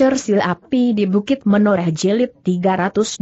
Cersil Api di Bukit Menoreh Jelit 321.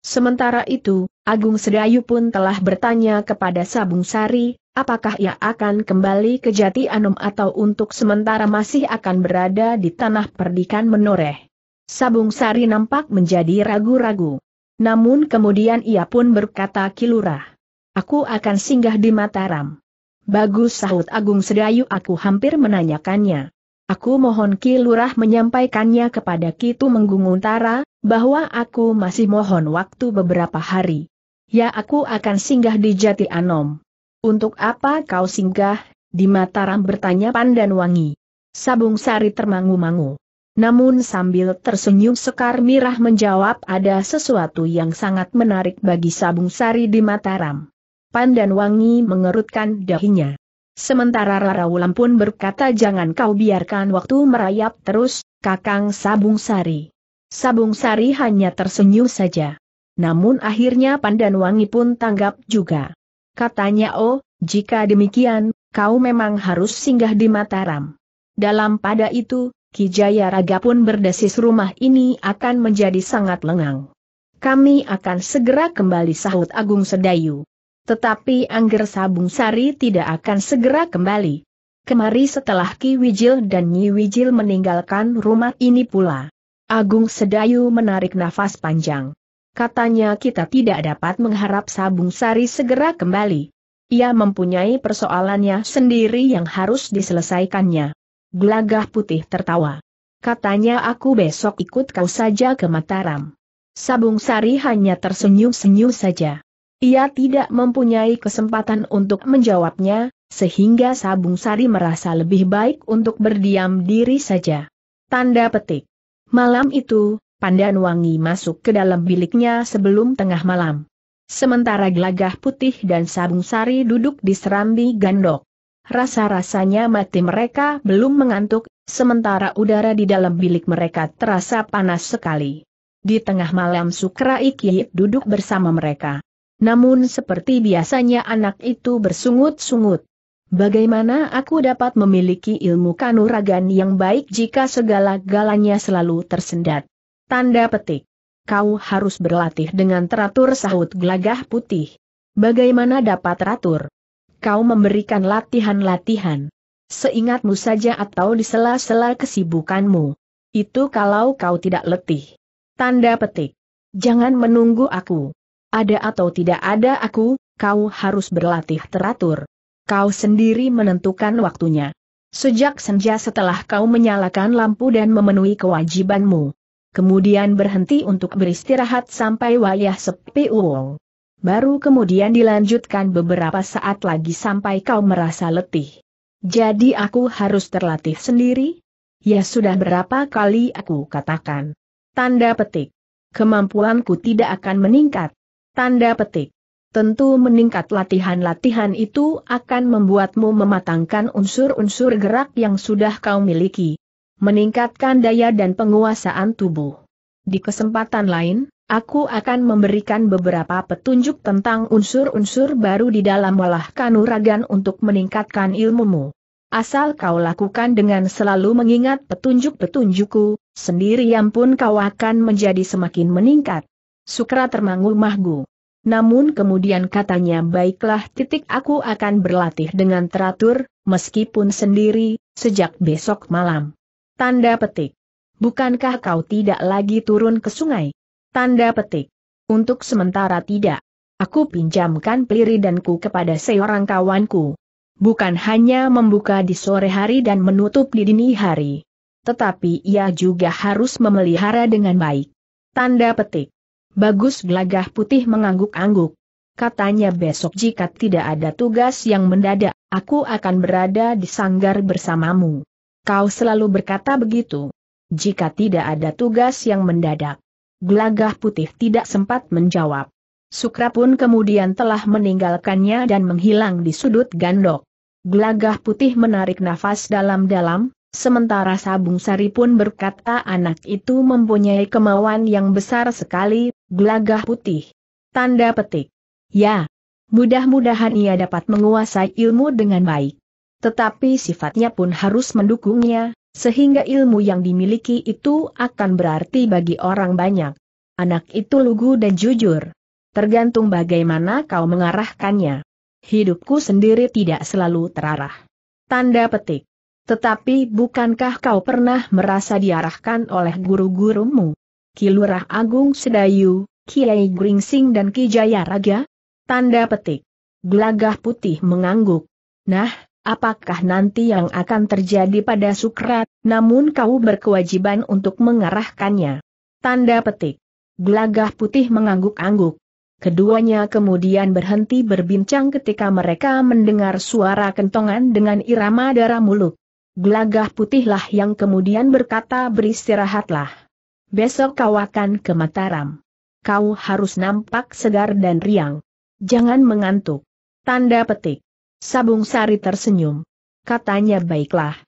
Sementara itu, Agung Sedayu pun telah bertanya kepada Sabung Sari, apakah ia akan kembali ke Jati Anom atau untuk sementara masih akan berada di tanah perdikan Menoreh. Sabung Sari nampak menjadi ragu-ragu. Namun kemudian ia pun berkata kilurah. Aku akan singgah di Mataram. Bagus sahut Agung Sedayu aku hampir menanyakannya. Aku mohon Ki Lurah menyampaikannya kepada ki Tumenggung Menggunguntara, bahwa aku masih mohon waktu beberapa hari. Ya aku akan singgah di Jati Anom. Untuk apa kau singgah? Di Mataram bertanya Pandan Wangi. Sabung Sari termangu-mangu. Namun sambil tersenyum Sekar Mirah menjawab ada sesuatu yang sangat menarik bagi Sabung Sari di Mataram. Pandan Wangi mengerutkan dahinya. Sementara Rara Wulan pun berkata jangan kau biarkan waktu merayap terus, Kakang Sabung Sari. Sabung Sari hanya tersenyum saja. Namun akhirnya Pandan Wangi pun tanggap juga. Katanya oh, jika demikian, kau memang harus singgah di Mataram. Dalam pada itu, Ki Jaya Raga pun berdesis rumah ini akan menjadi sangat lengang. Kami akan segera kembali sahut Agung Sedayu. Tetapi Angger Sabung Sari tidak akan segera kembali. Kemari setelah Ki Wijil dan Nyi Wijil meninggalkan rumah ini pula. Agung Sedayu menarik nafas panjang. Katanya kita tidak dapat mengharap Sabung Sari segera kembali. Ia mempunyai persoalannya sendiri yang harus diselesaikannya. Gelagah putih tertawa. Katanya aku besok ikut kau saja ke Mataram. Sabung Sari hanya tersenyum-senyum saja. Ia tidak mempunyai kesempatan untuk menjawabnya, sehingga Sabung Sari merasa lebih baik untuk berdiam diri saja. Tanda petik. Malam itu, Pandan Wangi masuk ke dalam biliknya sebelum tengah malam. Sementara Gelagah Putih dan Sabung Sari duduk di serambi gandok. Rasa-rasanya mati mereka belum mengantuk, sementara udara di dalam bilik mereka terasa panas sekali. Di tengah malam Sukra Kiyit duduk bersama mereka. Namun seperti biasanya anak itu bersungut-sungut. Bagaimana aku dapat memiliki ilmu kanuragan yang baik jika segala-galanya selalu tersendat? Tanda petik. Kau harus berlatih dengan teratur sahut gelagah putih. Bagaimana dapat teratur? Kau memberikan latihan-latihan. Seingatmu saja atau di sela-sela kesibukanmu. Itu kalau kau tidak letih. Tanda petik. Jangan menunggu aku. Ada atau tidak ada aku, kau harus berlatih teratur. Kau sendiri menentukan waktunya. Sejak senja setelah kau menyalakan lampu dan memenuhi kewajibanmu. Kemudian berhenti untuk beristirahat sampai wayah sepi uang. Baru kemudian dilanjutkan beberapa saat lagi sampai kau merasa letih. Jadi aku harus terlatih sendiri? Ya sudah berapa kali aku katakan. Tanda petik. Kemampuanku tidak akan meningkat. Tanda petik. Tentu meningkat latihan-latihan itu akan membuatmu mematangkan unsur-unsur gerak yang sudah kau miliki. Meningkatkan daya dan penguasaan tubuh. Di kesempatan lain, aku akan memberikan beberapa petunjuk tentang unsur-unsur baru di dalam olah kanuragan untuk meningkatkan ilmumu. Asal kau lakukan dengan selalu mengingat petunjuk-petunjukku, sendirian pun kau akan menjadi semakin meningkat. Sukra termangu-mahgu. Namun kemudian katanya baiklah titik aku akan berlatih dengan teratur, meskipun sendiri, sejak besok malam. Tanda petik. Bukankah kau tidak lagi turun ke sungai? Tanda petik. Untuk sementara tidak. Aku pinjamkan peliridanku kepada seorang kawanku. Bukan hanya membuka di sore hari dan menutup di dini hari. Tetapi ia juga harus memelihara dengan baik. Tanda petik. Bagus gelagah putih mengangguk-angguk. Katanya besok jika tidak ada tugas yang mendadak, aku akan berada di sanggar bersamamu. Kau selalu berkata begitu. Jika tidak ada tugas yang mendadak. Gelagah putih tidak sempat menjawab. Sukra pun kemudian telah meninggalkannya dan menghilang di sudut gandok. Gelagah putih menarik nafas dalam-dalam, Sementara Sabung Sari pun berkata anak itu mempunyai kemauan yang besar sekali, gelagah putih. Tanda petik. Ya, mudah-mudahan ia dapat menguasai ilmu dengan baik. Tetapi sifatnya pun harus mendukungnya, sehingga ilmu yang dimiliki itu akan berarti bagi orang banyak. Anak itu lugu dan jujur. Tergantung bagaimana kau mengarahkannya. Hidupku sendiri tidak selalu terarah. Tanda petik. Tetapi bukankah kau pernah merasa diarahkan oleh guru-gurumu? Kilurah Agung Sedayu, Kiai Gringsing dan Ki Jayaraga? Tanda petik. Gelagah putih mengangguk. Nah, apakah nanti yang akan terjadi pada Sukrat, namun kau berkewajiban untuk mengarahkannya. Tanda petik. Gelagah putih mengangguk-angguk. Keduanya kemudian berhenti berbincang ketika mereka mendengar suara kentongan dengan irama darah mulut. Gelagah putihlah yang kemudian berkata beristirahatlah. Besok kau akan ke Mataram. Kau harus nampak segar dan riang. Jangan mengantuk. Tanda petik. Sabung Sari tersenyum. Katanya baiklah.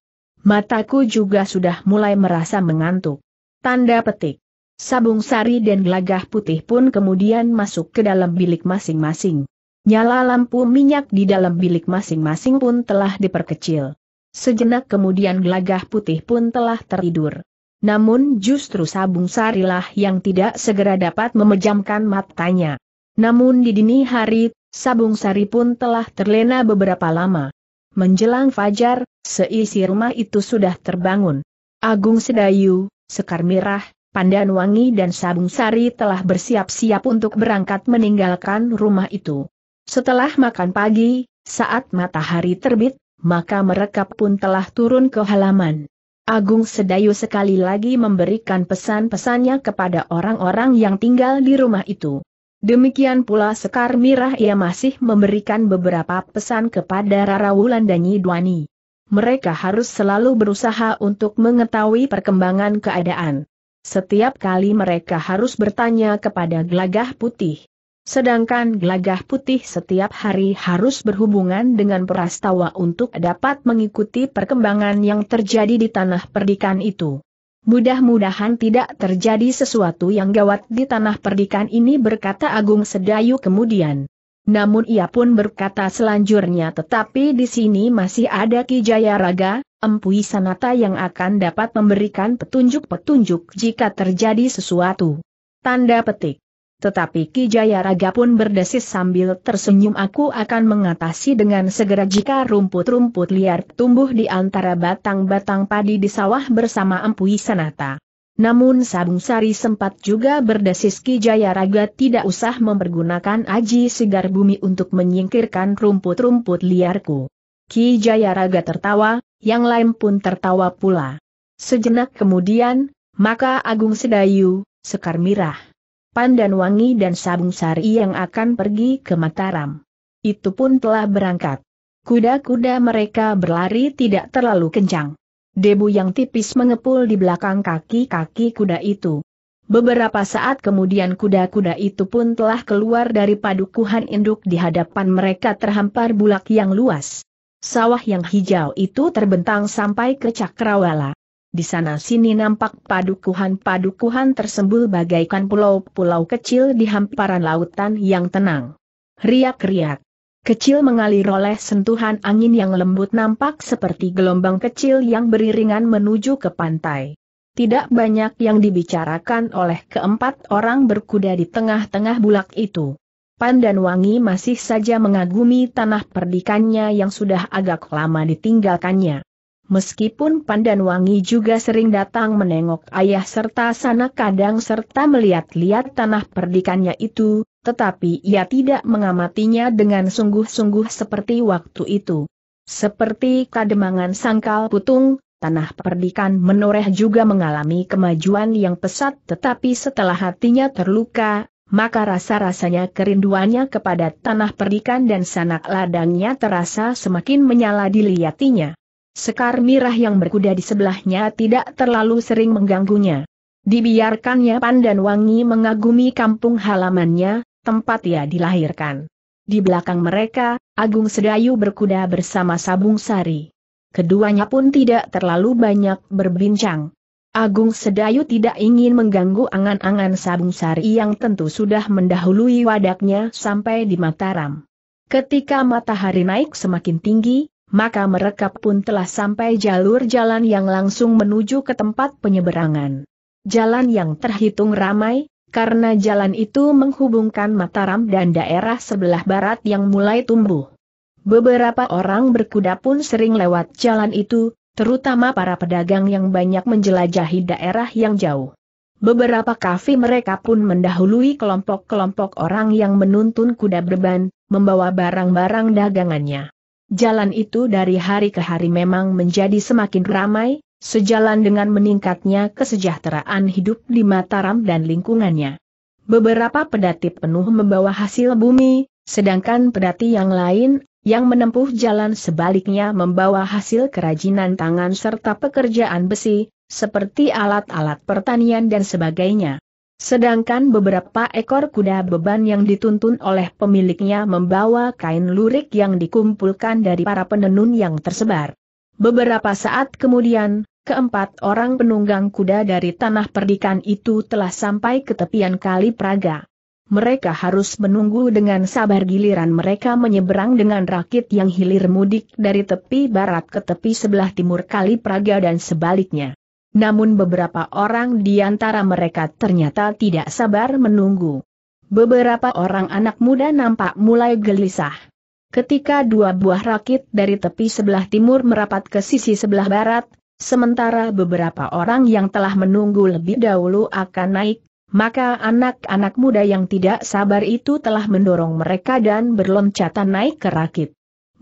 Mataku juga sudah mulai merasa mengantuk. Tanda petik. Sabung Sari dan gelagah putih pun kemudian masuk ke dalam bilik masing-masing. Nyala lampu minyak di dalam bilik masing-masing pun telah diperkecil. Sejenak kemudian gelagah putih pun telah tertidur. Namun justru Sabung Sarilah yang tidak segera dapat memejamkan matanya. Namun di dini hari, Sabung Sari pun telah terlena beberapa lama. Menjelang fajar, seisi rumah itu sudah terbangun. Agung Sedayu, Sekar Mirah, Pandan Wangi dan Sabung Sari telah bersiap-siap untuk berangkat meninggalkan rumah itu. Setelah makan pagi, saat matahari terbit, maka mereka pun telah turun ke halaman. Agung Sedayu sekali lagi memberikan pesan-pesannya kepada orang-orang yang tinggal di rumah itu. Demikian pula Sekar Mirah ia masih memberikan beberapa pesan kepada Rara Wulan dan Yidwani. Mereka harus selalu berusaha untuk mengetahui perkembangan keadaan. Setiap kali mereka harus bertanya kepada Glagah Putih. Sedangkan gelagah putih setiap hari harus berhubungan dengan perastawa untuk dapat mengikuti perkembangan yang terjadi di tanah perdikan itu. Mudah-mudahan tidak terjadi sesuatu yang gawat di tanah perdikan ini berkata Agung Sedayu kemudian. Namun ia pun berkata selanjutnya tetapi di sini masih ada Kijaya Raga, Empui Sanata yang akan dapat memberikan petunjuk-petunjuk jika terjadi sesuatu. Tanda petik. Tetapi Ki Jayaraga pun berdesis sambil tersenyum aku akan mengatasi dengan segera jika rumput-rumput liar tumbuh di antara batang-batang padi di sawah bersama Empui Senata. Namun Sabung Sari sempat juga berdesis Ki Jayaraga tidak usah mempergunakan aji segar bumi untuk menyingkirkan rumput-rumput liarku. Ki Jayaraga tertawa, yang lain pun tertawa pula. Sejenak kemudian, maka Agung Sedayu, Sekar Mirah Pandan Wangi dan Sabung Sari yang akan pergi ke Mataram. Itu pun telah berangkat. Kuda-kuda mereka berlari tidak terlalu kencang. Debu yang tipis mengepul di belakang kaki-kaki kuda itu. Beberapa saat kemudian kuda-kuda itu pun telah keluar dari padukuhan induk di hadapan mereka terhampar bulak yang luas. Sawah yang hijau itu terbentang sampai ke Cakrawala. Di sana-sini nampak padukuhan-padukuhan tersembul bagaikan pulau-pulau kecil di hamparan lautan yang tenang. Riak-riak. Kecil mengalir oleh sentuhan angin yang lembut nampak seperti gelombang kecil yang beriringan menuju ke pantai. Tidak banyak yang dibicarakan oleh keempat orang berkuda di tengah-tengah bulak itu. Pan dan Wangi masih saja mengagumi tanah perdikannya yang sudah agak lama ditinggalkannya. Meskipun Pandan Wangi juga sering datang menengok ayah serta sanak kadang serta melihat-lihat tanah perdikannya itu, tetapi ia tidak mengamatinya dengan sungguh-sungguh seperti waktu itu. Seperti kademangan sangkal putung, tanah perdikan menoreh juga mengalami kemajuan yang pesat tetapi setelah hatinya terluka, maka rasa-rasanya kerinduannya kepada tanah perdikan dan sanak ladangnya terasa semakin menyala dilihatinya. Sekar Mirah yang berkuda di sebelahnya tidak terlalu sering mengganggunya. Dibiarkannya Pandan Wangi mengagumi kampung halamannya, tempat ia dilahirkan. Di belakang mereka, Agung Sedayu berkuda bersama Sabung Sari. Keduanya pun tidak terlalu banyak berbincang. Agung Sedayu tidak ingin mengganggu angan-angan Sabung Sari yang tentu sudah mendahului wadaknya sampai di Mataram. Ketika matahari naik semakin tinggi, maka mereka pun telah sampai jalur jalan yang langsung menuju ke tempat penyeberangan. Jalan yang terhitung ramai, karena jalan itu menghubungkan Mataram dan daerah sebelah barat yang mulai tumbuh. Beberapa orang berkuda pun sering lewat jalan itu, terutama para pedagang yang banyak menjelajahi daerah yang jauh. Beberapa kafe mereka pun mendahului kelompok-kelompok orang yang menuntun kuda berban, membawa barang-barang dagangannya. Jalan itu dari hari ke hari memang menjadi semakin ramai, sejalan dengan meningkatnya kesejahteraan hidup di Mataram dan lingkungannya. Beberapa pedati penuh membawa hasil bumi, sedangkan pedati yang lain, yang menempuh jalan sebaliknya membawa hasil kerajinan tangan serta pekerjaan besi, seperti alat-alat pertanian dan sebagainya. Sedangkan beberapa ekor kuda beban yang dituntun oleh pemiliknya membawa kain lurik yang dikumpulkan dari para penenun yang tersebar. Beberapa saat kemudian, keempat orang penunggang kuda dari tanah perdikan itu telah sampai ke tepian Kali Praga. Mereka harus menunggu dengan sabar giliran mereka menyeberang dengan rakit yang hilir mudik dari tepi barat ke tepi sebelah timur Kali Praga dan sebaliknya. Namun beberapa orang di antara mereka ternyata tidak sabar menunggu. Beberapa orang anak muda nampak mulai gelisah. Ketika dua buah rakit dari tepi sebelah timur merapat ke sisi sebelah barat, sementara beberapa orang yang telah menunggu lebih dahulu akan naik, maka anak-anak muda yang tidak sabar itu telah mendorong mereka dan berloncatan naik ke rakit.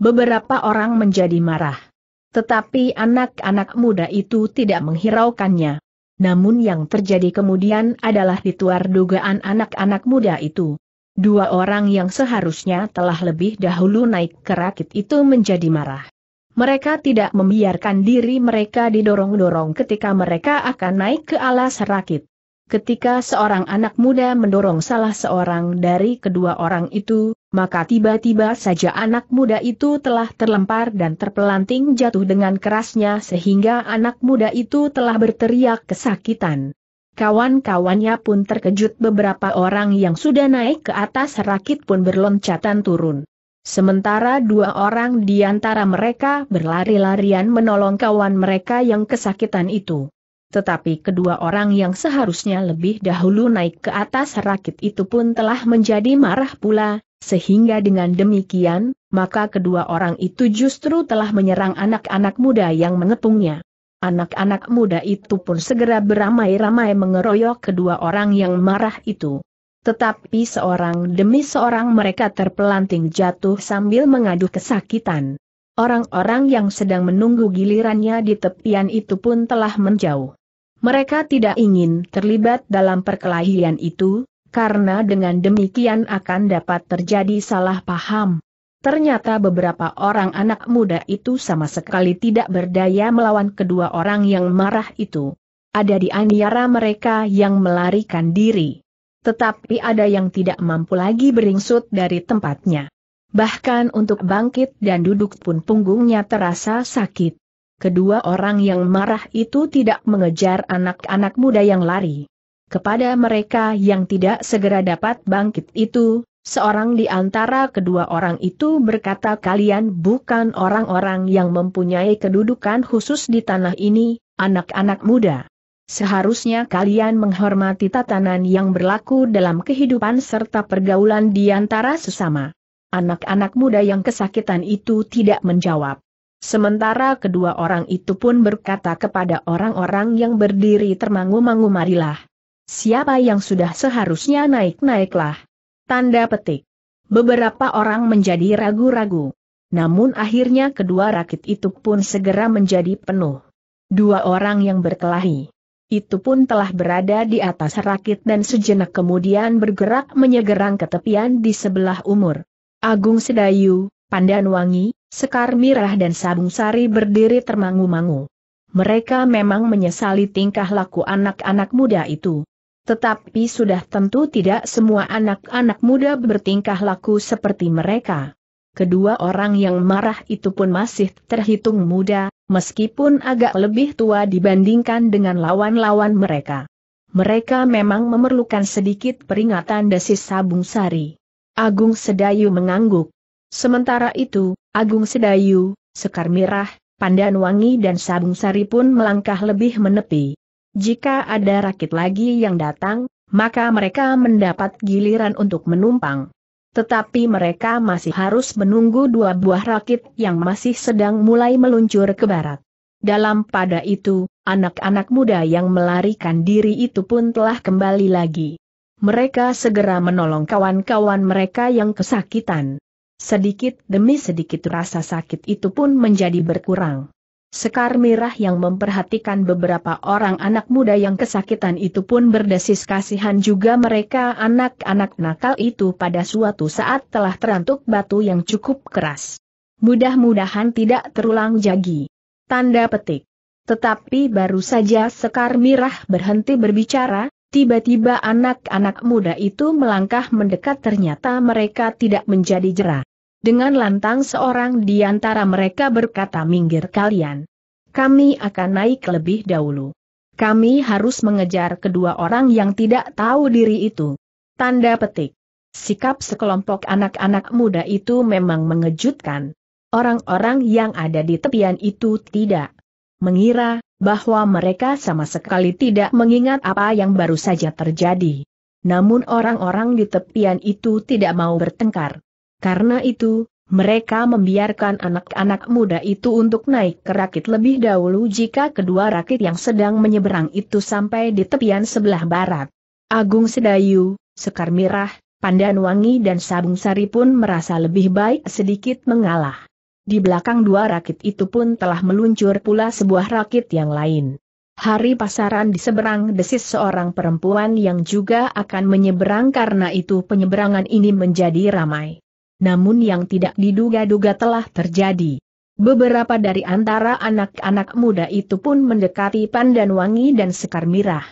Beberapa orang menjadi marah. Tetapi anak-anak muda itu tidak menghiraukannya. Namun yang terjadi kemudian adalah dituar dugaan anak-anak muda itu. Dua orang yang seharusnya telah lebih dahulu naik ke rakit itu menjadi marah. Mereka tidak membiarkan diri mereka didorong-dorong ketika mereka akan naik ke alas rakit. Ketika seorang anak muda mendorong salah seorang dari kedua orang itu, maka tiba-tiba saja anak muda itu telah terlempar dan terpelanting jatuh dengan kerasnya sehingga anak muda itu telah berteriak kesakitan. Kawan-kawannya pun terkejut beberapa orang yang sudah naik ke atas rakit pun berloncatan turun. Sementara dua orang di antara mereka berlari-larian menolong kawan mereka yang kesakitan itu. Tetapi kedua orang yang seharusnya lebih dahulu naik ke atas rakit itu pun telah menjadi marah pula, sehingga dengan demikian, maka kedua orang itu justru telah menyerang anak-anak muda yang mengepungnya. Anak-anak muda itu pun segera beramai-ramai mengeroyok kedua orang yang marah itu. Tetapi seorang demi seorang mereka terpelanting jatuh sambil mengadu kesakitan. Orang-orang yang sedang menunggu gilirannya di tepian itu pun telah menjauh. Mereka tidak ingin terlibat dalam perkelahian itu, karena dengan demikian akan dapat terjadi salah paham. Ternyata beberapa orang anak muda itu sama sekali tidak berdaya melawan kedua orang yang marah itu. Ada di antara mereka yang melarikan diri. Tetapi ada yang tidak mampu lagi beringsut dari tempatnya. Bahkan untuk bangkit dan duduk pun punggungnya terasa sakit. Kedua orang yang marah itu tidak mengejar anak-anak muda yang lari. Kepada mereka yang tidak segera dapat bangkit itu, seorang di antara kedua orang itu berkata kalian bukan orang-orang yang mempunyai kedudukan khusus di tanah ini, anak-anak muda. Seharusnya kalian menghormati tatanan yang berlaku dalam kehidupan serta pergaulan di antara sesama. Anak-anak muda yang kesakitan itu tidak menjawab. Sementara kedua orang itu pun berkata kepada orang-orang yang berdiri termangu-mangu marilah, Siapa yang sudah seharusnya naik-naiklah. Tanda petik. Beberapa orang menjadi ragu-ragu. Namun akhirnya kedua rakit itu pun segera menjadi penuh. Dua orang yang berkelahi. Itu pun telah berada di atas rakit dan sejenak kemudian bergerak menyegerang ke tepian di sebelah umur. Agung Sedayu, Pandan Wangi, Sekar Mirah dan Sabung Sari berdiri termangu-mangu. Mereka memang menyesali tingkah laku anak-anak muda itu, tetapi sudah tentu tidak semua anak-anak muda bertingkah laku seperti mereka. Kedua orang yang marah itu pun masih terhitung muda, meskipun agak lebih tua dibandingkan dengan lawan-lawan mereka. Mereka memang memerlukan sedikit peringatan desis sabung sari. Agung Sedayu mengangguk. Sementara itu, Agung Sedayu, Sekar Mirah, Pandan Wangi dan Sabung Sari pun melangkah lebih menepi. Jika ada rakit lagi yang datang, maka mereka mendapat giliran untuk menumpang. Tetapi mereka masih harus menunggu dua buah rakit yang masih sedang mulai meluncur ke barat. Dalam pada itu, anak-anak muda yang melarikan diri itu pun telah kembali lagi. Mereka segera menolong kawan-kawan mereka yang kesakitan. Sedikit demi sedikit rasa sakit itu pun menjadi berkurang. Sekar Mirah yang memperhatikan beberapa orang anak muda yang kesakitan itu pun berdesis kasihan juga mereka anak-anak nakal itu pada suatu saat telah terantuk batu yang cukup keras. Mudah-mudahan tidak terulang jagi. Tanda petik. Tetapi baru saja Sekar Mirah berhenti berbicara, tiba-tiba anak-anak muda itu melangkah mendekat ternyata mereka tidak menjadi jerah. Dengan lantang seorang di antara mereka berkata minggir kalian. Kami akan naik lebih dahulu. Kami harus mengejar kedua orang yang tidak tahu diri itu. Tanda petik. Sikap sekelompok anak-anak muda itu memang mengejutkan. Orang-orang yang ada di tepian itu tidak mengira bahwa mereka sama sekali tidak mengingat apa yang baru saja terjadi. Namun orang-orang di tepian itu tidak mau bertengkar. Karena itu, mereka membiarkan anak-anak muda itu untuk naik ke rakit lebih dahulu jika kedua rakit yang sedang menyeberang itu sampai di tepian sebelah barat. Agung Sedayu, Sekar Mirah, Pandan Wangi dan Sabung Sari pun merasa lebih baik sedikit mengalah. Di belakang dua rakit itu pun telah meluncur pula sebuah rakit yang lain. Hari pasaran di seberang desis seorang perempuan yang juga akan menyeberang karena itu penyeberangan ini menjadi ramai namun yang tidak diduga-duga telah terjadi. Beberapa dari antara anak-anak muda itu pun mendekati Pandan Wangi dan Sekar Mirah.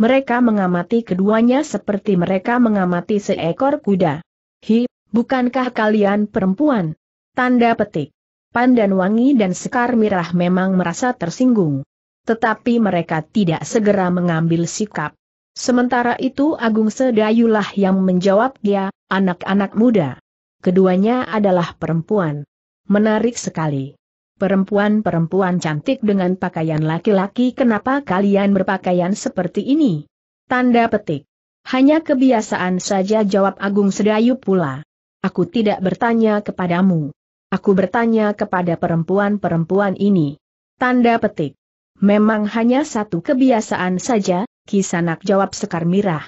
Mereka mengamati keduanya seperti mereka mengamati seekor kuda. Hi, bukankah kalian perempuan? Tanda petik. Pandan Wangi dan Sekar Mirah memang merasa tersinggung. Tetapi mereka tidak segera mengambil sikap. Sementara itu Agung Sedayulah yang menjawab dia, anak-anak muda. Keduanya adalah perempuan. Menarik sekali. Perempuan-perempuan cantik dengan pakaian laki-laki kenapa kalian berpakaian seperti ini? Tanda petik. Hanya kebiasaan saja jawab Agung Sedayu pula. Aku tidak bertanya kepadamu. Aku bertanya kepada perempuan-perempuan ini. Tanda petik. Memang hanya satu kebiasaan saja, Kisanak jawab Sekar Mirah.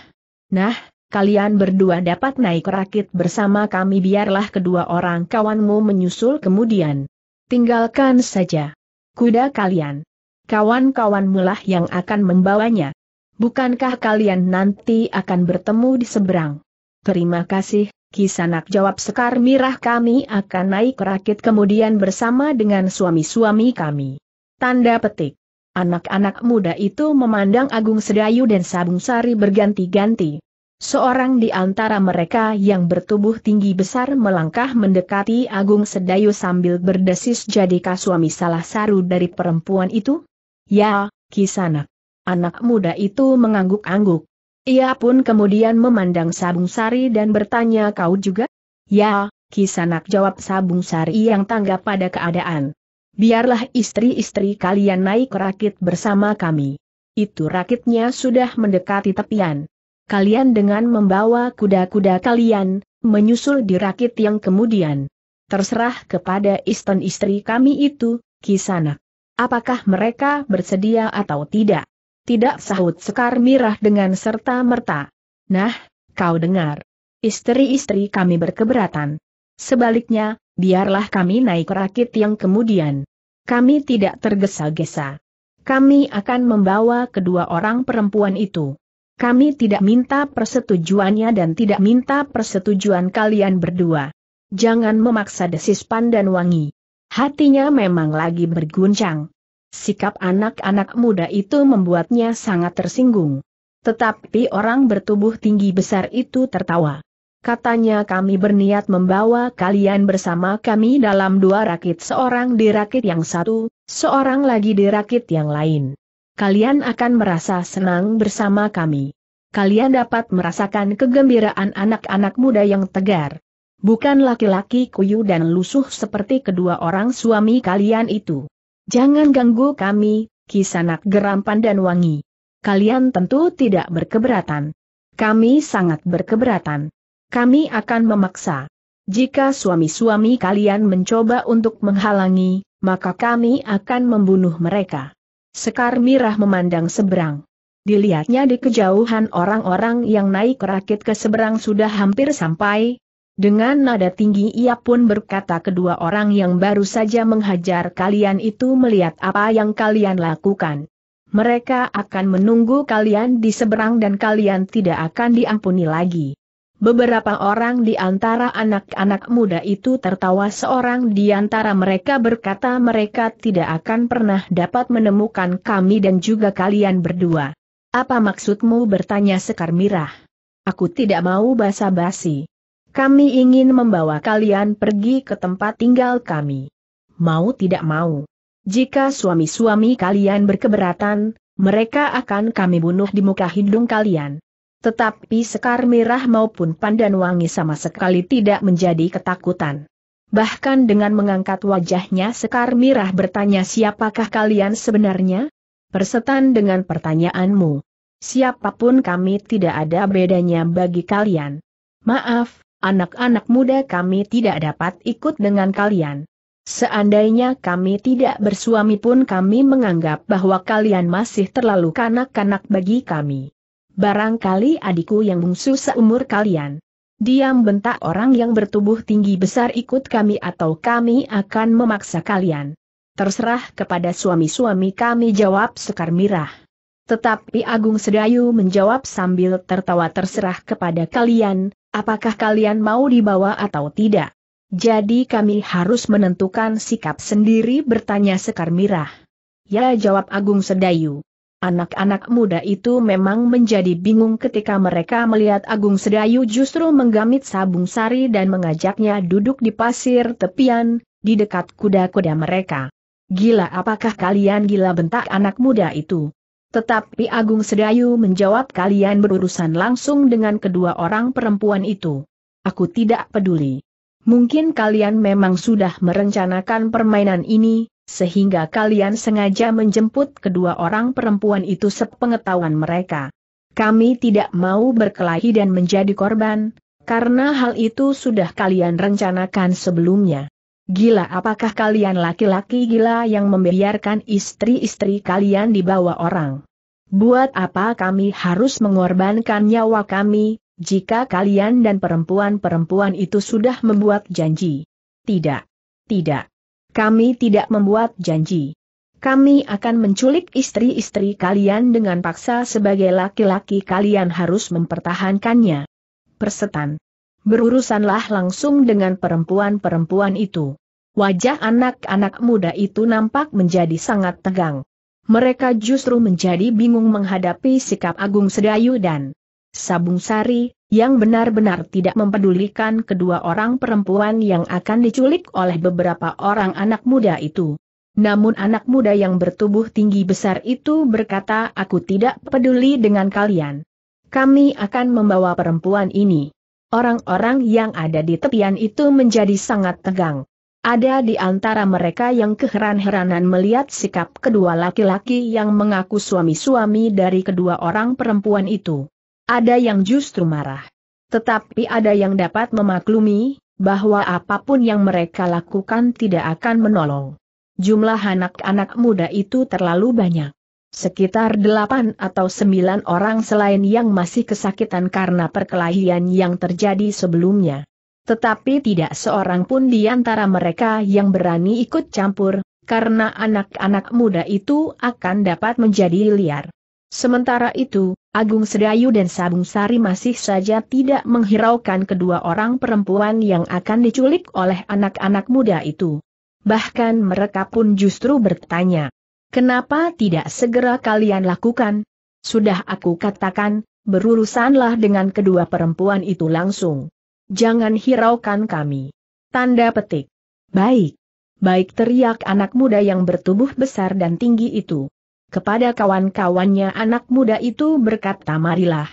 Nah, kalian berdua dapat naik rakit bersama kami biarlah kedua orang kawanmu menyusul kemudian. Tinggalkan saja. Kuda kalian. Kawan-kawan mulah yang akan membawanya. Bukankah kalian nanti akan bertemu di seberang? Terima kasih, Kisanak jawab Sekar Mirah kami akan naik rakit kemudian bersama dengan suami-suami kami. Tanda petik. Anak-anak muda itu memandang Agung Sedayu dan Sabung Sari berganti-ganti. Seorang di antara mereka yang bertubuh tinggi besar melangkah mendekati Agung Sedayu sambil berdesis jadikah suami salah saru dari perempuan itu? Ya, kisana, Anak muda itu mengangguk-angguk. Ia pun kemudian memandang Sabung Sari dan bertanya kau juga? Ya, Kisanak jawab Sabung Sari yang tanggap pada keadaan. Biarlah istri-istri kalian naik rakit bersama kami. Itu rakitnya sudah mendekati tepian kalian dengan membawa kuda-kuda kalian, menyusul di rakit yang kemudian. Terserah kepada istri istri kami itu, Kisana. Apakah mereka bersedia atau tidak? Tidak sahut Sekar Mirah dengan serta-merta. Nah, kau dengar. Istri-istri kami berkeberatan. Sebaliknya, biarlah kami naik rakit yang kemudian. Kami tidak tergesa-gesa. Kami akan membawa kedua orang perempuan itu. Kami tidak minta persetujuannya dan tidak minta persetujuan kalian berdua. Jangan memaksa desis Pandan Wangi. Hatinya memang lagi berguncang. Sikap anak-anak muda itu membuatnya sangat tersinggung. Tetapi orang bertubuh tinggi besar itu tertawa. Katanya kami berniat membawa kalian bersama kami dalam dua rakit seorang di rakit yang satu, seorang lagi di rakit yang lain kalian akan merasa senang bersama kami. Kalian dapat merasakan kegembiraan anak-anak muda yang tegar. Bukan laki-laki kuyu dan lusuh seperti kedua orang suami kalian itu. Jangan ganggu kami, kisanak gerampan dan wangi. Kalian tentu tidak berkeberatan. Kami sangat berkeberatan. Kami akan memaksa. Jika suami-suami kalian mencoba untuk menghalangi, maka kami akan membunuh mereka. Sekar Mirah memandang seberang. Dilihatnya di kejauhan orang-orang yang naik rakit ke seberang sudah hampir sampai. Dengan nada tinggi ia pun berkata kedua orang yang baru saja menghajar kalian itu melihat apa yang kalian lakukan. Mereka akan menunggu kalian di seberang dan kalian tidak akan diampuni lagi. Beberapa orang di antara anak-anak muda itu tertawa seorang di antara mereka berkata mereka tidak akan pernah dapat menemukan kami dan juga kalian berdua. Apa maksudmu bertanya Sekar Mirah? Aku tidak mau basa-basi. Kami ingin membawa kalian pergi ke tempat tinggal kami. Mau tidak mau. Jika suami-suami kalian berkeberatan, mereka akan kami bunuh di muka hidung kalian. Tetapi sekar merah maupun pandan wangi sama sekali tidak menjadi ketakutan. Bahkan dengan mengangkat wajahnya sekar merah bertanya siapakah kalian sebenarnya? Persetan dengan pertanyaanmu. Siapapun kami tidak ada bedanya bagi kalian. Maaf, anak-anak muda kami tidak dapat ikut dengan kalian. Seandainya kami tidak bersuami pun kami menganggap bahwa kalian masih terlalu kanak-kanak bagi kami. Barangkali adikku yang bungsu seumur kalian. Diam bentak orang yang bertubuh tinggi besar ikut kami atau kami akan memaksa kalian. Terserah kepada suami-suami kami jawab Sekar Mirah. Tetapi Agung Sedayu menjawab sambil tertawa terserah kepada kalian, apakah kalian mau dibawa atau tidak. Jadi kami harus menentukan sikap sendiri bertanya Sekar Mirah. Ya jawab Agung Sedayu. Anak-anak muda itu memang menjadi bingung ketika mereka melihat Agung Sedayu justru menggamit sabung sari dan mengajaknya duduk di pasir tepian, di dekat kuda-kuda mereka. Gila apakah kalian gila bentak anak muda itu? Tetapi Agung Sedayu menjawab kalian berurusan langsung dengan kedua orang perempuan itu. Aku tidak peduli. Mungkin kalian memang sudah merencanakan permainan ini, sehingga kalian sengaja menjemput kedua orang perempuan itu sepengetahuan mereka. Kami tidak mau berkelahi dan menjadi korban, karena hal itu sudah kalian rencanakan sebelumnya. Gila apakah kalian laki-laki gila yang membiarkan istri-istri kalian dibawa orang? Buat apa kami harus mengorbankan nyawa kami, jika kalian dan perempuan-perempuan itu sudah membuat janji? Tidak. Tidak. Kami tidak membuat janji. Kami akan menculik istri-istri kalian dengan paksa sebagai laki-laki kalian harus mempertahankannya. Persetan. Berurusanlah langsung dengan perempuan-perempuan itu. Wajah anak-anak muda itu nampak menjadi sangat tegang. Mereka justru menjadi bingung menghadapi sikap Agung Sedayu dan Sabung Sari, yang benar-benar tidak mempedulikan kedua orang perempuan yang akan diculik oleh beberapa orang anak muda itu. Namun anak muda yang bertubuh tinggi besar itu berkata aku tidak peduli dengan kalian. Kami akan membawa perempuan ini. Orang-orang yang ada di tepian itu menjadi sangat tegang. Ada di antara mereka yang keheran-heranan melihat sikap kedua laki-laki yang mengaku suami-suami dari kedua orang perempuan itu. Ada yang justru marah. Tetapi ada yang dapat memaklumi, bahwa apapun yang mereka lakukan tidak akan menolong. Jumlah anak-anak muda itu terlalu banyak. Sekitar delapan atau sembilan orang selain yang masih kesakitan karena perkelahian yang terjadi sebelumnya. Tetapi tidak seorang pun di antara mereka yang berani ikut campur, karena anak-anak muda itu akan dapat menjadi liar. Sementara itu, Agung Sedayu dan Sabung Sari masih saja tidak menghiraukan kedua orang perempuan yang akan diculik oleh anak-anak muda itu. Bahkan mereka pun justru bertanya, kenapa tidak segera kalian lakukan? Sudah aku katakan, berurusanlah dengan kedua perempuan itu langsung. Jangan hiraukan kami. Tanda petik. Baik. Baik teriak anak muda yang bertubuh besar dan tinggi itu. Kepada kawan-kawannya anak muda itu berkata marilah.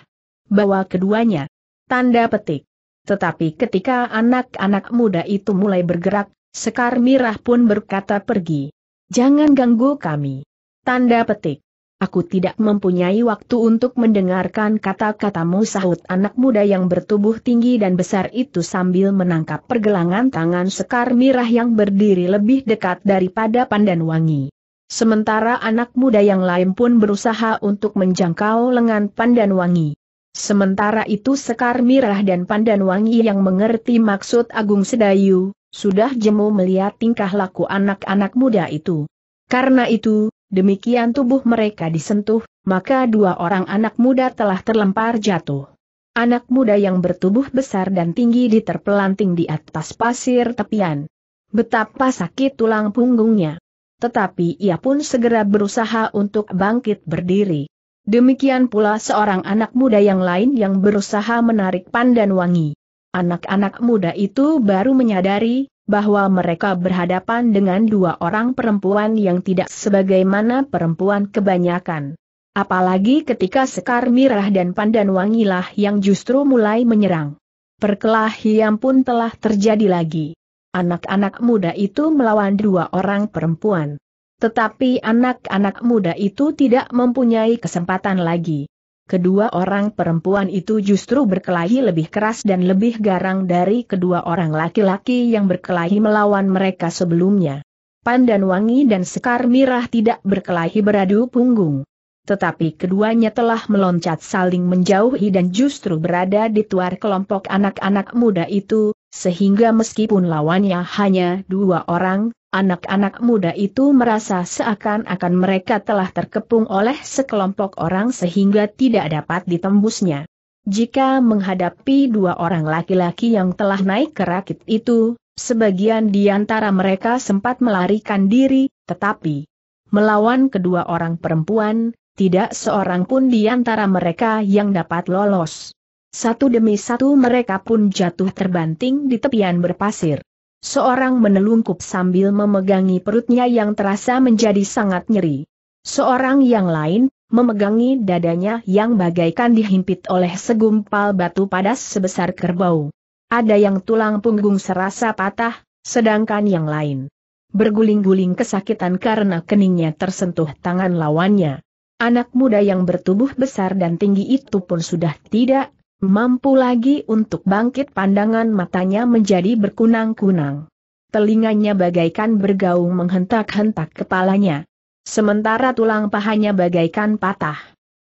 Bawa keduanya. Tanda petik. Tetapi ketika anak-anak muda itu mulai bergerak, Sekar Mirah pun berkata pergi. Jangan ganggu kami. Tanda petik. Aku tidak mempunyai waktu untuk mendengarkan kata-katamu sahut anak muda yang bertubuh tinggi dan besar itu sambil menangkap pergelangan tangan Sekar Mirah yang berdiri lebih dekat daripada Pandan Wangi. Sementara anak muda yang lain pun berusaha untuk menjangkau lengan Pandan Wangi. Sementara itu Sekar Mirah dan Pandan Wangi yang mengerti maksud Agung Sedayu, sudah jemu melihat tingkah laku anak-anak muda itu. Karena itu, demikian tubuh mereka disentuh, maka dua orang anak muda telah terlempar jatuh. Anak muda yang bertubuh besar dan tinggi diterpelanting di atas pasir tepian. Betapa sakit tulang punggungnya tetapi ia pun segera berusaha untuk bangkit berdiri. Demikian pula seorang anak muda yang lain yang berusaha menarik pandan wangi. Anak-anak muda itu baru menyadari bahwa mereka berhadapan dengan dua orang perempuan yang tidak sebagaimana perempuan kebanyakan. Apalagi ketika Sekar Mirah dan Pandan Wangilah yang justru mulai menyerang. Perkelahian pun telah terjadi lagi. Anak-anak muda itu melawan dua orang perempuan. Tetapi anak-anak muda itu tidak mempunyai kesempatan lagi. Kedua orang perempuan itu justru berkelahi lebih keras dan lebih garang dari kedua orang laki-laki yang berkelahi melawan mereka sebelumnya. Pandan Wangi dan Sekar Mirah tidak berkelahi beradu punggung. Tetapi keduanya telah meloncat saling menjauhi dan justru berada di tuar kelompok anak-anak muda itu, sehingga meskipun lawannya hanya dua orang, anak-anak muda itu merasa seakan-akan mereka telah terkepung oleh sekelompok orang sehingga tidak dapat ditembusnya. Jika menghadapi dua orang laki-laki yang telah naik ke rakit itu, sebagian di antara mereka sempat melarikan diri, tetapi melawan kedua orang perempuan, tidak seorang pun di antara mereka yang dapat lolos. Satu demi satu mereka pun jatuh terbanting di tepian berpasir. Seorang menelungkup sambil memegangi perutnya yang terasa menjadi sangat nyeri. Seorang yang lain, memegangi dadanya yang bagaikan dihimpit oleh segumpal batu padas sebesar kerbau. Ada yang tulang punggung serasa patah, sedangkan yang lain berguling-guling kesakitan karena keningnya tersentuh tangan lawannya. Anak muda yang bertubuh besar dan tinggi itu pun sudah tidak Mampu lagi untuk bangkit pandangan matanya menjadi berkunang-kunang. Telinganya bagaikan bergaung menghentak-hentak kepalanya. Sementara tulang pahanya bagaikan patah.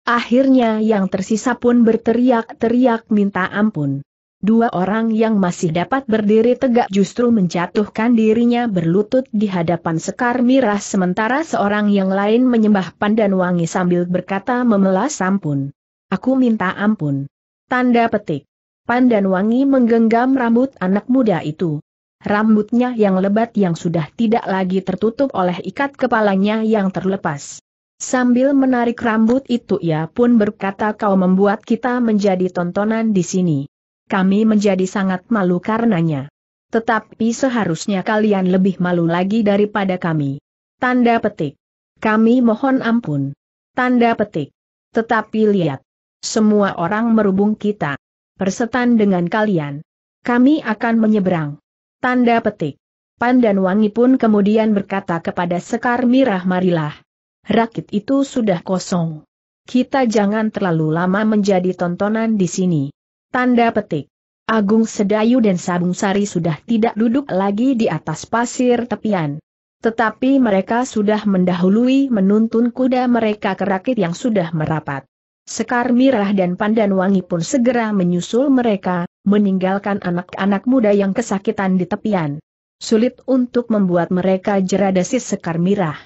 Akhirnya yang tersisa pun berteriak-teriak minta ampun. Dua orang yang masih dapat berdiri tegak justru menjatuhkan dirinya berlutut di hadapan Sekar Mirah sementara seorang yang lain menyembah pandan wangi sambil berkata memelas ampun. Aku minta ampun. Tanda petik. Pandan wangi menggenggam rambut anak muda itu. Rambutnya yang lebat yang sudah tidak lagi tertutup oleh ikat kepalanya yang terlepas. Sambil menarik rambut itu ia pun berkata kau membuat kita menjadi tontonan di sini. Kami menjadi sangat malu karenanya. Tetapi seharusnya kalian lebih malu lagi daripada kami. Tanda petik. Kami mohon ampun. Tanda petik. Tetapi lihat. Semua orang merubung kita. Persetan dengan kalian. Kami akan menyeberang. Tanda petik. Pandan Wangi pun kemudian berkata kepada Sekar Mirah marilah. Rakit itu sudah kosong. Kita jangan terlalu lama menjadi tontonan di sini. Tanda petik. Agung Sedayu dan Sabung Sari sudah tidak duduk lagi di atas pasir tepian. Tetapi mereka sudah mendahului menuntun kuda mereka ke rakit yang sudah merapat. Sekar Mirah dan Pandan Wangi pun segera menyusul mereka, meninggalkan anak-anak muda yang kesakitan di tepian. Sulit untuk membuat mereka jera desis Sekar Mirah.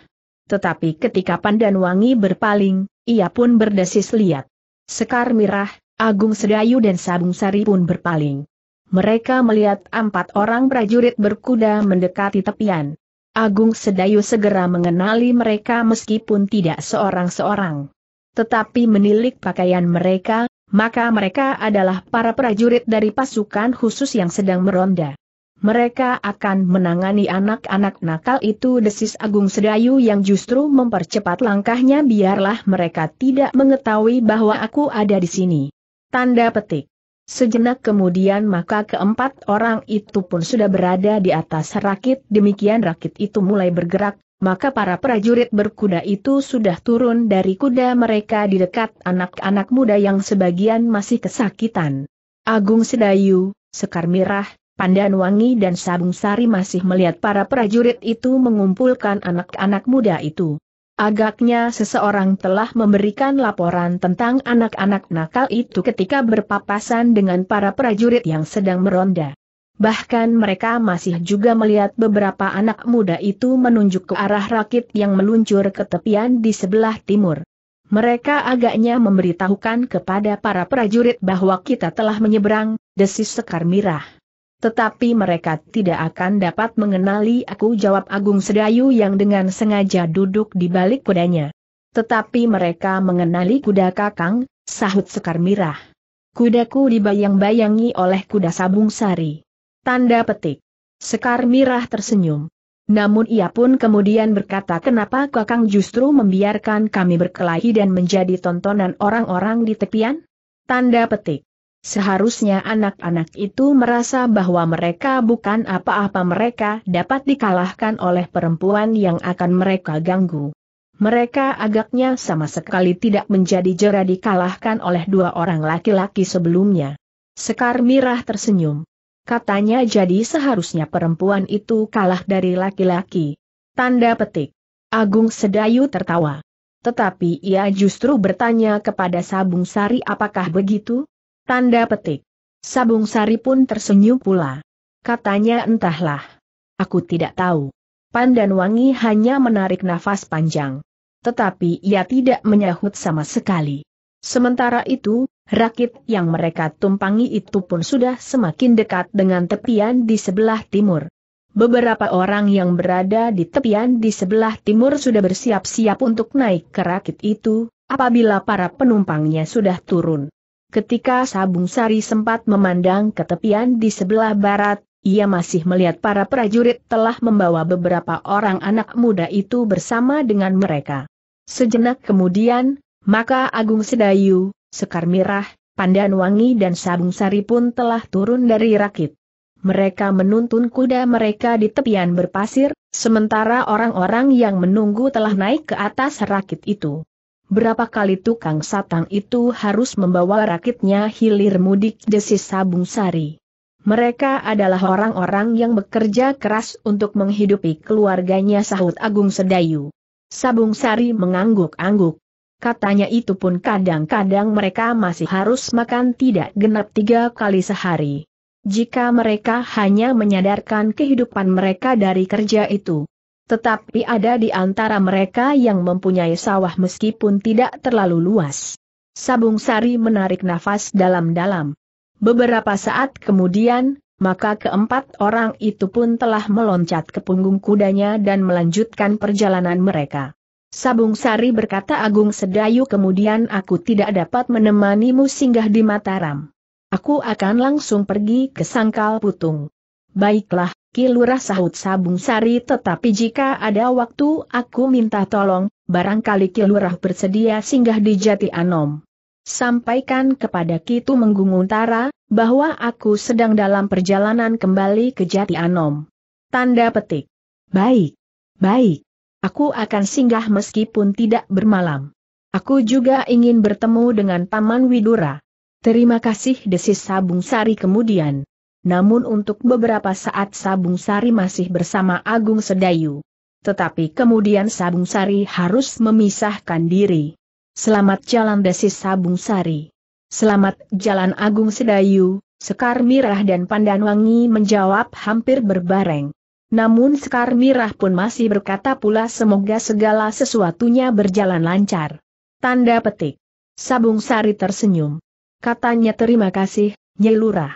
Tetapi ketika Pandan Wangi berpaling, ia pun berdesis lihat. Sekar Mirah, Agung Sedayu dan Sabung Sari pun berpaling. Mereka melihat empat orang prajurit berkuda mendekati tepian. Agung Sedayu segera mengenali mereka meskipun tidak seorang-seorang tetapi menilik pakaian mereka, maka mereka adalah para prajurit dari pasukan khusus yang sedang meronda. Mereka akan menangani anak-anak nakal itu desis Agung Sedayu yang justru mempercepat langkahnya biarlah mereka tidak mengetahui bahwa aku ada di sini. Tanda petik. Sejenak kemudian maka keempat orang itu pun sudah berada di atas rakit demikian rakit itu mulai bergerak, maka para prajurit berkuda itu sudah turun dari kuda mereka di dekat anak-anak muda yang sebagian masih kesakitan. Agung Sedayu, Sekar Mirah, Pandan Wangi dan Sabung Sari masih melihat para prajurit itu mengumpulkan anak-anak muda itu. Agaknya seseorang telah memberikan laporan tentang anak-anak nakal itu ketika berpapasan dengan para prajurit yang sedang meronda. Bahkan mereka masih juga melihat beberapa anak muda itu menunjuk ke arah rakit yang meluncur ke tepian di sebelah timur. Mereka agaknya memberitahukan kepada para prajurit bahwa kita telah menyeberang, desis Sekar Mirah. Tetapi mereka tidak akan dapat mengenali aku jawab Agung Sedayu yang dengan sengaja duduk di balik kudanya. Tetapi mereka mengenali kuda kakang, sahut Sekar Mirah. Kudaku dibayang-bayangi oleh kuda sabung sari. Tanda petik. Sekar Mirah tersenyum. Namun ia pun kemudian berkata kenapa Kakang justru membiarkan kami berkelahi dan menjadi tontonan orang-orang di tepian? Tanda petik. Seharusnya anak-anak itu merasa bahwa mereka bukan apa-apa mereka dapat dikalahkan oleh perempuan yang akan mereka ganggu. Mereka agaknya sama sekali tidak menjadi jera dikalahkan oleh dua orang laki-laki sebelumnya. Sekar Mirah tersenyum. Katanya jadi seharusnya perempuan itu kalah dari laki-laki. Tanda petik. Agung Sedayu tertawa. Tetapi ia justru bertanya kepada Sabung Sari apakah begitu? Tanda petik. Sabung Sari pun tersenyum pula. Katanya entahlah. Aku tidak tahu. Pandan Wangi hanya menarik nafas panjang. Tetapi ia tidak menyahut sama sekali. Sementara itu, Rakit yang mereka tumpangi itu pun sudah semakin dekat dengan tepian di sebelah timur. Beberapa orang yang berada di tepian di sebelah timur sudah bersiap-siap untuk naik ke rakit itu, apabila para penumpangnya sudah turun. Ketika Sabung Sari sempat memandang ke tepian di sebelah barat, ia masih melihat para prajurit telah membawa beberapa orang anak muda itu bersama dengan mereka. Sejenak kemudian, maka Agung Sedayu, Sekar mirah, pandan wangi dan sabung sari pun telah turun dari rakit. Mereka menuntun kuda mereka di tepian berpasir, sementara orang-orang yang menunggu telah naik ke atas rakit itu. Berapa kali tukang satang itu harus membawa rakitnya hilir mudik desis Sabung Sari. Mereka adalah orang-orang yang bekerja keras untuk menghidupi keluarganya sahut Agung Sedayu. Sabung Sari mengangguk-angguk. Katanya itu pun kadang-kadang mereka masih harus makan tidak genap tiga kali sehari. Jika mereka hanya menyadarkan kehidupan mereka dari kerja itu. Tetapi ada di antara mereka yang mempunyai sawah meskipun tidak terlalu luas. Sabung Sari menarik nafas dalam-dalam. Beberapa saat kemudian, maka keempat orang itu pun telah meloncat ke punggung kudanya dan melanjutkan perjalanan mereka. Sabung Sari berkata Agung Sedayu kemudian aku tidak dapat menemanimu singgah di Mataram. Aku akan langsung pergi ke Sangkal Putung. Baiklah, kilurah sahut Sabung Sari tetapi jika ada waktu aku minta tolong, barangkali kilurah bersedia singgah di Jati Anom. Sampaikan kepada Kitu Menggunguntara, bahwa aku sedang dalam perjalanan kembali ke Jati Anom. Tanda petik. Baik. Baik. Aku akan singgah meskipun tidak bermalam. Aku juga ingin bertemu dengan Paman Widura. Terima kasih desis Sabung Sari kemudian. Namun untuk beberapa saat Sabung Sari masih bersama Agung Sedayu. Tetapi kemudian Sabung Sari harus memisahkan diri. Selamat jalan desis Sabung Sari. Selamat jalan Agung Sedayu, Sekar Mirah dan Pandanwangi menjawab hampir berbareng. Namun Sekar Mirah pun masih berkata pula semoga segala sesuatunya berjalan lancar. Tanda petik. Sabung Sari tersenyum. Katanya terima kasih, Nyelurah.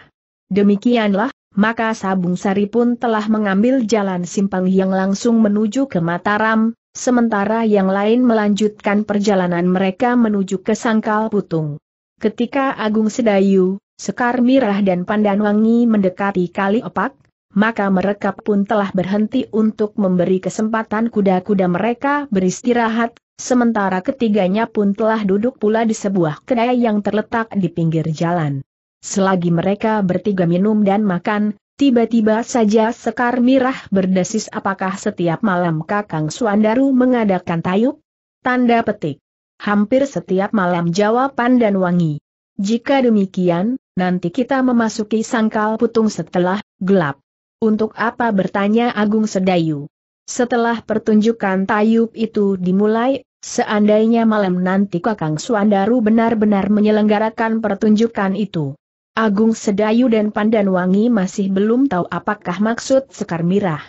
Demikianlah, maka Sabung Sari pun telah mengambil jalan simpang yang langsung menuju ke Mataram, sementara yang lain melanjutkan perjalanan mereka menuju ke Sangkal Putung. Ketika Agung Sedayu, Sekar Mirah dan Pandanwangi mendekati Kali Opak, maka mereka pun telah berhenti untuk memberi kesempatan kuda-kuda mereka beristirahat, sementara ketiganya pun telah duduk pula di sebuah kedai yang terletak di pinggir jalan. Selagi mereka bertiga minum dan makan, Tiba-tiba saja Sekar Mirah berdesis apakah setiap malam Kakang Suandaru mengadakan tayub? Tanda petik. Hampir setiap malam jawaban dan wangi. Jika demikian, nanti kita memasuki sangkal putung setelah gelap. Untuk apa bertanya Agung Sedayu? Setelah pertunjukan tayub itu dimulai, seandainya malam nanti Kakang Suandaru benar-benar menyelenggarakan pertunjukan itu. Agung Sedayu dan Pandan Wangi masih belum tahu apakah maksud Sekar Mirah.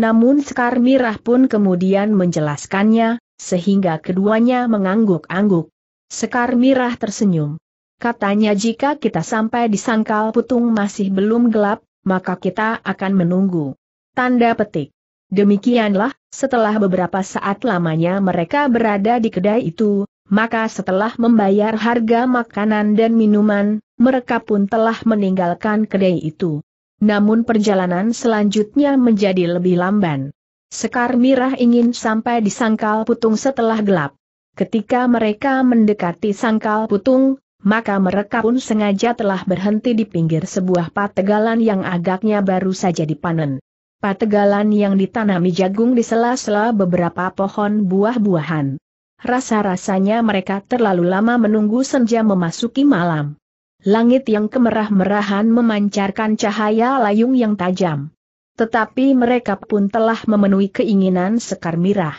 Namun Sekar Mirah pun kemudian menjelaskannya, sehingga keduanya mengangguk-angguk. Sekar Mirah tersenyum. Katanya jika kita sampai di sangkal putung masih belum gelap, maka kita akan menunggu. Tanda petik. Demikianlah, setelah beberapa saat lamanya mereka berada di kedai itu, maka setelah membayar harga makanan dan minuman, mereka pun telah meninggalkan kedai itu. Namun perjalanan selanjutnya menjadi lebih lamban. Sekar Mirah ingin sampai di sangkal putung setelah gelap. Ketika mereka mendekati sangkal putung, maka mereka pun sengaja telah berhenti di pinggir sebuah pategalan yang agaknya baru saja dipanen. Pategalan yang ditanami jagung di sela-sela beberapa pohon buah-buahan. Rasa-rasanya mereka terlalu lama menunggu senja memasuki malam. Langit yang kemerah-merahan memancarkan cahaya layung yang tajam. Tetapi mereka pun telah memenuhi keinginan sekar mirah.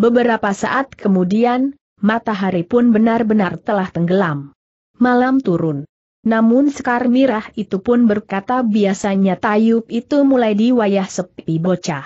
Beberapa saat kemudian, matahari pun benar-benar telah tenggelam malam turun. Namun Sekar Mirah itu pun berkata biasanya Tayub itu mulai di wayah sepi bocah.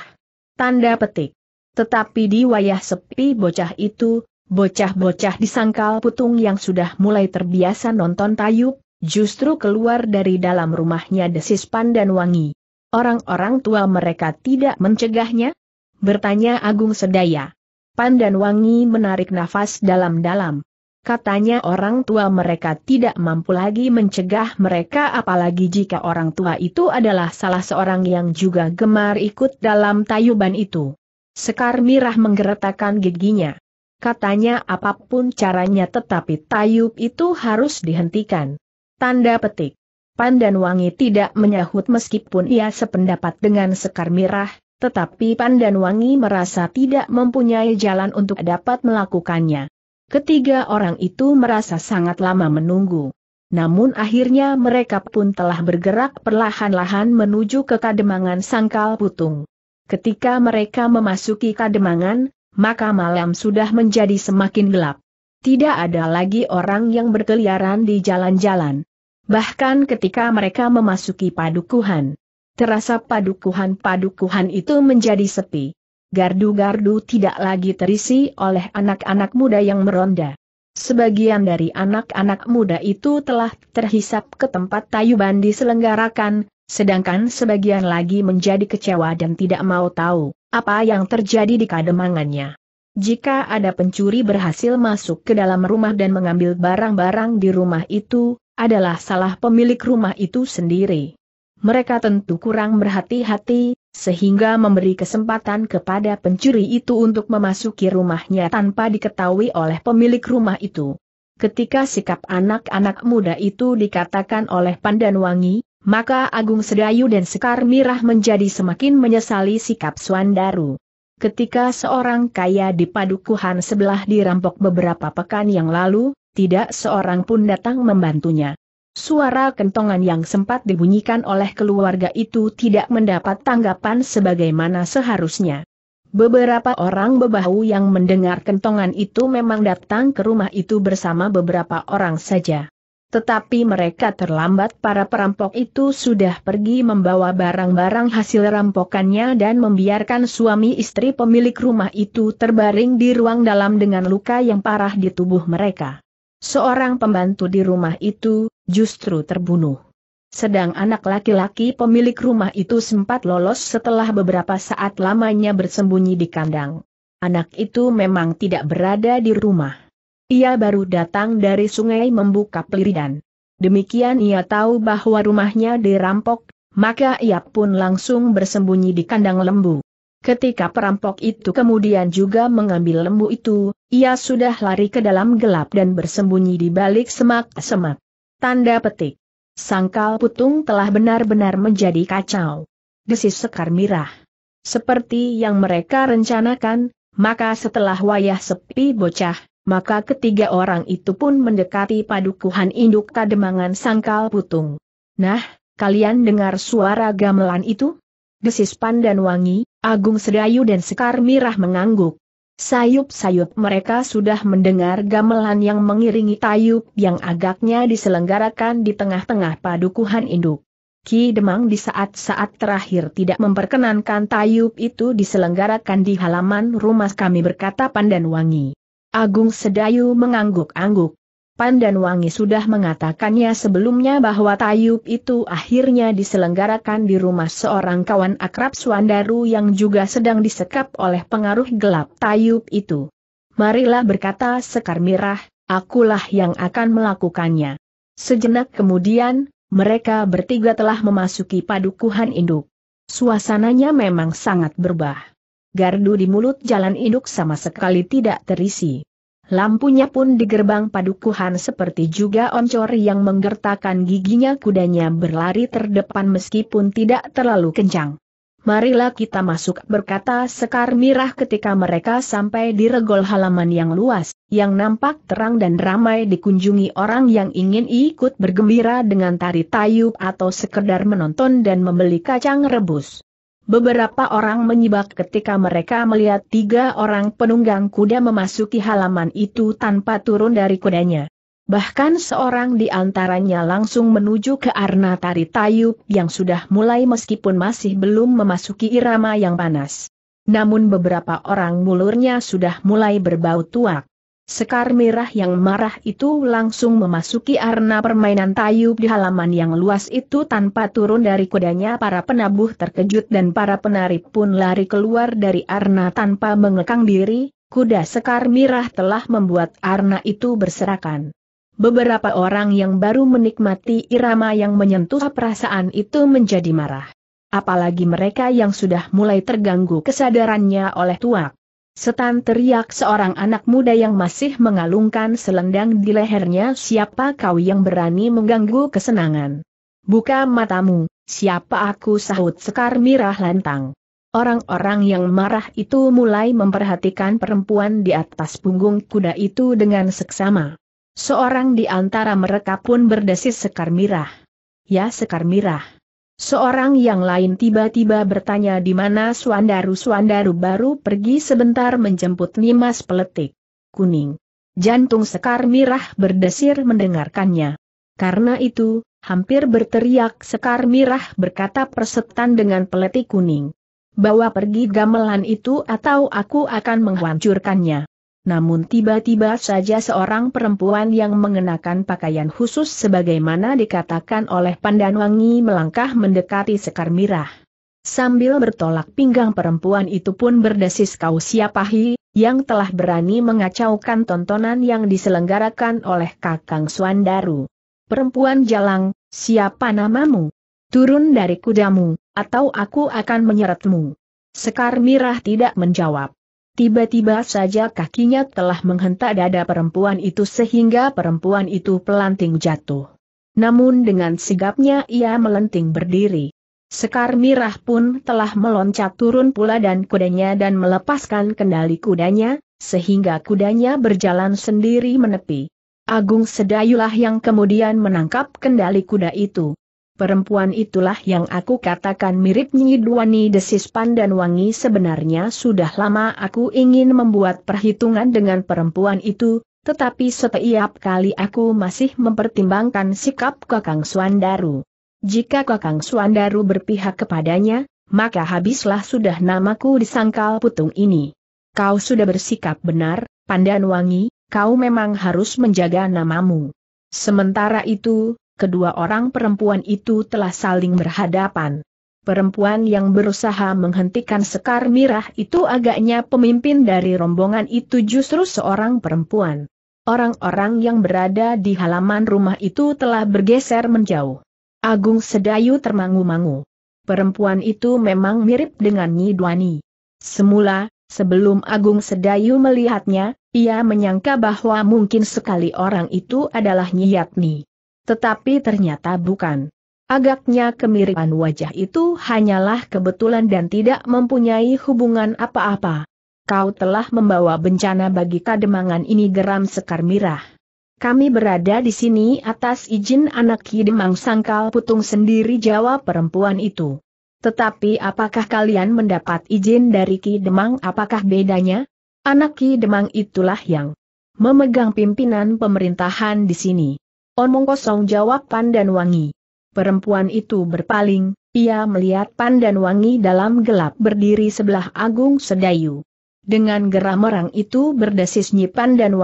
Tanda petik. Tetapi di wayah sepi bocah itu, bocah-bocah disangkal putung yang sudah mulai terbiasa nonton Tayub, justru keluar dari dalam rumahnya desis pandan wangi. Orang-orang tua mereka tidak mencegahnya? Bertanya Agung Sedaya. Pandan wangi menarik nafas dalam-dalam. Katanya orang tua mereka tidak mampu lagi mencegah mereka apalagi jika orang tua itu adalah salah seorang yang juga gemar ikut dalam tayuban itu. Sekar Mirah menggeretakkan giginya. Katanya apapun caranya tetapi tayub itu harus dihentikan. Tanda petik. Pandan Wangi tidak menyahut meskipun ia sependapat dengan Sekar Mirah, tetapi Pandan Wangi merasa tidak mempunyai jalan untuk dapat melakukannya. Ketiga orang itu merasa sangat lama menunggu. Namun akhirnya mereka pun telah bergerak perlahan-lahan menuju ke kademangan sangkal putung. Ketika mereka memasuki kademangan, maka malam sudah menjadi semakin gelap. Tidak ada lagi orang yang berkeliaran di jalan-jalan. Bahkan ketika mereka memasuki padukuhan, terasa padukuhan-padukuhan itu menjadi sepi gardu-gardu tidak lagi terisi oleh anak-anak muda yang meronda. Sebagian dari anak-anak muda itu telah terhisap ke tempat tayuban diselenggarakan, sedangkan sebagian lagi menjadi kecewa dan tidak mau tahu apa yang terjadi di kademangannya. Jika ada pencuri berhasil masuk ke dalam rumah dan mengambil barang-barang di rumah itu, adalah salah pemilik rumah itu sendiri. Mereka tentu kurang berhati-hati, sehingga memberi kesempatan kepada pencuri itu untuk memasuki rumahnya tanpa diketahui oleh pemilik rumah itu. Ketika sikap anak-anak muda itu dikatakan oleh Pandanwangi, maka Agung Sedayu dan Sekar Mirah menjadi semakin menyesali sikap Suandaru. Ketika seorang kaya di padukuhan sebelah dirampok beberapa pekan yang lalu, tidak seorang pun datang membantunya. Suara kentongan yang sempat dibunyikan oleh keluarga itu tidak mendapat tanggapan sebagaimana seharusnya. Beberapa orang bebahu yang mendengar kentongan itu memang datang ke rumah itu bersama beberapa orang saja. Tetapi mereka terlambat para perampok itu sudah pergi membawa barang-barang hasil rampokannya dan membiarkan suami istri pemilik rumah itu terbaring di ruang dalam dengan luka yang parah di tubuh mereka. Seorang pembantu di rumah itu, justru terbunuh. Sedang anak laki-laki pemilik rumah itu sempat lolos setelah beberapa saat lamanya bersembunyi di kandang. Anak itu memang tidak berada di rumah. Ia baru datang dari sungai membuka pelirian. Demikian ia tahu bahwa rumahnya dirampok, maka ia pun langsung bersembunyi di kandang lembu. Ketika perampok itu kemudian juga mengambil lembu itu, ia sudah lari ke dalam gelap dan bersembunyi di balik semak-semak. Tanda petik. Sangkal putung telah benar-benar menjadi kacau. Desis sekar mirah. Seperti yang mereka rencanakan, maka setelah wayah sepi bocah, maka ketiga orang itu pun mendekati padukuhan induk kademangan sangkal putung. Nah, kalian dengar suara gamelan itu? desis pandan wangi, Agung Sedayu dan Sekar Mirah mengangguk. Sayup-sayup mereka sudah mendengar gamelan yang mengiringi tayub yang agaknya diselenggarakan di tengah-tengah padukuhan induk. Ki Demang di saat-saat terakhir tidak memperkenankan tayub itu diselenggarakan di halaman rumah kami berkata Pandan Wangi. Agung Sedayu mengangguk-angguk. Pandan Wangi sudah mengatakannya sebelumnya bahwa tayub itu akhirnya diselenggarakan di rumah seorang kawan akrab Suandaru yang juga sedang disekap oleh pengaruh gelap tayub itu. Marilah berkata Sekar Mirah, akulah yang akan melakukannya. Sejenak kemudian, mereka bertiga telah memasuki padukuhan induk. Suasananya memang sangat berbah. Gardu di mulut jalan induk sama sekali tidak terisi. Lampunya pun di gerbang padukuhan seperti juga oncor yang menggertakkan giginya kudanya berlari terdepan meskipun tidak terlalu kencang. Marilah kita masuk berkata Sekar Mirah ketika mereka sampai di regol halaman yang luas, yang nampak terang dan ramai dikunjungi orang yang ingin ikut bergembira dengan tari tayub atau sekedar menonton dan membeli kacang rebus. Beberapa orang menyibak ketika mereka melihat tiga orang penunggang kuda memasuki halaman itu tanpa turun dari kudanya. Bahkan seorang di antaranya langsung menuju ke Arna Tari Tayub yang sudah mulai meskipun masih belum memasuki irama yang panas. Namun beberapa orang mulurnya sudah mulai berbau tuak. Sekar merah yang marah itu langsung memasuki arena permainan tayub di halaman yang luas itu tanpa turun dari kudanya para penabuh terkejut dan para penari pun lari keluar dari arena tanpa mengekang diri, kuda sekar merah telah membuat arena itu berserakan. Beberapa orang yang baru menikmati irama yang menyentuh perasaan itu menjadi marah. Apalagi mereka yang sudah mulai terganggu kesadarannya oleh tuak. Setan teriak seorang anak muda yang masih mengalungkan selendang di lehernya siapa kau yang berani mengganggu kesenangan. Buka matamu, siapa aku sahut Sekar Mirah lantang. Orang-orang yang marah itu mulai memperhatikan perempuan di atas punggung kuda itu dengan seksama. Seorang di antara mereka pun berdesis Sekar Mirah. Ya Sekar Mirah. Seorang yang lain tiba-tiba bertanya di mana Suandaru-Suandaru baru pergi sebentar menjemput Nimas Peletik. Kuning. Jantung Sekar Mirah berdesir mendengarkannya. Karena itu, hampir berteriak Sekar Mirah berkata persetan dengan peletik kuning. Bawa pergi gamelan itu atau aku akan menghancurkannya. Namun tiba-tiba saja seorang perempuan yang mengenakan pakaian khusus sebagaimana dikatakan oleh Pandanwangi melangkah mendekati Sekar Mirah. Sambil bertolak pinggang perempuan itu pun berdesis kau siapa yang telah berani mengacaukan tontonan yang diselenggarakan oleh Kakang Suandaru. Perempuan jalang, siapa namamu? Turun dari kudamu, atau aku akan menyeretmu. Sekar Mirah tidak menjawab. Tiba-tiba saja kakinya telah menghentak dada perempuan itu sehingga perempuan itu pelanting jatuh. Namun dengan sigapnya ia melenting berdiri. Sekar Mirah pun telah meloncat turun pula dan kudanya dan melepaskan kendali kudanya, sehingga kudanya berjalan sendiri menepi. Agung Sedayulah yang kemudian menangkap kendali kuda itu. Perempuan itulah yang aku katakan mirip Nyi Duwani desis Pandan Wangi. sebenarnya sudah lama aku ingin membuat perhitungan dengan perempuan itu, tetapi setiap kali aku masih mempertimbangkan sikap Kakang Suandaru. Jika Kakang Suandaru berpihak kepadanya, maka habislah sudah namaku disangkal putung ini. Kau sudah bersikap benar, Pandan Wangi. kau memang harus menjaga namamu. Sementara itu, kedua orang perempuan itu telah saling berhadapan. Perempuan yang berusaha menghentikan Sekar Mirah itu agaknya pemimpin dari rombongan itu justru seorang perempuan. Orang-orang yang berada di halaman rumah itu telah bergeser menjauh. Agung Sedayu termangu-mangu. Perempuan itu memang mirip dengan Nyi Duani. Semula, sebelum Agung Sedayu melihatnya, ia menyangka bahwa mungkin sekali orang itu adalah Nyi Yatni. Tetapi ternyata bukan. Agaknya kemiripan wajah itu hanyalah kebetulan dan tidak mempunyai hubungan apa-apa. Kau telah membawa bencana bagi kademangan ini geram Sekar Mirah. Kami berada di sini atas izin anak Hidemang Sangkal Putung sendiri jawab perempuan itu. Tetapi apakah kalian mendapat izin dari Ki Demang apakah bedanya? Anak Ki Demang itulah yang memegang pimpinan pemerintahan di sini. Omong kosong jawab Pandan Wangi. Perempuan itu berpaling, ia melihat Pandan Wangi dalam gelap berdiri sebelah Agung Sedayu. Dengan gerah merang itu berdesis Nyi Pandan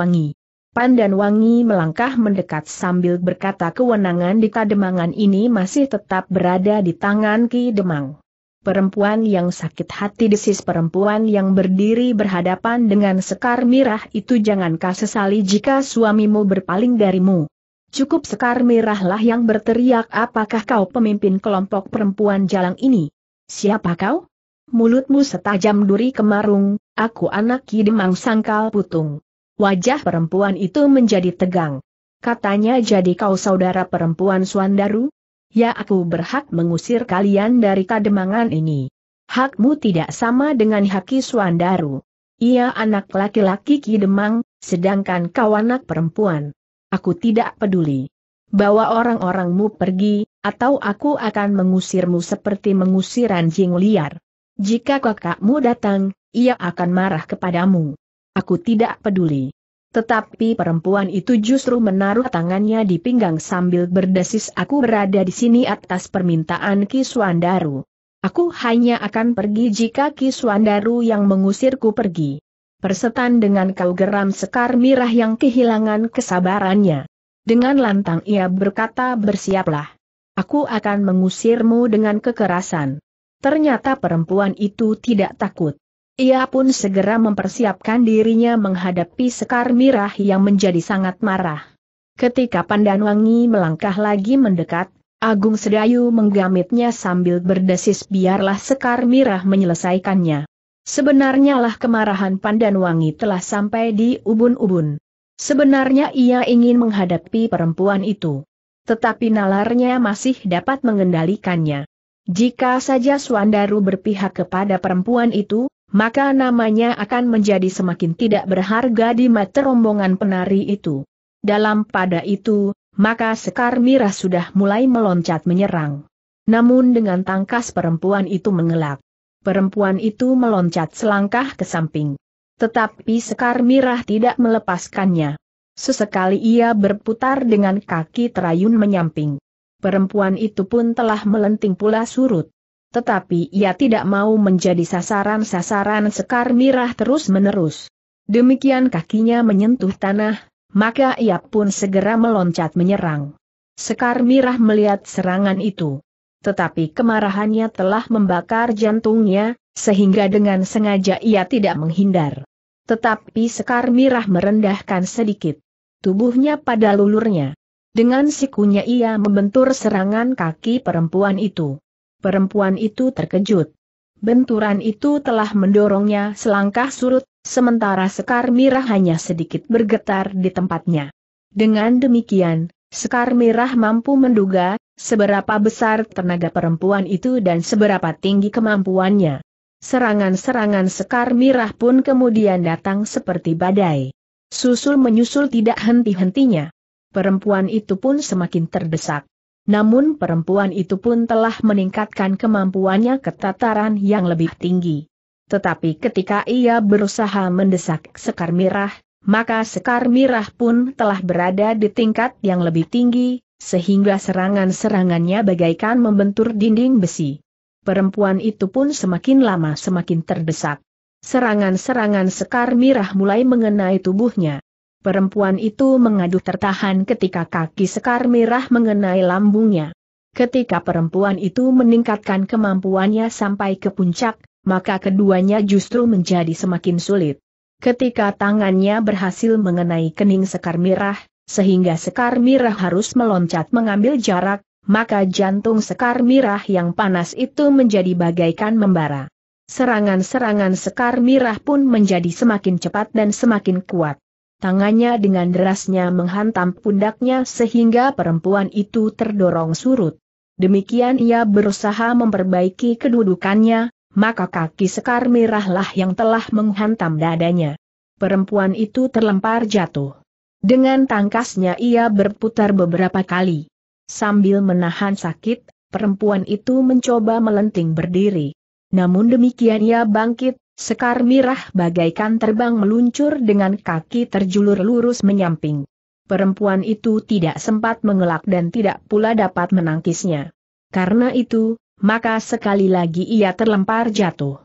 Wangi melangkah mendekat sambil berkata kewenangan di Kademangan ini masih tetap berada di tangan Ki Demang. Perempuan yang sakit hati desis perempuan yang berdiri berhadapan dengan sekar mirah itu jangan sesali jika suamimu berpaling darimu. Cukup Sekar Merahlah yang berteriak apakah kau pemimpin kelompok perempuan Jalang ini? Siapa kau? Mulutmu setajam duri kemarung, aku anak Kidemang Sangkal Putung. Wajah perempuan itu menjadi tegang. Katanya jadi kau saudara perempuan Suandaru? Ya aku berhak mengusir kalian dari kademangan ini. Hakmu tidak sama dengan haki Suandaru. Ia anak laki-laki Kidemang, sedangkan kau anak perempuan. Aku tidak peduli. Bawa orang-orangmu pergi, atau aku akan mengusirmu seperti mengusir anjing liar. Jika kakakmu datang, ia akan marah kepadamu. Aku tidak peduli. Tetapi perempuan itu justru menaruh tangannya di pinggang sambil berdesis aku berada di sini atas permintaan Kiswandaru. Aku hanya akan pergi jika Kiswandaru yang mengusirku pergi. Persetan dengan kau geram Sekar Mirah yang kehilangan kesabarannya. Dengan lantang ia berkata bersiaplah. Aku akan mengusirmu dengan kekerasan. Ternyata perempuan itu tidak takut. Ia pun segera mempersiapkan dirinya menghadapi Sekar Mirah yang menjadi sangat marah. Ketika pandan wangi melangkah lagi mendekat, Agung Sedayu menggamitnya sambil berdesis biarlah Sekar Mirah menyelesaikannya. Sebenarnya lah kemarahan Wangi telah sampai di ubun-ubun. Sebenarnya ia ingin menghadapi perempuan itu. Tetapi nalarnya masih dapat mengendalikannya. Jika saja Suandaru berpihak kepada perempuan itu, maka namanya akan menjadi semakin tidak berharga di mata rombongan penari itu. Dalam pada itu, maka Sekar Mira sudah mulai meloncat menyerang. Namun dengan tangkas perempuan itu mengelak perempuan itu meloncat selangkah ke samping. Tetapi Sekar Mirah tidak melepaskannya. Sesekali ia berputar dengan kaki terayun menyamping. Perempuan itu pun telah melenting pula surut. Tetapi ia tidak mau menjadi sasaran-sasaran Sekar Mirah terus-menerus. Demikian kakinya menyentuh tanah, maka ia pun segera meloncat menyerang. Sekar Mirah melihat serangan itu tetapi kemarahannya telah membakar jantungnya, sehingga dengan sengaja ia tidak menghindar. Tetapi Sekar Mirah merendahkan sedikit tubuhnya pada lulurnya. Dengan sikunya ia membentur serangan kaki perempuan itu. Perempuan itu terkejut. Benturan itu telah mendorongnya selangkah surut, sementara Sekar Mirah hanya sedikit bergetar di tempatnya. Dengan demikian, Sekar Mirah mampu menduga seberapa besar tenaga perempuan itu dan seberapa tinggi kemampuannya. Serangan-serangan sekar mirah pun kemudian datang seperti badai. Susul menyusul tidak henti-hentinya. Perempuan itu pun semakin terdesak. Namun perempuan itu pun telah meningkatkan kemampuannya ke tataran yang lebih tinggi. Tetapi ketika ia berusaha mendesak sekar mirah, maka sekar mirah pun telah berada di tingkat yang lebih tinggi, sehingga serangan-serangannya bagaikan membentur dinding besi. Perempuan itu pun semakin lama semakin terdesak. Serangan-serangan sekar mirah mulai mengenai tubuhnya. Perempuan itu mengadu tertahan ketika kaki sekar mirah mengenai lambungnya. Ketika perempuan itu meningkatkan kemampuannya sampai ke puncak, maka keduanya justru menjadi semakin sulit. Ketika tangannya berhasil mengenai kening sekar mirah, sehingga Sekar Mirah harus meloncat mengambil jarak, maka jantung Sekar Mirah yang panas itu menjadi bagaikan membara. Serangan-serangan Sekar Mirah pun menjadi semakin cepat dan semakin kuat. Tangannya dengan derasnya menghantam pundaknya sehingga perempuan itu terdorong surut. Demikian ia berusaha memperbaiki kedudukannya, maka kaki Sekar Mirahlah yang telah menghantam dadanya. Perempuan itu terlempar jatuh. Dengan tangkasnya ia berputar beberapa kali. Sambil menahan sakit, perempuan itu mencoba melenting berdiri. Namun demikian ia bangkit, sekar mirah bagaikan terbang meluncur dengan kaki terjulur lurus menyamping. Perempuan itu tidak sempat mengelak dan tidak pula dapat menangkisnya. Karena itu, maka sekali lagi ia terlempar jatuh.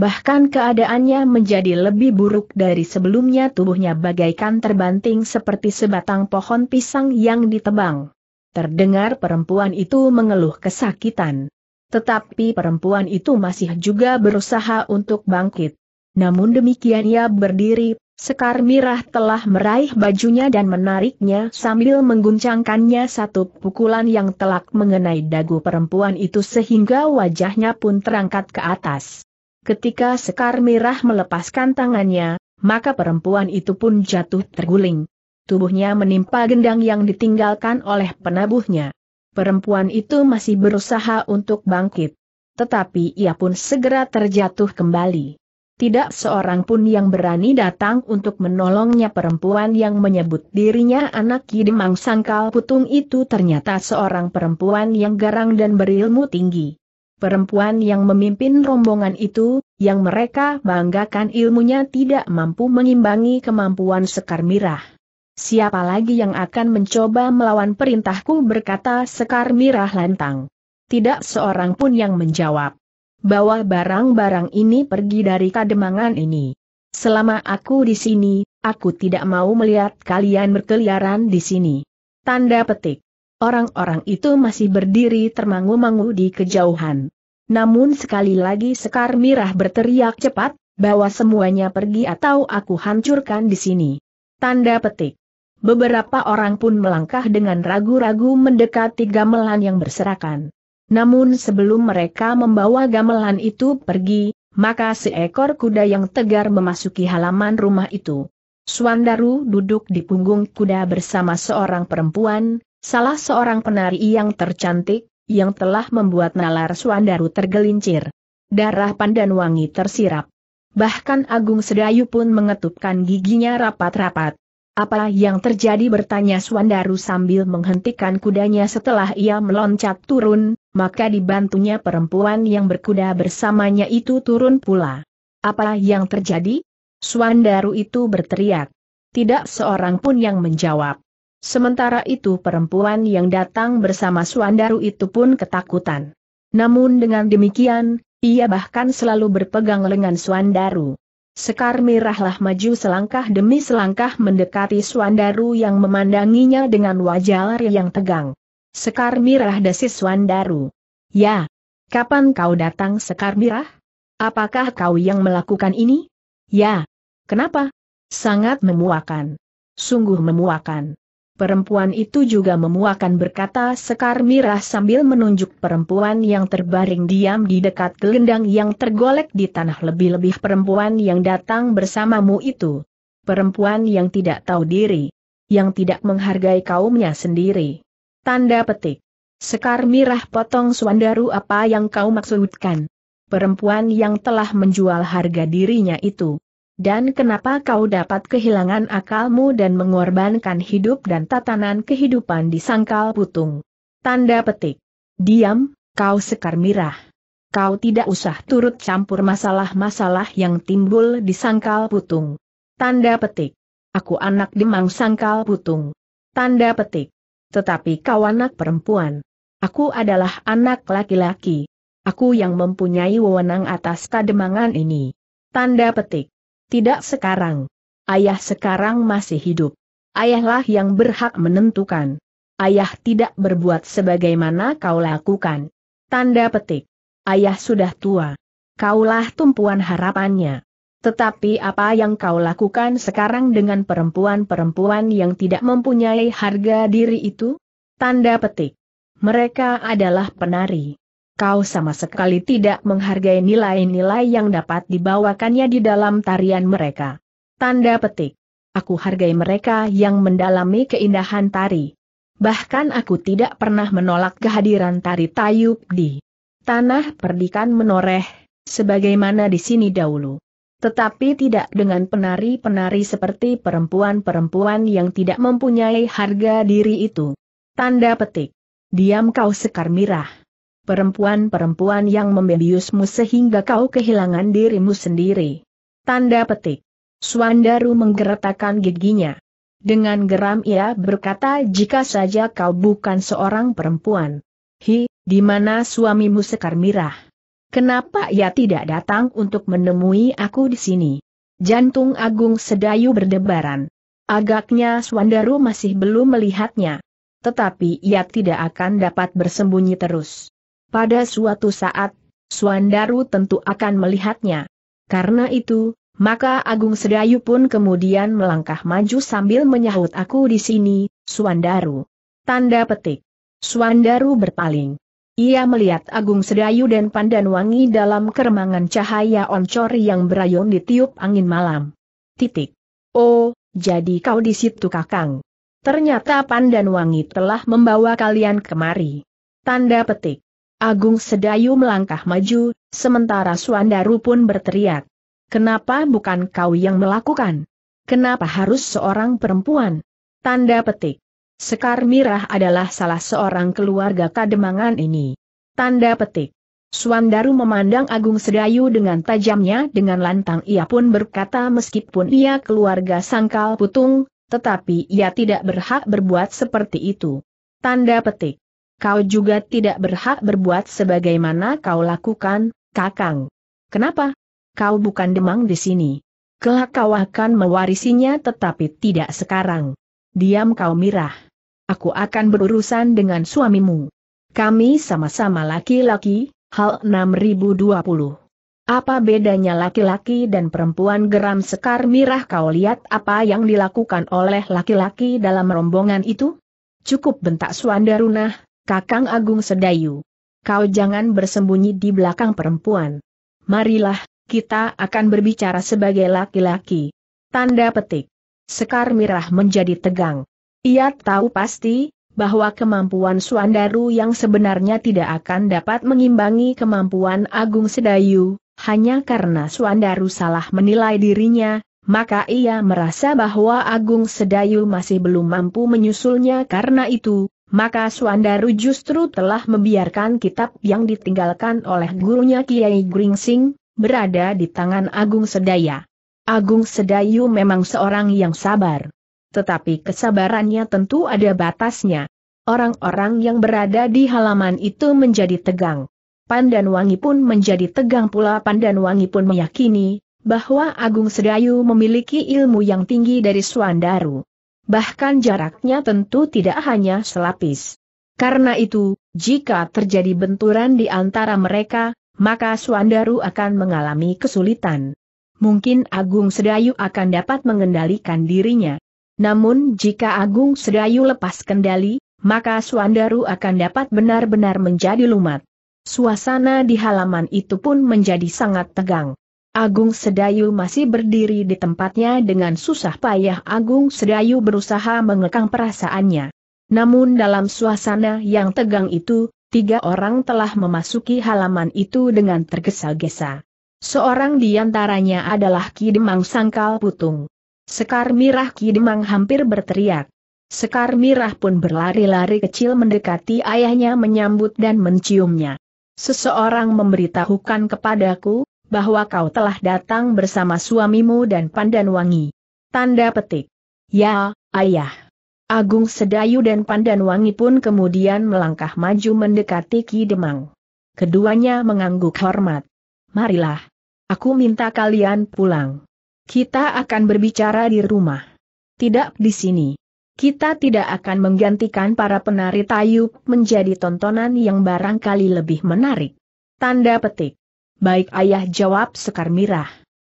Bahkan keadaannya menjadi lebih buruk dari sebelumnya tubuhnya bagaikan terbanting seperti sebatang pohon pisang yang ditebang. Terdengar perempuan itu mengeluh kesakitan. Tetapi perempuan itu masih juga berusaha untuk bangkit. Namun demikian ia berdiri, Sekar Mirah telah meraih bajunya dan menariknya sambil mengguncangkannya satu pukulan yang telak mengenai dagu perempuan itu sehingga wajahnya pun terangkat ke atas. Ketika Sekar Merah melepaskan tangannya, maka perempuan itu pun jatuh terguling. Tubuhnya menimpa gendang yang ditinggalkan oleh penabuhnya. Perempuan itu masih berusaha untuk bangkit. Tetapi ia pun segera terjatuh kembali. Tidak seorang pun yang berani datang untuk menolongnya perempuan yang menyebut dirinya anak Kidemang Sangkal Putung itu ternyata seorang perempuan yang garang dan berilmu tinggi. Perempuan yang memimpin rombongan itu, yang mereka banggakan ilmunya tidak mampu mengimbangi kemampuan Sekar Mirah. Siapa lagi yang akan mencoba melawan perintahku berkata Sekar Mirah lantang. Tidak seorang pun yang menjawab. Bawa barang-barang ini pergi dari kademangan ini. Selama aku di sini, aku tidak mau melihat kalian berkeliaran di sini. Tanda petik. Orang-orang itu masih berdiri termangu-mangu di kejauhan. Namun sekali lagi Sekar Mirah berteriak cepat, bahwa semuanya pergi atau aku hancurkan di sini. Tanda petik. Beberapa orang pun melangkah dengan ragu-ragu mendekati gamelan yang berserakan. Namun sebelum mereka membawa gamelan itu pergi, maka seekor kuda yang tegar memasuki halaman rumah itu. Suandaru duduk di punggung kuda bersama seorang perempuan, Salah seorang penari yang tercantik, yang telah membuat nalar Suandaru tergelincir. Darah pandan wangi tersirap. Bahkan Agung Sedayu pun mengetupkan giginya rapat-rapat. Apa yang terjadi bertanya Suandaru sambil menghentikan kudanya setelah ia meloncat turun, maka dibantunya perempuan yang berkuda bersamanya itu turun pula. Apa yang terjadi? Suandaru itu berteriak. Tidak seorang pun yang menjawab. Sementara itu perempuan yang datang bersama Suandaru itu pun ketakutan. Namun dengan demikian, ia bahkan selalu berpegang lengan Suandaru. Sekar Mirahlah maju selangkah demi selangkah mendekati Suandaru yang memandanginya dengan wajah yang tegang. Sekar Mirah desis Suandaru. Ya, kapan kau datang Sekar Mirah? Apakah kau yang melakukan ini? Ya. Kenapa? Sangat memuakan. Sungguh memuakan. Perempuan itu juga memuakan berkata Sekar Mirah sambil menunjuk perempuan yang terbaring diam di dekat gelendang yang tergolek di tanah lebih-lebih perempuan yang datang bersamamu itu. Perempuan yang tidak tahu diri. Yang tidak menghargai kaumnya sendiri. Tanda petik. Sekar Mirah potong Suandaru apa yang kau maksudkan. Perempuan yang telah menjual harga dirinya itu. Dan kenapa kau dapat kehilangan akalmu dan mengorbankan hidup dan tatanan kehidupan di sangkal putung? Tanda petik. Diam, kau sekar mirah. Kau tidak usah turut campur masalah-masalah yang timbul di sangkal putung. Tanda petik. Aku anak demang sangkal putung. Tanda petik. Tetapi kau anak perempuan. Aku adalah anak laki-laki. Aku yang mempunyai wewenang atas kademangan ini. Tanda petik. Tidak sekarang. Ayah sekarang masih hidup. Ayahlah yang berhak menentukan. Ayah tidak berbuat sebagaimana kau lakukan. Tanda petik. Ayah sudah tua. Kaulah tumpuan harapannya. Tetapi apa yang kau lakukan sekarang dengan perempuan-perempuan yang tidak mempunyai harga diri itu? Tanda petik. Mereka adalah penari kau sama sekali tidak menghargai nilai-nilai yang dapat dibawakannya di dalam tarian mereka. Tanda petik. Aku hargai mereka yang mendalami keindahan tari. Bahkan aku tidak pernah menolak kehadiran tari tayub di tanah perdikan menoreh, sebagaimana di sini dahulu. Tetapi tidak dengan penari-penari seperti perempuan-perempuan yang tidak mempunyai harga diri itu. Tanda petik. Diam kau sekar mirah perempuan-perempuan yang membeliusmu sehingga kau kehilangan dirimu sendiri. Tanda petik. Suandaru menggeretakkan giginya. Dengan geram ia berkata jika saja kau bukan seorang perempuan. Hi, di mana suamimu Sekar Mirah? Kenapa ia tidak datang untuk menemui aku di sini? Jantung Agung Sedayu berdebaran. Agaknya Suandaru masih belum melihatnya. Tetapi ia tidak akan dapat bersembunyi terus pada suatu saat, Suandaru tentu akan melihatnya. Karena itu, maka Agung Sedayu pun kemudian melangkah maju sambil menyahut aku di sini, Suandaru. Tanda petik. Suandaru berpaling. Ia melihat Agung Sedayu dan Wangi dalam keremangan cahaya oncor yang berayun di tiup angin malam. Titik. Oh, jadi kau di situ kakang. Ternyata Wangi telah membawa kalian kemari. Tanda petik. Agung Sedayu melangkah maju, sementara Suandaru pun berteriak. Kenapa bukan kau yang melakukan? Kenapa harus seorang perempuan? Tanda petik. Sekar Mirah adalah salah seorang keluarga kademangan ini. Tanda petik. Suandaru memandang Agung Sedayu dengan tajamnya dengan lantang ia pun berkata meskipun ia keluarga sangkal putung, tetapi ia tidak berhak berbuat seperti itu. Tanda petik kau juga tidak berhak berbuat sebagaimana kau lakukan, Kakang. Kenapa? Kau bukan demang di sini. Kelak kau akan mewarisinya tetapi tidak sekarang. Diam kau mirah. Aku akan berurusan dengan suamimu. Kami sama-sama laki-laki, hal 6020. Apa bedanya laki-laki dan perempuan geram sekar mirah kau lihat apa yang dilakukan oleh laki-laki dalam rombongan itu? Cukup bentak Suandarunah, Kakang Agung Sedayu. Kau jangan bersembunyi di belakang perempuan. Marilah, kita akan berbicara sebagai laki-laki. Tanda petik. Sekar Mirah menjadi tegang. Ia tahu pasti, bahwa kemampuan Suandaru yang sebenarnya tidak akan dapat mengimbangi kemampuan Agung Sedayu, hanya karena Suandaru salah menilai dirinya, maka ia merasa bahwa Agung Sedayu masih belum mampu menyusulnya karena itu, maka Suandaru justru telah membiarkan kitab yang ditinggalkan oleh gurunya Kiai Gringsing, berada di tangan Agung Sedaya. Agung Sedayu memang seorang yang sabar. Tetapi kesabarannya tentu ada batasnya. Orang-orang yang berada di halaman itu menjadi tegang. Pandan Wangi pun menjadi tegang pula Pandan Wangi pun meyakini, bahwa Agung Sedayu memiliki ilmu yang tinggi dari Suandaru. Bahkan jaraknya tentu tidak hanya selapis. Karena itu, jika terjadi benturan di antara mereka, maka Suandaru akan mengalami kesulitan. Mungkin Agung Sedayu akan dapat mengendalikan dirinya. Namun jika Agung Sedayu lepas kendali, maka Suandaru akan dapat benar-benar menjadi lumat. Suasana di halaman itu pun menjadi sangat tegang. Agung Sedayu masih berdiri di tempatnya dengan susah payah Agung Sedayu berusaha mengekang perasaannya. Namun dalam suasana yang tegang itu, tiga orang telah memasuki halaman itu dengan tergesa-gesa. Seorang di antaranya adalah Kidemang Sangkal Putung. Sekar Mirah Kidemang hampir berteriak. Sekar Mirah pun berlari-lari kecil mendekati ayahnya menyambut dan menciumnya. Seseorang memberitahukan kepadaku, bahwa kau telah datang bersama suamimu dan Pandan Wangi. Tanda petik. Ya, ayah. Agung Sedayu dan Pandan Wangi pun kemudian melangkah maju mendekati Ki Demang. Keduanya mengangguk hormat. Marilah. Aku minta kalian pulang. Kita akan berbicara di rumah. Tidak di sini. Kita tidak akan menggantikan para penari tayub menjadi tontonan yang barangkali lebih menarik. Tanda petik. Baik ayah jawab Sekar Mirah.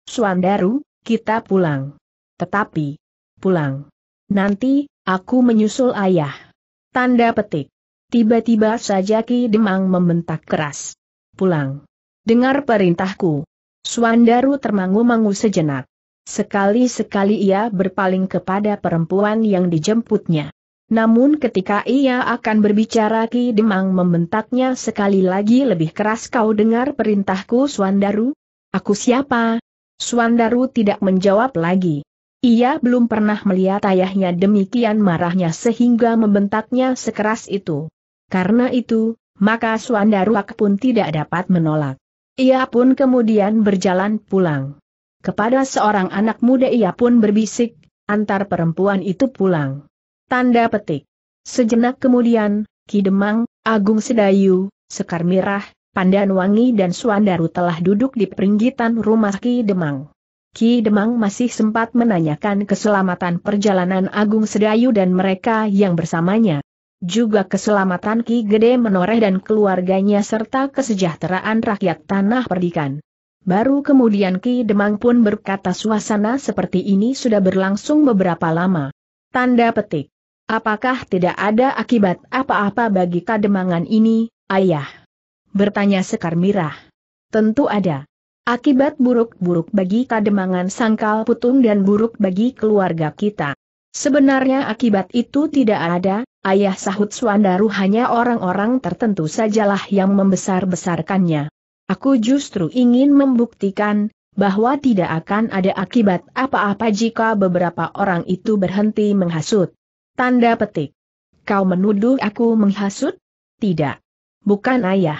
Suandaru, kita pulang. Tetapi, pulang. Nanti, aku menyusul ayah. Tanda petik. Tiba-tiba saja Ki Demang membentak keras. Pulang. Dengar perintahku. Suandaru termangu-mangu sejenak. Sekali-sekali ia berpaling kepada perempuan yang dijemputnya. Namun ketika ia akan berbicara Ki Demang membentaknya sekali lagi lebih keras kau dengar perintahku Swandaru. Aku siapa? Swandaru tidak menjawab lagi. Ia belum pernah melihat ayahnya demikian marahnya sehingga membentaknya sekeras itu. Karena itu, maka Swandaru pun tidak dapat menolak. Ia pun kemudian berjalan pulang. Kepada seorang anak muda ia pun berbisik, antar perempuan itu pulang. Tanda petik. Sejenak kemudian, Ki Demang, Agung Sedayu, Sekar Mirah, Pandan Wangi dan Suandaru telah duduk di peringgitan rumah Ki Demang. Ki Demang masih sempat menanyakan keselamatan perjalanan Agung Sedayu dan mereka yang bersamanya. Juga keselamatan Ki Gede Menoreh dan keluarganya serta kesejahteraan rakyat Tanah Perdikan. Baru kemudian Ki Demang pun berkata suasana seperti ini sudah berlangsung beberapa lama. Tanda petik. Apakah tidak ada akibat apa-apa bagi kademangan ini, ayah? Bertanya Sekar Mirah. Tentu ada. Akibat buruk-buruk bagi kademangan sangkal putung dan buruk bagi keluarga kita. Sebenarnya akibat itu tidak ada, ayah sahut Suandaru hanya orang-orang tertentu sajalah yang membesar-besarkannya. Aku justru ingin membuktikan, bahwa tidak akan ada akibat apa-apa jika beberapa orang itu berhenti menghasut. Tanda petik. Kau menuduh aku menghasut? Tidak. Bukan ayah.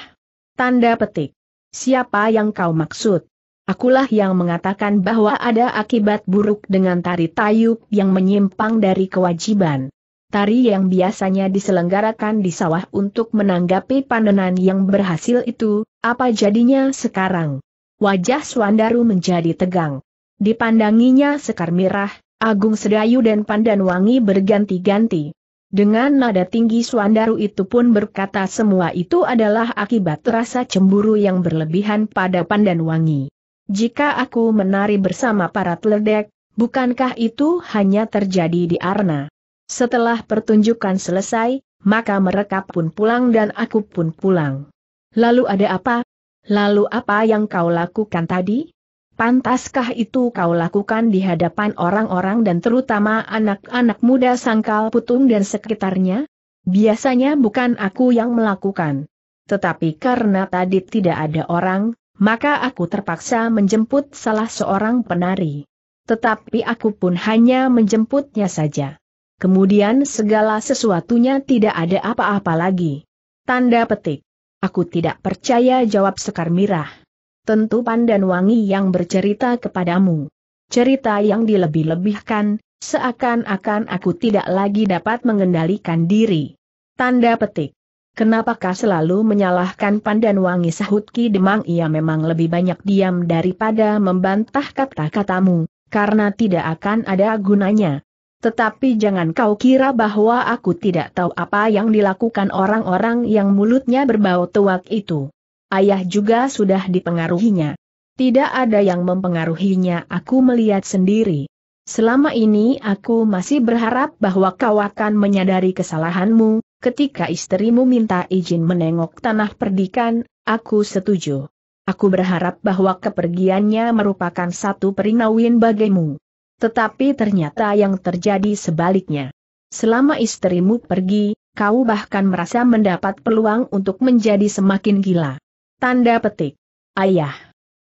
Tanda petik. Siapa yang kau maksud? Akulah yang mengatakan bahwa ada akibat buruk dengan tari tayub yang menyimpang dari kewajiban. Tari yang biasanya diselenggarakan di sawah untuk menanggapi panenan yang berhasil itu, apa jadinya sekarang? Wajah Swandaru menjadi tegang. Dipandanginya sekar mirah, Agung Sedayu dan Pandan Wangi berganti-ganti. Dengan nada tinggi Suandaru itu pun berkata semua itu adalah akibat rasa cemburu yang berlebihan pada Pandan Wangi. Jika aku menari bersama para teledek, bukankah itu hanya terjadi di Arna? Setelah pertunjukan selesai, maka mereka pun pulang dan aku pun pulang. Lalu ada apa? Lalu apa yang kau lakukan tadi? Pantaskah itu kau lakukan di hadapan orang-orang dan terutama anak-anak muda sangkal putung dan sekitarnya? Biasanya bukan aku yang melakukan. Tetapi karena tadi tidak ada orang, maka aku terpaksa menjemput salah seorang penari. Tetapi aku pun hanya menjemputnya saja. Kemudian segala sesuatunya tidak ada apa-apa lagi. Tanda petik. Aku tidak percaya jawab Sekar Mirah tentu Pandan Wangi yang bercerita kepadamu. Cerita yang dilebih-lebihkan, seakan-akan aku tidak lagi dapat mengendalikan diri. Tanda petik. Kenapakah selalu menyalahkan Pandan Wangi sahut Ki Demang ia memang lebih banyak diam daripada membantah kata-katamu, karena tidak akan ada gunanya. Tetapi jangan kau kira bahwa aku tidak tahu apa yang dilakukan orang-orang yang mulutnya berbau tuak itu. Ayah juga sudah dipengaruhinya. Tidak ada yang mempengaruhinya aku melihat sendiri. Selama ini aku masih berharap bahwa kau akan menyadari kesalahanmu, ketika istrimu minta izin menengok tanah perdikan, aku setuju. Aku berharap bahwa kepergiannya merupakan satu perinawin bagimu. Tetapi ternyata yang terjadi sebaliknya. Selama istrimu pergi, kau bahkan merasa mendapat peluang untuk menjadi semakin gila. Tanda petik. Ayah.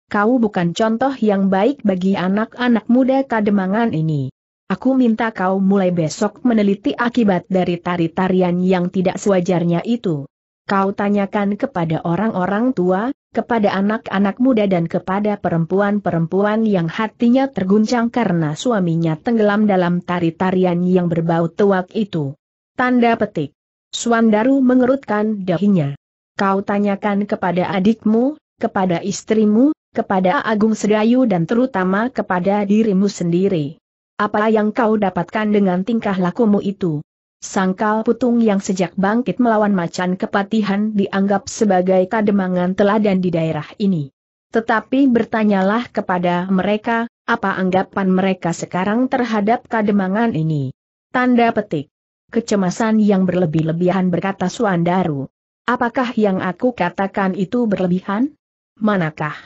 Kau bukan contoh yang baik bagi anak-anak muda kademangan ini. Aku minta kau mulai besok meneliti akibat dari tari-tarian yang tidak sewajarnya itu. Kau tanyakan kepada orang-orang tua, kepada anak-anak muda dan kepada perempuan-perempuan yang hatinya terguncang karena suaminya tenggelam dalam tari-tarian yang berbau tuak itu. Tanda petik. Suandaru mengerutkan dahinya. Kau tanyakan kepada adikmu, kepada istrimu, kepada Agung Sedayu dan terutama kepada dirimu sendiri. Apa yang kau dapatkan dengan tingkah lakumu itu? Sangkal putung yang sejak bangkit melawan macan kepatihan dianggap sebagai kademangan teladan di daerah ini. Tetapi bertanyalah kepada mereka, apa anggapan mereka sekarang terhadap kademangan ini? Tanda petik. Kecemasan yang berlebih-lebihan berkata Suandaru. Apakah yang aku katakan itu berlebihan? Manakah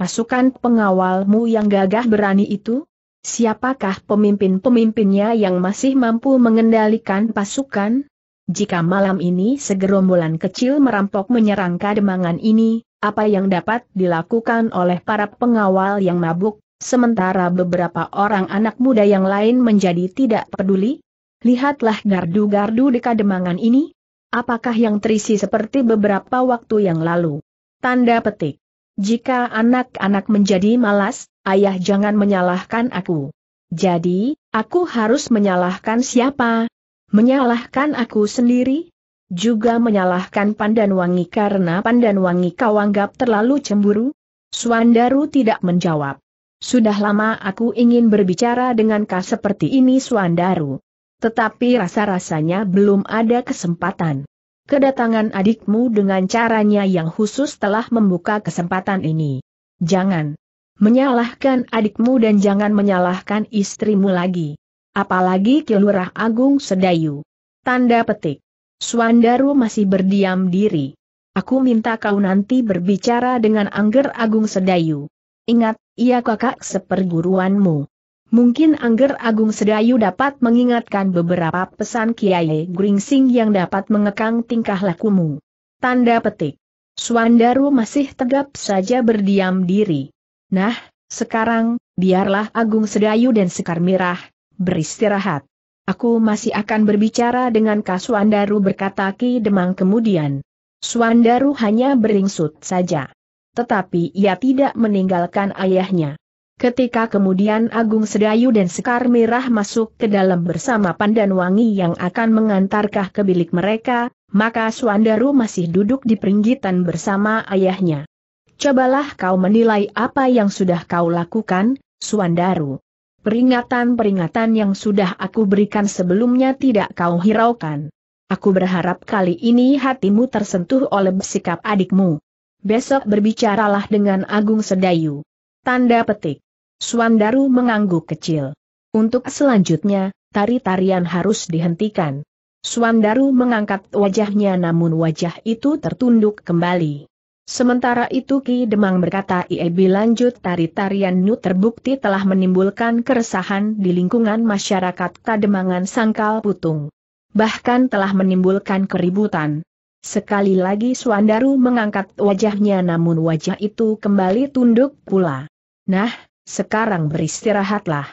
pasukan pengawalmu yang gagah berani itu? Siapakah pemimpin-pemimpinnya yang masih mampu mengendalikan pasukan? Jika malam ini segerombolan kecil merampok menyerang kademangan ini, apa yang dapat dilakukan oleh para pengawal yang mabuk, sementara beberapa orang anak muda yang lain menjadi tidak peduli? Lihatlah gardu-gardu di kademangan ini, Apakah yang terisi seperti beberapa waktu yang lalu? Tanda petik. Jika anak-anak menjadi malas, ayah jangan menyalahkan aku. Jadi, aku harus menyalahkan siapa? Menyalahkan aku sendiri? Juga menyalahkan pandan wangi karena Pandanwangi kau anggap terlalu cemburu? Suandaru tidak menjawab. Sudah lama aku ingin berbicara dengan kau seperti ini Suandaru. Tetapi rasa-rasanya belum ada kesempatan. Kedatangan adikmu dengan caranya yang khusus telah membuka kesempatan ini. Jangan menyalahkan adikmu dan jangan menyalahkan istrimu lagi. Apalagi Kilurah Agung Sedayu. Tanda petik. Suandaru masih berdiam diri. Aku minta kau nanti berbicara dengan Angger Agung Sedayu. Ingat, ia kakak seperguruanmu. Mungkin Angger Agung Sedayu dapat mengingatkan beberapa pesan Kiai Gringsing yang dapat mengekang tingkah lakumu. Tanda petik. Suandaru masih tegap saja berdiam diri. Nah, sekarang, biarlah Agung Sedayu dan Sekar Mirah, beristirahat. Aku masih akan berbicara dengan Kasuandaru berkata Ki Demang kemudian. Suandaru hanya beringsut saja. Tetapi ia tidak meninggalkan ayahnya. Ketika kemudian Agung Sedayu dan Sekar Merah masuk ke dalam bersama Pandan Wangi yang akan mengantarkah ke bilik mereka, maka Suandaru masih duduk di peringgitan bersama ayahnya. Cobalah kau menilai apa yang sudah kau lakukan, Suandaru. Peringatan-peringatan yang sudah aku berikan sebelumnya tidak kau hiraukan. Aku berharap kali ini hatimu tersentuh oleh sikap adikmu. Besok berbicaralah dengan Agung Sedayu. Tanda petik. Suandaru mengangguk kecil. Untuk selanjutnya, tari-tarian harus dihentikan. Suandaru mengangkat wajahnya namun wajah itu tertunduk kembali. Sementara itu Ki Demang berkata Iebi lanjut tari-tarian Nu terbukti telah menimbulkan keresahan di lingkungan masyarakat Kademangan Sangkal Putung. Bahkan telah menimbulkan keributan. Sekali lagi Suandaru mengangkat wajahnya namun wajah itu kembali tunduk pula. Nah, sekarang beristirahatlah.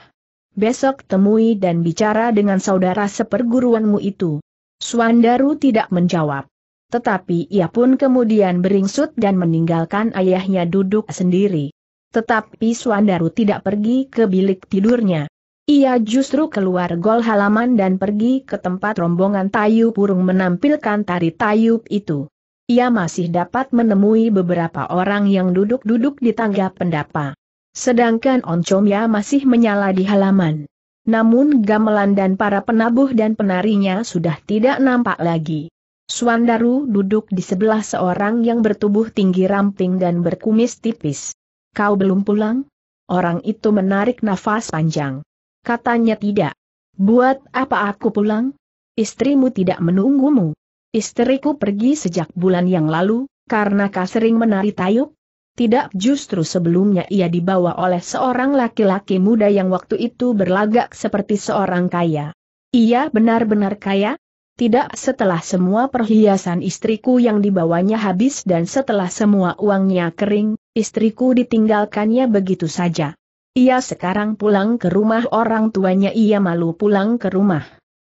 Besok temui dan bicara dengan saudara seperguruanmu itu. Suandaru tidak menjawab. Tetapi ia pun kemudian beringsut dan meninggalkan ayahnya duduk sendiri. Tetapi Suandaru tidak pergi ke bilik tidurnya. Ia justru keluar gol halaman dan pergi ke tempat rombongan Tayu burung menampilkan tari Tayub itu. Ia masih dapat menemui beberapa orang yang duduk-duduk di tangga pendapa. Sedangkan oncomnya masih menyala di halaman. Namun gamelan dan para penabuh dan penarinya sudah tidak nampak lagi. Suandaru duduk di sebelah seorang yang bertubuh tinggi ramping dan berkumis tipis. Kau belum pulang? Orang itu menarik nafas panjang. Katanya tidak. Buat apa aku pulang? Istrimu tidak menunggumu. Istriku pergi sejak bulan yang lalu, karena kau sering menari tayub, tidak justru sebelumnya ia dibawa oleh seorang laki-laki muda yang waktu itu berlagak seperti seorang kaya. Ia benar-benar kaya? Tidak setelah semua perhiasan istriku yang dibawanya habis dan setelah semua uangnya kering, istriku ditinggalkannya begitu saja. Ia sekarang pulang ke rumah orang tuanya ia malu pulang ke rumah.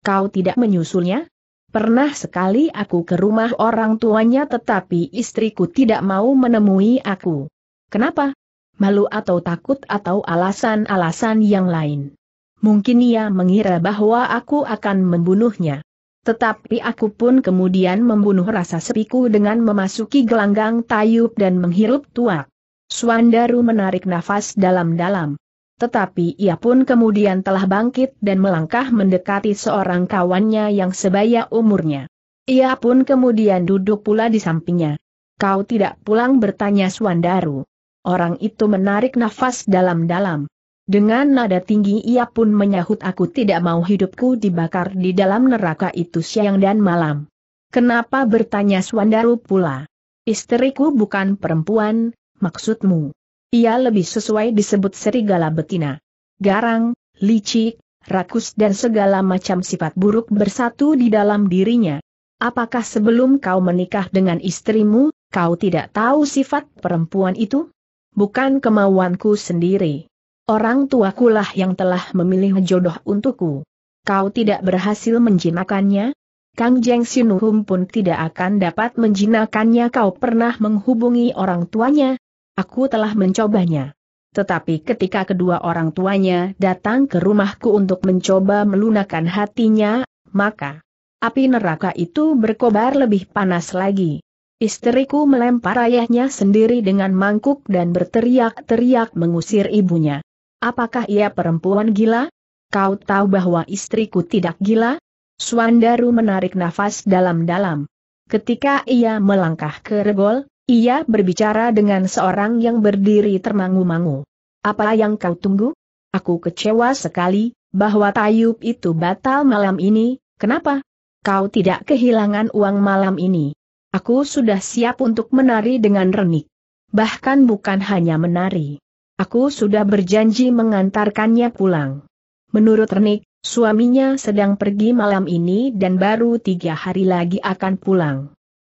Kau tidak menyusulnya? Pernah sekali aku ke rumah orang tuanya tetapi istriku tidak mau menemui aku. Kenapa? Malu atau takut atau alasan-alasan yang lain. Mungkin ia mengira bahwa aku akan membunuhnya. Tetapi aku pun kemudian membunuh rasa sepiku dengan memasuki gelanggang tayub dan menghirup tua. Suandaru menarik nafas dalam-dalam tetapi ia pun kemudian telah bangkit dan melangkah mendekati seorang kawannya yang sebaya umurnya. Ia pun kemudian duduk pula di sampingnya. Kau tidak pulang bertanya Suandaru. Orang itu menarik nafas dalam-dalam. Dengan nada tinggi ia pun menyahut aku tidak mau hidupku dibakar di dalam neraka itu siang dan malam. Kenapa bertanya Suandaru pula? Istriku bukan perempuan, maksudmu. Ia lebih sesuai disebut serigala betina. Garang, licik, rakus dan segala macam sifat buruk bersatu di dalam dirinya. Apakah sebelum kau menikah dengan istrimu, kau tidak tahu sifat perempuan itu? Bukan kemauanku sendiri. Orang tuakulah yang telah memilih jodoh untukku. Kau tidak berhasil menjinakannya? Kang Jeng Sinuhum pun tidak akan dapat menjinakannya kau pernah menghubungi orang tuanya, Aku telah mencobanya. Tetapi ketika kedua orang tuanya datang ke rumahku untuk mencoba melunakkan hatinya, maka api neraka itu berkobar lebih panas lagi. Istriku melempar ayahnya sendiri dengan mangkuk dan berteriak-teriak mengusir ibunya. Apakah ia perempuan gila? Kau tahu bahwa istriku tidak gila? Suandaru menarik nafas dalam-dalam. Ketika ia melangkah ke regol, ia berbicara dengan seorang yang berdiri termangu-mangu. Apa yang kau tunggu? Aku kecewa sekali, bahwa Tayub itu batal malam ini, kenapa? Kau tidak kehilangan uang malam ini. Aku sudah siap untuk menari dengan renik. Bahkan bukan hanya menari. Aku sudah berjanji mengantarkannya pulang. Menurut Renik, suaminya sedang pergi malam ini dan baru tiga hari lagi akan pulang.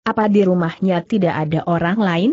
Apa di rumahnya tidak ada orang lain?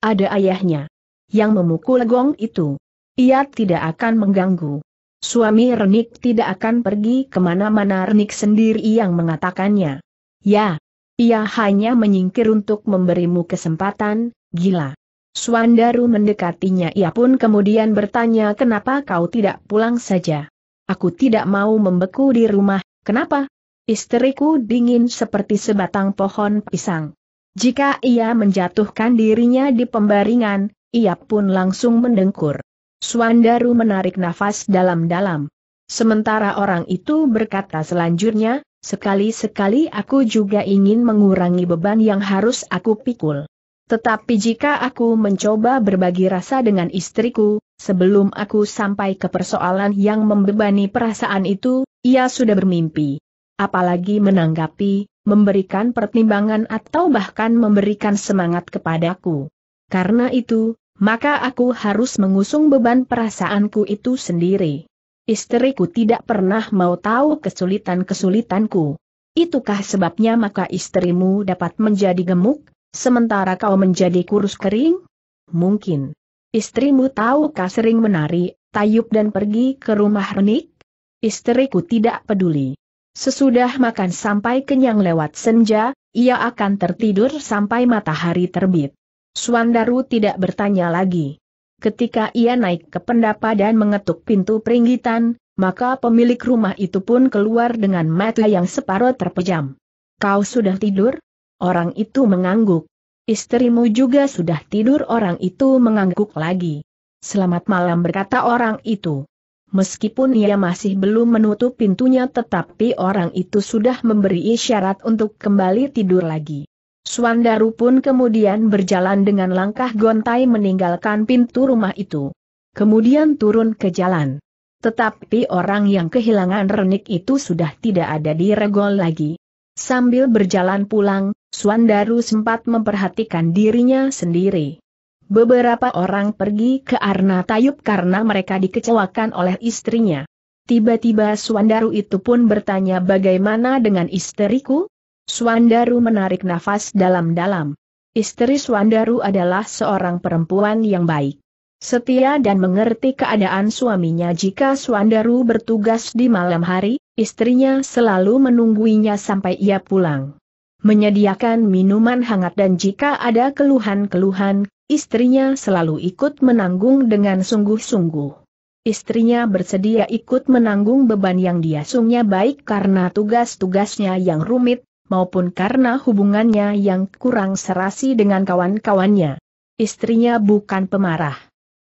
Ada ayahnya. Yang memukul gong itu. Ia tidak akan mengganggu. Suami Renik tidak akan pergi kemana-mana Renik sendiri yang mengatakannya. Ya, ia hanya menyingkir untuk memberimu kesempatan, gila. Suandaru mendekatinya ia pun kemudian bertanya kenapa kau tidak pulang saja. Aku tidak mau membeku di rumah, kenapa? Istriku dingin seperti sebatang pohon pisang. Jika ia menjatuhkan dirinya di pembaringan, ia pun langsung mendengkur. Suandaru menarik nafas dalam-dalam. Sementara orang itu berkata selanjutnya, sekali-sekali aku juga ingin mengurangi beban yang harus aku pikul. Tetapi jika aku mencoba berbagi rasa dengan istriku, sebelum aku sampai ke persoalan yang membebani perasaan itu, ia sudah bermimpi apalagi menanggapi, memberikan pertimbangan atau bahkan memberikan semangat kepadaku. Karena itu, maka aku harus mengusung beban perasaanku itu sendiri. Istriku tidak pernah mau tahu kesulitan-kesulitanku. Itukah sebabnya maka istrimu dapat menjadi gemuk, sementara kau menjadi kurus kering? Mungkin. Istrimu tahukah sering menari, tayub dan pergi ke rumah renik? Istriku tidak peduli. Sesudah makan sampai kenyang lewat senja, ia akan tertidur sampai matahari terbit. Suandaru tidak bertanya lagi. Ketika ia naik ke pendapa dan mengetuk pintu peringgitan, maka pemilik rumah itu pun keluar dengan mata yang separuh terpejam. Kau sudah tidur? Orang itu mengangguk. Istrimu juga sudah tidur orang itu mengangguk lagi. Selamat malam berkata orang itu. Meskipun ia masih belum menutup pintunya tetapi orang itu sudah memberi isyarat untuk kembali tidur lagi. Suandaru pun kemudian berjalan dengan langkah gontai meninggalkan pintu rumah itu. Kemudian turun ke jalan. Tetapi orang yang kehilangan renik itu sudah tidak ada di regol lagi. Sambil berjalan pulang, Suandaru sempat memperhatikan dirinya sendiri. Beberapa orang pergi ke Arna Tayub karena mereka dikecewakan oleh istrinya. Tiba-tiba Suandaru itu pun bertanya bagaimana dengan istriku? Suandaru menarik nafas dalam-dalam. Istri Suandaru adalah seorang perempuan yang baik. Setia dan mengerti keadaan suaminya jika Suandaru bertugas di malam hari, istrinya selalu menungguinya sampai ia pulang menyediakan minuman hangat dan jika ada keluhan-keluhan, istrinya selalu ikut menanggung dengan sungguh-sungguh. Istrinya bersedia ikut menanggung beban yang diasungnya baik karena tugas-tugasnya yang rumit, maupun karena hubungannya yang kurang serasi dengan kawan-kawannya. Istrinya bukan pemarah.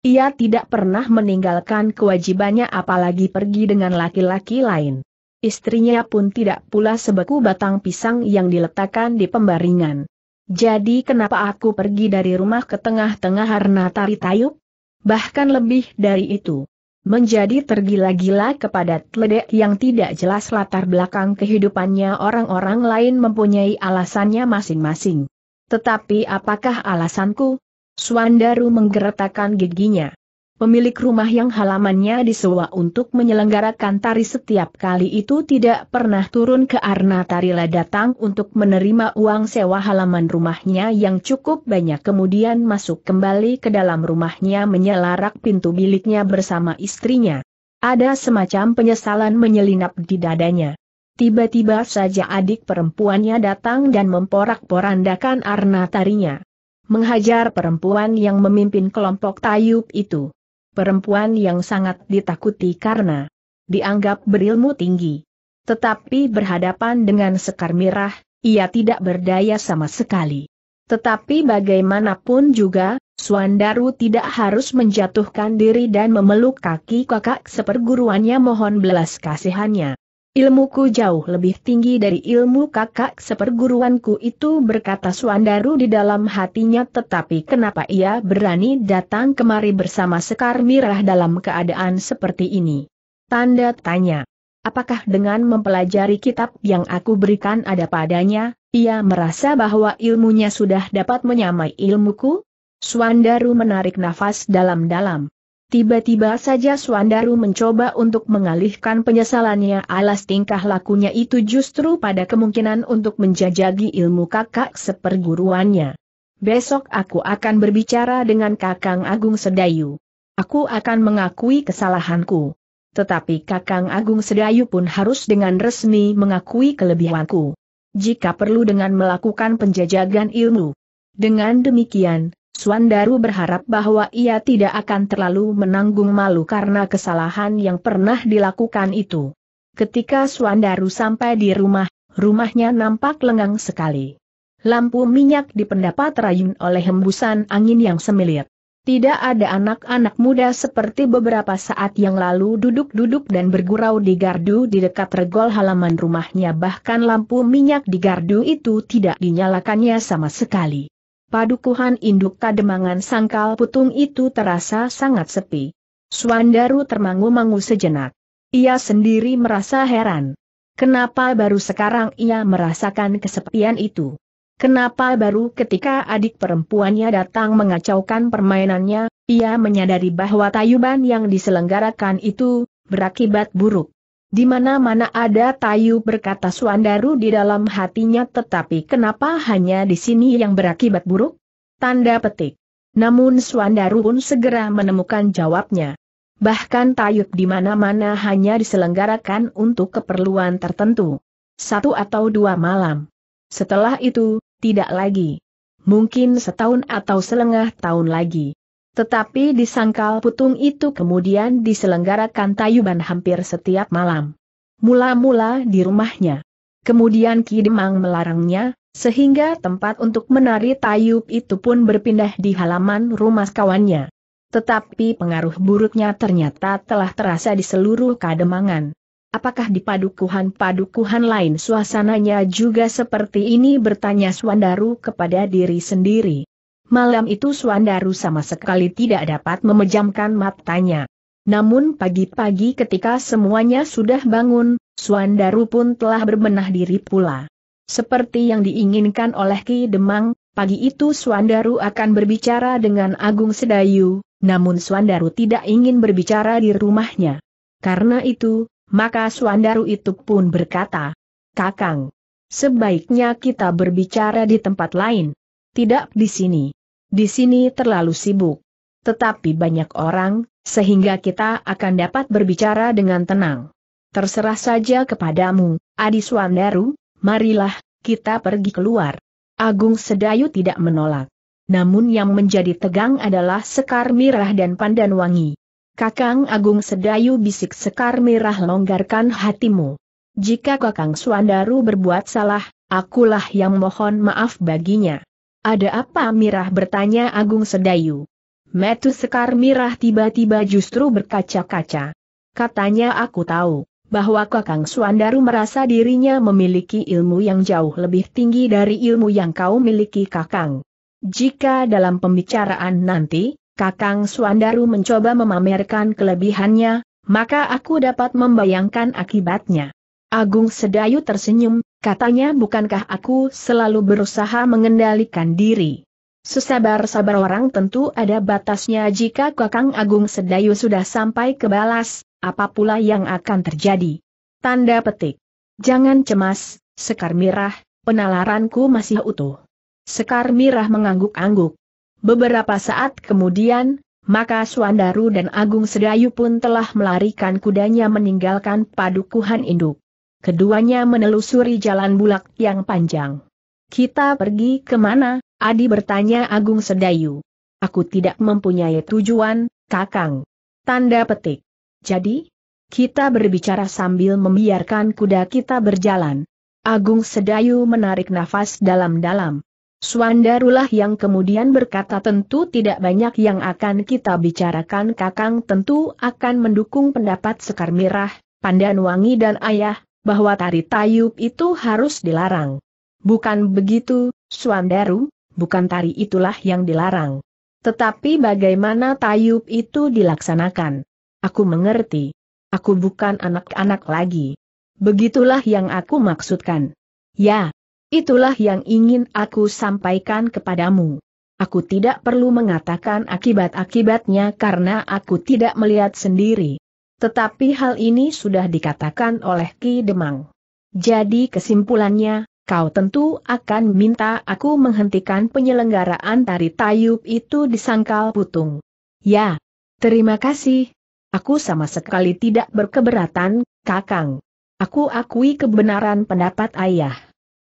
Ia tidak pernah meninggalkan kewajibannya apalagi pergi dengan laki-laki lain. Istrinya pun tidak pula sebeku batang pisang yang diletakkan di pembaringan. Jadi kenapa aku pergi dari rumah ke tengah-tengah karena tari tayub? Bahkan lebih dari itu. Menjadi tergila-gila kepada Tledek yang tidak jelas latar belakang kehidupannya orang-orang lain mempunyai alasannya masing-masing. Tetapi apakah alasanku? Suandaru menggeretakkan giginya. Pemilik rumah yang halamannya disewa untuk menyelenggarakan tari setiap kali itu tidak pernah turun ke Arna Tarila datang untuk menerima uang sewa halaman rumahnya yang cukup banyak kemudian masuk kembali ke dalam rumahnya menyelarak pintu biliknya bersama istrinya. Ada semacam penyesalan menyelinap di dadanya. Tiba-tiba saja adik perempuannya datang dan memporak-porandakan Arna Tarinya menghajar perempuan yang memimpin kelompok Tayub itu perempuan yang sangat ditakuti karena dianggap berilmu tinggi. Tetapi berhadapan dengan Sekar Mirah, ia tidak berdaya sama sekali. Tetapi bagaimanapun juga, Suandaru tidak harus menjatuhkan diri dan memeluk kaki kakak seperguruannya mohon belas kasihannya. Ilmuku jauh lebih tinggi dari ilmu kakak seperguruanku itu berkata Suandaru di dalam hatinya tetapi kenapa ia berani datang kemari bersama Sekar Mirah dalam keadaan seperti ini? Tanda tanya. Apakah dengan mempelajari kitab yang aku berikan ada padanya, ia merasa bahwa ilmunya sudah dapat menyamai ilmuku? Suandaru menarik nafas dalam-dalam. Tiba-tiba saja Suandaru mencoba untuk mengalihkan penyesalannya alas tingkah lakunya itu justru pada kemungkinan untuk menjajagi ilmu kakak seperguruannya. Besok aku akan berbicara dengan Kakang Agung Sedayu. Aku akan mengakui kesalahanku. Tetapi Kakang Agung Sedayu pun harus dengan resmi mengakui kelebihanku. Jika perlu dengan melakukan penjajagan ilmu. Dengan demikian, Swandaru berharap bahwa ia tidak akan terlalu menanggung malu karena kesalahan yang pernah dilakukan itu. Ketika Swandaru sampai di rumah, rumahnya nampak lengang sekali. Lampu minyak dipendapat rayun oleh hembusan angin yang semilir. Tidak ada anak-anak muda seperti beberapa saat yang lalu duduk-duduk dan bergurau di gardu di dekat regol halaman rumahnya bahkan lampu minyak di gardu itu tidak dinyalakannya sama sekali padukuhan induk kademangan sangkal putung itu terasa sangat sepi. Suandaru termangu-mangu sejenak. Ia sendiri merasa heran. Kenapa baru sekarang ia merasakan kesepian itu? Kenapa baru ketika adik perempuannya datang mengacaukan permainannya, ia menyadari bahwa tayuban yang diselenggarakan itu berakibat buruk. Di mana-mana ada tayu berkata Suandaru di dalam hatinya tetapi kenapa hanya di sini yang berakibat buruk? Tanda petik. Namun Suandaru pun segera menemukan jawabnya. Bahkan tayub di mana-mana hanya diselenggarakan untuk keperluan tertentu. Satu atau dua malam. Setelah itu, tidak lagi. Mungkin setahun atau selengah tahun lagi. Tetapi di sangkal putung itu kemudian diselenggarakan tayuban hampir setiap malam. Mula-mula di rumahnya. Kemudian Ki Demang melarangnya, sehingga tempat untuk menari tayub itu pun berpindah di halaman rumah kawannya. Tetapi pengaruh buruknya ternyata telah terasa di seluruh kademangan. Apakah di padukuhan-padukuhan lain suasananya juga seperti ini bertanya Suandaru kepada diri sendiri. Malam itu Suandaru sama sekali tidak dapat memejamkan matanya. Namun pagi-pagi ketika semuanya sudah bangun, Suandaru pun telah berbenah diri pula. Seperti yang diinginkan oleh Ki Demang, pagi itu Suandaru akan berbicara dengan Agung Sedayu, namun Suandaru tidak ingin berbicara di rumahnya. Karena itu, maka Suandaru itu pun berkata, Kakang, sebaiknya kita berbicara di tempat lain. Tidak di sini di sini terlalu sibuk. Tetapi banyak orang, sehingga kita akan dapat berbicara dengan tenang. Terserah saja kepadamu, Adi Swandaru. marilah, kita pergi keluar. Agung Sedayu tidak menolak. Namun yang menjadi tegang adalah Sekar Mirah dan Pandan Wangi. Kakang Agung Sedayu bisik Sekar Mirah longgarkan hatimu. Jika Kakang Swandaru berbuat salah, akulah yang mohon maaf baginya. Ada apa Mirah bertanya Agung Sedayu. Metu Sekar Mirah tiba-tiba justru berkaca-kaca. Katanya aku tahu, bahwa Kakang Suandaru merasa dirinya memiliki ilmu yang jauh lebih tinggi dari ilmu yang kau miliki Kakang. Jika dalam pembicaraan nanti, Kakang Suandaru mencoba memamerkan kelebihannya, maka aku dapat membayangkan akibatnya. Agung Sedayu tersenyum, Katanya bukankah aku selalu berusaha mengendalikan diri. Sesabar-sabar orang tentu ada batasnya jika Kakang Agung Sedayu sudah sampai ke balas, apa pula yang akan terjadi. Tanda petik. Jangan cemas, Sekar Mirah, penalaranku masih utuh. Sekar Mirah mengangguk-angguk. Beberapa saat kemudian, maka Suandaru dan Agung Sedayu pun telah melarikan kudanya meninggalkan padukuhan induk. Keduanya menelusuri jalan bulak yang panjang. Kita pergi kemana? Adi bertanya Agung Sedayu. Aku tidak mempunyai tujuan, Kakang. Tanda petik. Jadi, kita berbicara sambil membiarkan kuda kita berjalan. Agung Sedayu menarik nafas dalam-dalam. Suandarulah yang kemudian berkata tentu tidak banyak yang akan kita bicarakan Kakang tentu akan mendukung pendapat Sekar Mirah, Pandan Wangi dan Ayah, bahwa tari tayub itu harus dilarang. Bukan begitu, Suandaru, bukan tari itulah yang dilarang. Tetapi bagaimana tayub itu dilaksanakan? Aku mengerti. Aku bukan anak-anak lagi. Begitulah yang aku maksudkan. Ya, itulah yang ingin aku sampaikan kepadamu. Aku tidak perlu mengatakan akibat-akibatnya karena aku tidak melihat sendiri. Tetapi hal ini sudah dikatakan oleh Ki Demang. Jadi kesimpulannya, kau tentu akan minta aku menghentikan penyelenggaraan tari tayub itu di sangkal putung. Ya, terima kasih. Aku sama sekali tidak berkeberatan, Kakang. Aku akui kebenaran pendapat ayah.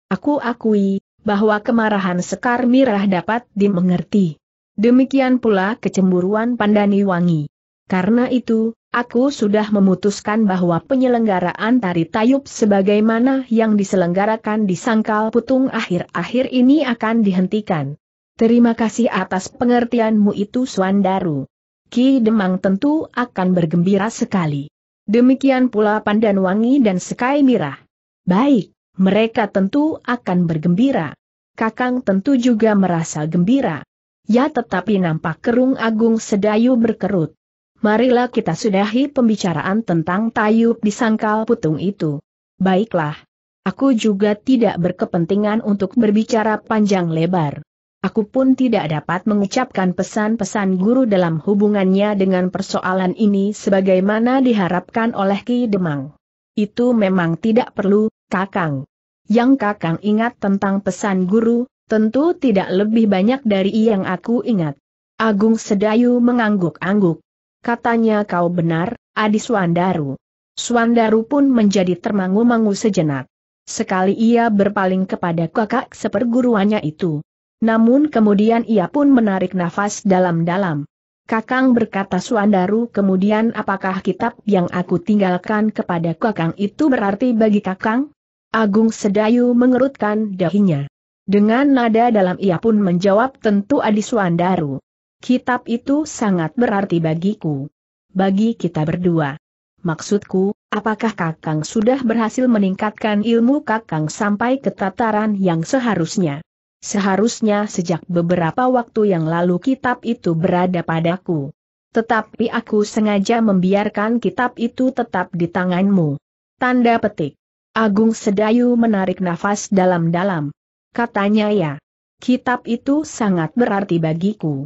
Aku akui bahwa kemarahan Sekar Mirah dapat dimengerti. Demikian pula kecemburuan Pandani Wangi. Karena itu, Aku sudah memutuskan bahwa penyelenggaraan tari tayub sebagaimana yang diselenggarakan di Sangkal Putung akhir-akhir ini akan dihentikan. Terima kasih atas pengertianmu itu Suandaru. Ki Demang tentu akan bergembira sekali. Demikian pula Wangi dan Sekai Mirah. Baik, mereka tentu akan bergembira. Kakang tentu juga merasa gembira. Ya tetapi nampak kerung agung sedayu berkerut marilah kita sudahi pembicaraan tentang tayub di sangkal putung itu. Baiklah. Aku juga tidak berkepentingan untuk berbicara panjang lebar. Aku pun tidak dapat mengucapkan pesan-pesan guru dalam hubungannya dengan persoalan ini sebagaimana diharapkan oleh Ki Demang. Itu memang tidak perlu, Kakang. Yang Kakang ingat tentang pesan guru, tentu tidak lebih banyak dari yang aku ingat. Agung Sedayu mengangguk-angguk katanya kau benar, Adi Suandaru. Suandaru pun menjadi termangu-mangu sejenak. Sekali ia berpaling kepada kakak seperguruannya itu. Namun kemudian ia pun menarik nafas dalam-dalam. Kakang berkata Suandaru kemudian apakah kitab yang aku tinggalkan kepada kakang itu berarti bagi kakang? Agung Sedayu mengerutkan dahinya. Dengan nada dalam ia pun menjawab tentu Adi Suandaru. Kitab itu sangat berarti bagiku. Bagi kita berdua. Maksudku, apakah Kakang sudah berhasil meningkatkan ilmu Kakang sampai ke tataran yang seharusnya? Seharusnya sejak beberapa waktu yang lalu kitab itu berada padaku. Tetapi aku sengaja membiarkan kitab itu tetap di tanganmu. Tanda petik. Agung Sedayu menarik nafas dalam-dalam. Katanya ya. Kitab itu sangat berarti bagiku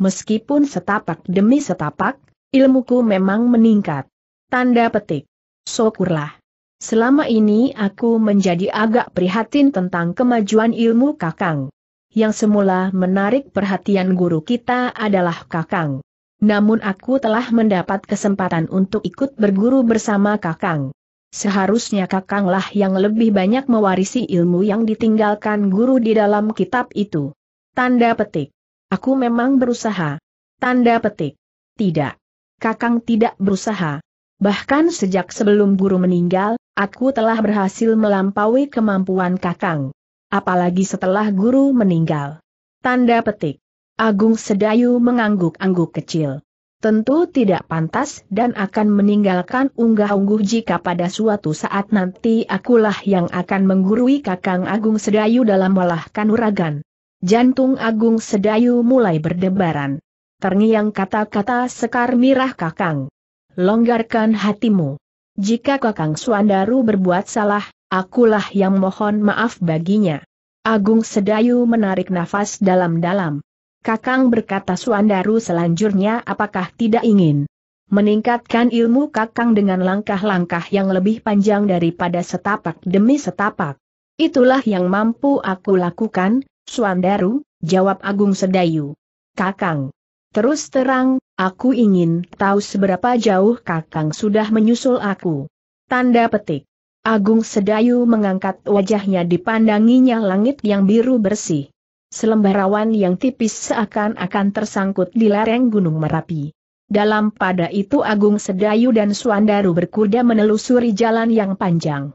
meskipun setapak demi setapak, ilmuku memang meningkat. Tanda petik. Syukurlah. Selama ini aku menjadi agak prihatin tentang kemajuan ilmu kakang. Yang semula menarik perhatian guru kita adalah kakang. Namun aku telah mendapat kesempatan untuk ikut berguru bersama kakang. Seharusnya kakanglah yang lebih banyak mewarisi ilmu yang ditinggalkan guru di dalam kitab itu. Tanda petik. Aku memang berusaha. Tanda petik. Tidak. Kakang tidak berusaha. Bahkan sejak sebelum guru meninggal, aku telah berhasil melampaui kemampuan kakang. Apalagi setelah guru meninggal. Tanda petik. Agung Sedayu mengangguk-angguk kecil. Tentu tidak pantas dan akan meninggalkan unggah-ungguh jika pada suatu saat nanti akulah yang akan menggurui kakang Agung Sedayu dalam melahkan uragan. Jantung Agung Sedayu mulai berdebaran. Terngiang kata-kata Sekar Mirah Kakang. Longgarkan hatimu. Jika Kakang Suandaru berbuat salah, akulah yang mohon maaf baginya. Agung Sedayu menarik nafas dalam-dalam. Kakang berkata Suandaru selanjutnya apakah tidak ingin meningkatkan ilmu Kakang dengan langkah-langkah yang lebih panjang daripada setapak demi setapak. Itulah yang mampu aku lakukan, Suandaru, jawab Agung Sedayu. Kakang. Terus terang, aku ingin tahu seberapa jauh kakang sudah menyusul aku. Tanda petik. Agung Sedayu mengangkat wajahnya dipandanginya langit yang biru bersih. Selembar awan yang tipis seakan-akan tersangkut di lereng Gunung Merapi. Dalam pada itu Agung Sedayu dan Suandaru berkuda menelusuri jalan yang panjang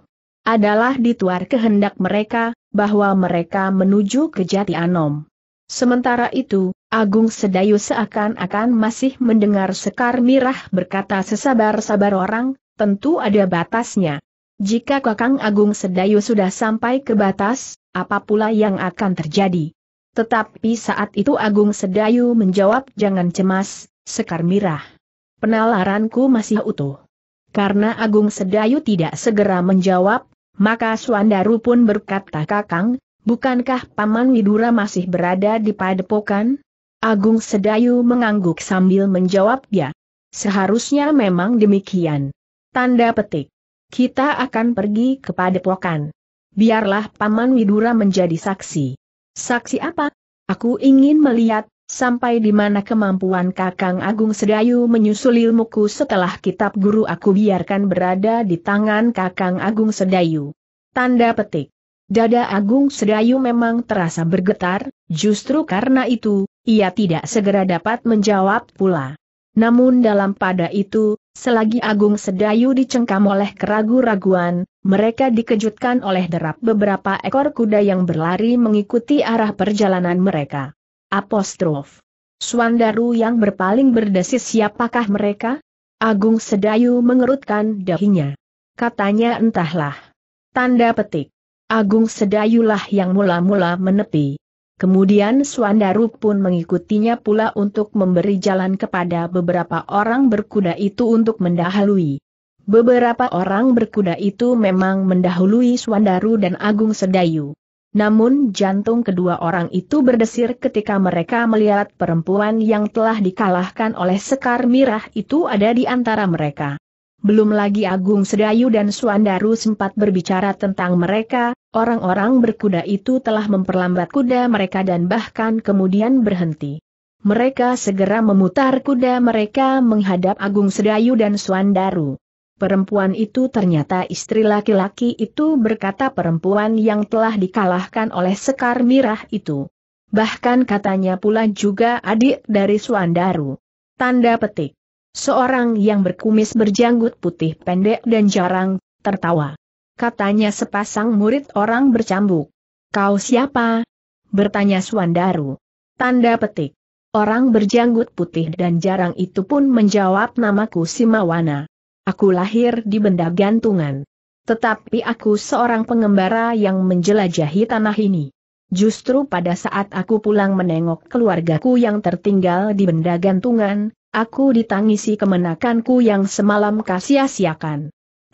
adalah dituar kehendak mereka, bahwa mereka menuju ke Jati Anom. Sementara itu, Agung Sedayu seakan-akan masih mendengar Sekar Mirah berkata sesabar-sabar orang, tentu ada batasnya. Jika Kakang Agung Sedayu sudah sampai ke batas, apa pula yang akan terjadi? Tetapi saat itu Agung Sedayu menjawab jangan cemas, Sekar Mirah. Penalaranku masih utuh. Karena Agung Sedayu tidak segera menjawab, maka Suandaru pun berkata kakang, bukankah Paman Widura masih berada di padepokan? Agung Sedayu mengangguk sambil menjawab ya. Seharusnya memang demikian. Tanda petik. Kita akan pergi ke padepokan. Biarlah Paman Widura menjadi saksi. Saksi apa? Aku ingin melihat sampai di mana kemampuan Kakang Agung Sedayu menyusul ilmuku setelah kitab guru aku biarkan berada di tangan Kakang Agung Sedayu. Tanda petik. Dada Agung Sedayu memang terasa bergetar, justru karena itu, ia tidak segera dapat menjawab pula. Namun dalam pada itu, selagi Agung Sedayu dicengkam oleh keragu-raguan, mereka dikejutkan oleh derap beberapa ekor kuda yang berlari mengikuti arah perjalanan mereka. Apostrof. Swandaru yang berpaling berdesis siapakah mereka? Agung Sedayu mengerutkan dahinya. Katanya entahlah. Tanda petik. Agung Sedayulah yang mula-mula menepi. Kemudian Swandaru pun mengikutinya pula untuk memberi jalan kepada beberapa orang berkuda itu untuk mendahului. Beberapa orang berkuda itu memang mendahului Swandaru dan Agung Sedayu. Namun jantung kedua orang itu berdesir ketika mereka melihat perempuan yang telah dikalahkan oleh Sekar Mirah itu ada di antara mereka. Belum lagi Agung Sedayu dan Suandaru sempat berbicara tentang mereka, orang-orang berkuda itu telah memperlambat kuda mereka dan bahkan kemudian berhenti. Mereka segera memutar kuda mereka menghadap Agung Sedayu dan Suandaru. Perempuan itu ternyata istri laki-laki itu berkata perempuan yang telah dikalahkan oleh Sekar Mirah itu. Bahkan katanya pula juga adik dari Suandaru. Tanda petik. Seorang yang berkumis berjanggut putih pendek dan jarang, tertawa. Katanya sepasang murid orang bercambuk. Kau siapa? Bertanya Suandaru. Tanda petik. Orang berjanggut putih dan jarang itu pun menjawab namaku Simawana. Aku lahir di benda gantungan. Tetapi aku seorang pengembara yang menjelajahi tanah ini. Justru pada saat aku pulang menengok keluargaku yang tertinggal di benda gantungan, aku ditangisi kemenakanku yang semalam kasia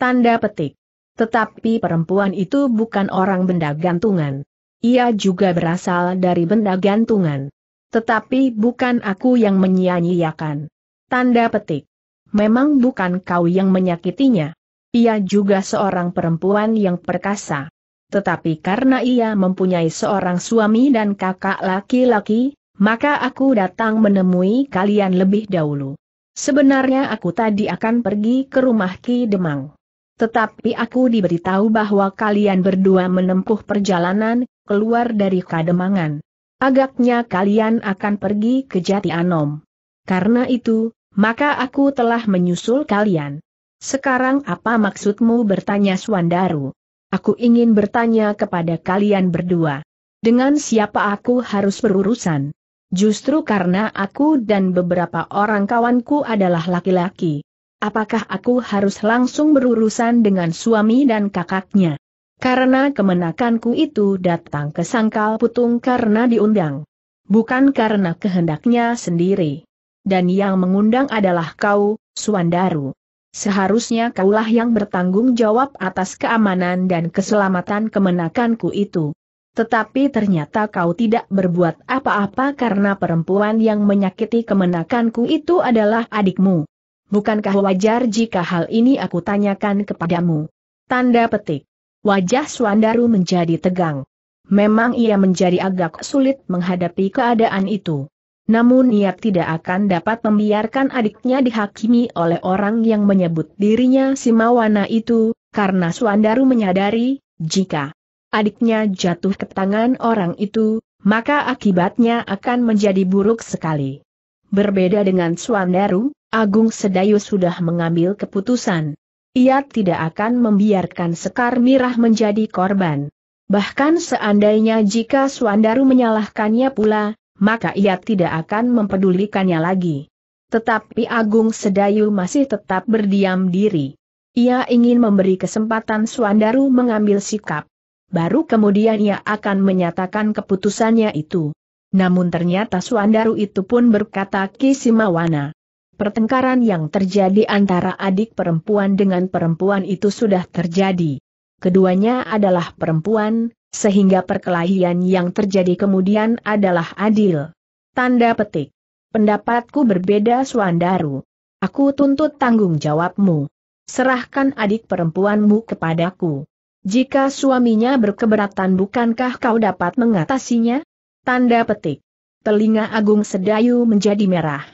Tanda petik. Tetapi perempuan itu bukan orang benda gantungan. Ia juga berasal dari benda gantungan. Tetapi bukan aku yang menyia-nyiakan. Tanda petik memang bukan kau yang menyakitinya. Ia juga seorang perempuan yang perkasa. Tetapi karena ia mempunyai seorang suami dan kakak laki-laki, maka aku datang menemui kalian lebih dahulu. Sebenarnya aku tadi akan pergi ke rumah Ki Demang. Tetapi aku diberitahu bahwa kalian berdua menempuh perjalanan, keluar dari Kademangan. Agaknya kalian akan pergi ke Jati Anom. Karena itu, maka aku telah menyusul kalian. Sekarang apa maksudmu bertanya Swandaru? Aku ingin bertanya kepada kalian berdua. Dengan siapa aku harus berurusan? Justru karena aku dan beberapa orang kawanku adalah laki-laki. Apakah aku harus langsung berurusan dengan suami dan kakaknya? Karena kemenakanku itu datang ke Sangkal Putung karena diundang. Bukan karena kehendaknya sendiri dan yang mengundang adalah kau, Suandaru. Seharusnya kaulah yang bertanggung jawab atas keamanan dan keselamatan kemenakanku itu. Tetapi ternyata kau tidak berbuat apa-apa karena perempuan yang menyakiti kemenakanku itu adalah adikmu. Bukankah wajar jika hal ini aku tanyakan kepadamu? Tanda petik. Wajah Suandaru menjadi tegang. Memang ia menjadi agak sulit menghadapi keadaan itu. Namun ia tidak akan dapat membiarkan adiknya dihakimi oleh orang yang menyebut dirinya Simawana itu, karena Suandaru menyadari, jika adiknya jatuh ke tangan orang itu, maka akibatnya akan menjadi buruk sekali. Berbeda dengan Suandaru, Agung Sedayu sudah mengambil keputusan. Ia tidak akan membiarkan Sekar Mirah menjadi korban. Bahkan seandainya jika Suandaru menyalahkannya pula, maka ia tidak akan mempedulikannya lagi. Tetapi Agung Sedayu masih tetap berdiam diri. Ia ingin memberi kesempatan Suandaru mengambil sikap. Baru kemudian ia akan menyatakan keputusannya itu. Namun ternyata Suandaru itu pun berkata Kisimawana. Pertengkaran yang terjadi antara adik perempuan dengan perempuan itu sudah terjadi. Keduanya adalah perempuan, sehingga perkelahian yang terjadi kemudian adalah adil. Tanda petik. Pendapatku berbeda Suandaru. Aku tuntut tanggung jawabmu. Serahkan adik perempuanmu kepadaku. Jika suaminya berkeberatan bukankah kau dapat mengatasinya? Tanda petik. Telinga Agung Sedayu menjadi merah.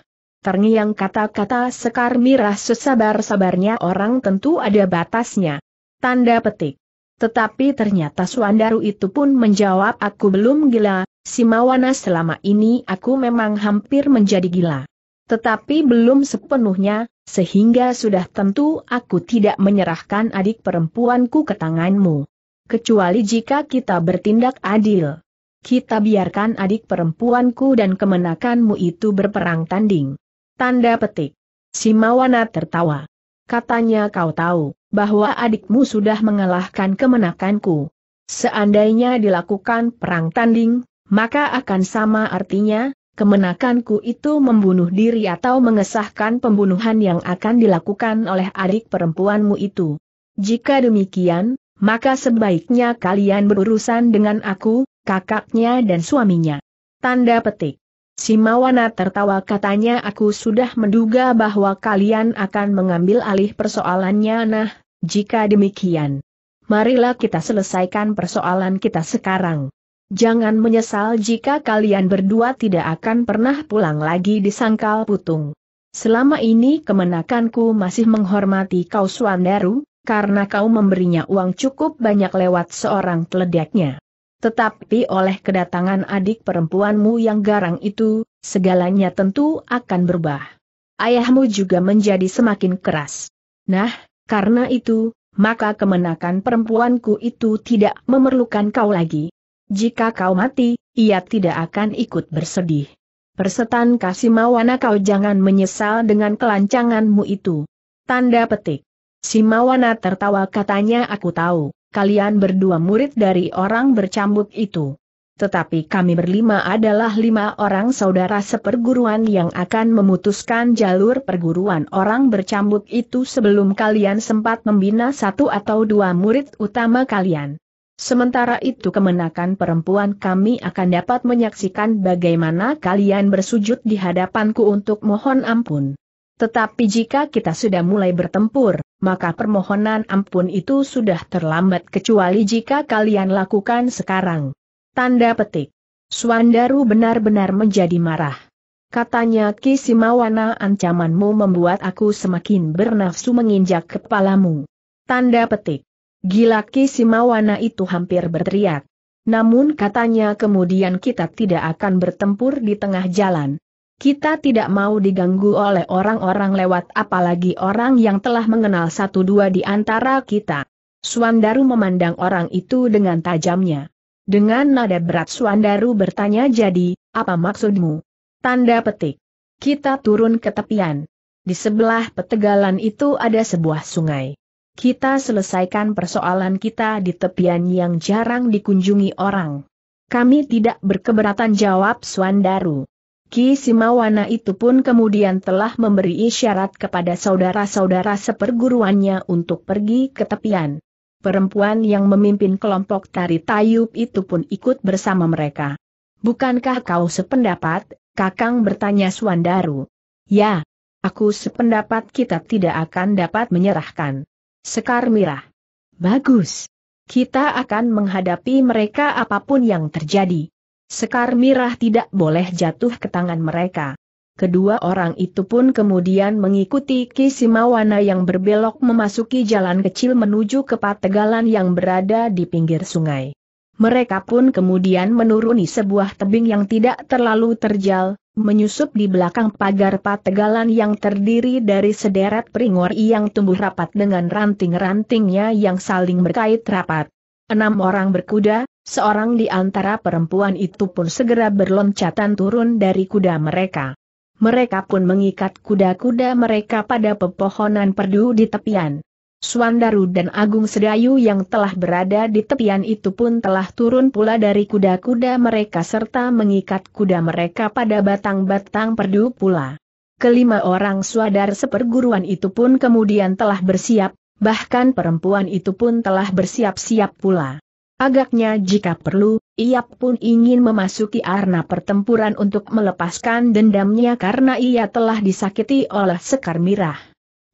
Terngiang kata-kata sekar mirah sesabar-sabarnya orang tentu ada batasnya. Tanda petik. Tetapi ternyata Suandaru itu pun menjawab aku belum gila, Simawana selama ini aku memang hampir menjadi gila. Tetapi belum sepenuhnya, sehingga sudah tentu aku tidak menyerahkan adik perempuanku ke tanganmu. Kecuali jika kita bertindak adil. Kita biarkan adik perempuanku dan kemenakanmu itu berperang tanding. Tanda petik. Simawana tertawa. Katanya kau tahu bahwa adikmu sudah mengalahkan kemenakanku. Seandainya dilakukan perang tanding, maka akan sama artinya, kemenakanku itu membunuh diri atau mengesahkan pembunuhan yang akan dilakukan oleh adik perempuanmu itu. Jika demikian, maka sebaiknya kalian berurusan dengan aku, kakaknya dan suaminya. Tanda petik. Simawana tertawa katanya aku sudah menduga bahwa kalian akan mengambil alih persoalannya nah, jika demikian, marilah kita selesaikan persoalan kita sekarang. Jangan menyesal jika kalian berdua tidak akan pernah pulang lagi di sangkal putung. Selama ini kemenakanku masih menghormati kau Suandaru, karena kau memberinya uang cukup banyak lewat seorang teledeknya. Tetapi oleh kedatangan adik perempuanmu yang garang itu, segalanya tentu akan berubah. Ayahmu juga menjadi semakin keras. Nah, karena itu, maka kemenakan perempuanku itu tidak memerlukan kau lagi. Jika kau mati, ia tidak akan ikut bersedih. Persetan kasih mawana kau jangan menyesal dengan kelancanganmu itu. Tanda petik. Simawana tertawa katanya aku tahu, kalian berdua murid dari orang bercambuk itu. Tetapi kami berlima adalah lima orang saudara seperguruan yang akan memutuskan jalur perguruan orang bercambuk itu sebelum kalian sempat membina satu atau dua murid utama kalian. Sementara itu kemenakan perempuan kami akan dapat menyaksikan bagaimana kalian bersujud di hadapanku untuk mohon ampun. Tetapi jika kita sudah mulai bertempur, maka permohonan ampun itu sudah terlambat kecuali jika kalian lakukan sekarang. Tanda petik. Suandaru benar-benar menjadi marah. Katanya Ki Simawana ancamanmu membuat aku semakin bernafsu menginjak kepalamu. Tanda petik. Gila Ki Simawana itu hampir berteriak. Namun katanya kemudian kita tidak akan bertempur di tengah jalan. Kita tidak mau diganggu oleh orang-orang lewat apalagi orang yang telah mengenal satu dua di antara kita. Suandaru memandang orang itu dengan tajamnya. Dengan nada berat Suandaru bertanya jadi, apa maksudmu? Tanda petik. Kita turun ke tepian. Di sebelah petegalan itu ada sebuah sungai. Kita selesaikan persoalan kita di tepian yang jarang dikunjungi orang. Kami tidak berkeberatan jawab Suandaru. Ki Simawana itu pun kemudian telah memberi isyarat kepada saudara-saudara seperguruannya untuk pergi ke tepian perempuan yang memimpin kelompok tari tayub itu pun ikut bersama mereka. Bukankah kau sependapat, Kakang bertanya Suandaru. Ya, aku sependapat kita tidak akan dapat menyerahkan. Sekar Mirah. Bagus. Kita akan menghadapi mereka apapun yang terjadi. Sekar Mirah tidak boleh jatuh ke tangan mereka kedua orang itu pun kemudian mengikuti Kisimawana yang berbelok memasuki jalan kecil menuju ke pategalan yang berada di pinggir sungai. Mereka pun kemudian menuruni sebuah tebing yang tidak terlalu terjal, menyusup di belakang pagar pategalan yang terdiri dari sederet peringori yang tumbuh rapat dengan ranting-rantingnya yang saling berkait rapat. Enam orang berkuda, seorang di antara perempuan itu pun segera berloncatan turun dari kuda mereka mereka pun mengikat kuda-kuda mereka pada pepohonan perdu di tepian. Suandaru dan Agung Sedayu yang telah berada di tepian itu pun telah turun pula dari kuda-kuda mereka serta mengikat kuda mereka pada batang-batang perdu pula. Kelima orang suadar seperguruan itu pun kemudian telah bersiap, bahkan perempuan itu pun telah bersiap-siap pula. Agaknya jika perlu, ia pun ingin memasuki arena pertempuran untuk melepaskan dendamnya karena ia telah disakiti oleh Sekar Mirah.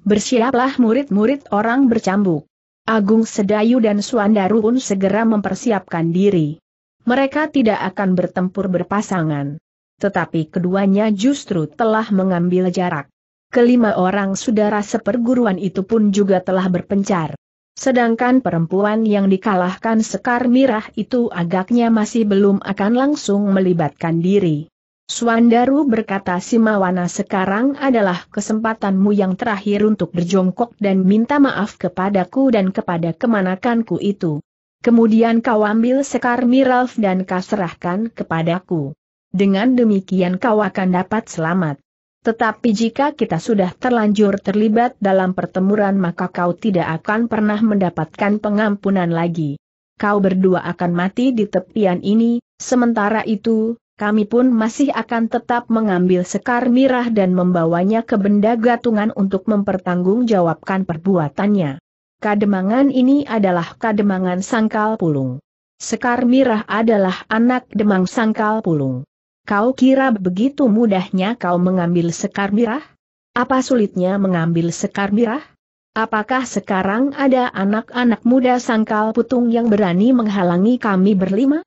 Bersiaplah murid-murid orang bercambuk. Agung Sedayu dan Suandaru pun segera mempersiapkan diri. Mereka tidak akan bertempur berpasangan. Tetapi keduanya justru telah mengambil jarak. Kelima orang saudara seperguruan itu pun juga telah berpencar. Sedangkan perempuan yang dikalahkan Sekar Mirah itu agaknya masih belum akan langsung melibatkan diri. Suandaru berkata Simawana sekarang adalah kesempatanmu yang terakhir untuk berjongkok dan minta maaf kepadaku dan kepada kemanakanku itu. Kemudian kau ambil Sekar Miralf dan kau serahkan kepadaku. Dengan demikian kau akan dapat selamat. Tetapi jika kita sudah terlanjur terlibat dalam pertemuran maka kau tidak akan pernah mendapatkan pengampunan lagi. Kau berdua akan mati di tepian ini, sementara itu, kami pun masih akan tetap mengambil sekar mirah dan membawanya ke benda gatungan untuk mempertanggungjawabkan perbuatannya. Kademangan ini adalah kademangan sangkal pulung. Sekar mirah adalah anak demang sangkal pulung kau kira begitu mudahnya kau mengambil sekar mirah? Apa sulitnya mengambil sekar mirah? Apakah sekarang ada anak-anak muda sangkal putung yang berani menghalangi kami berlima?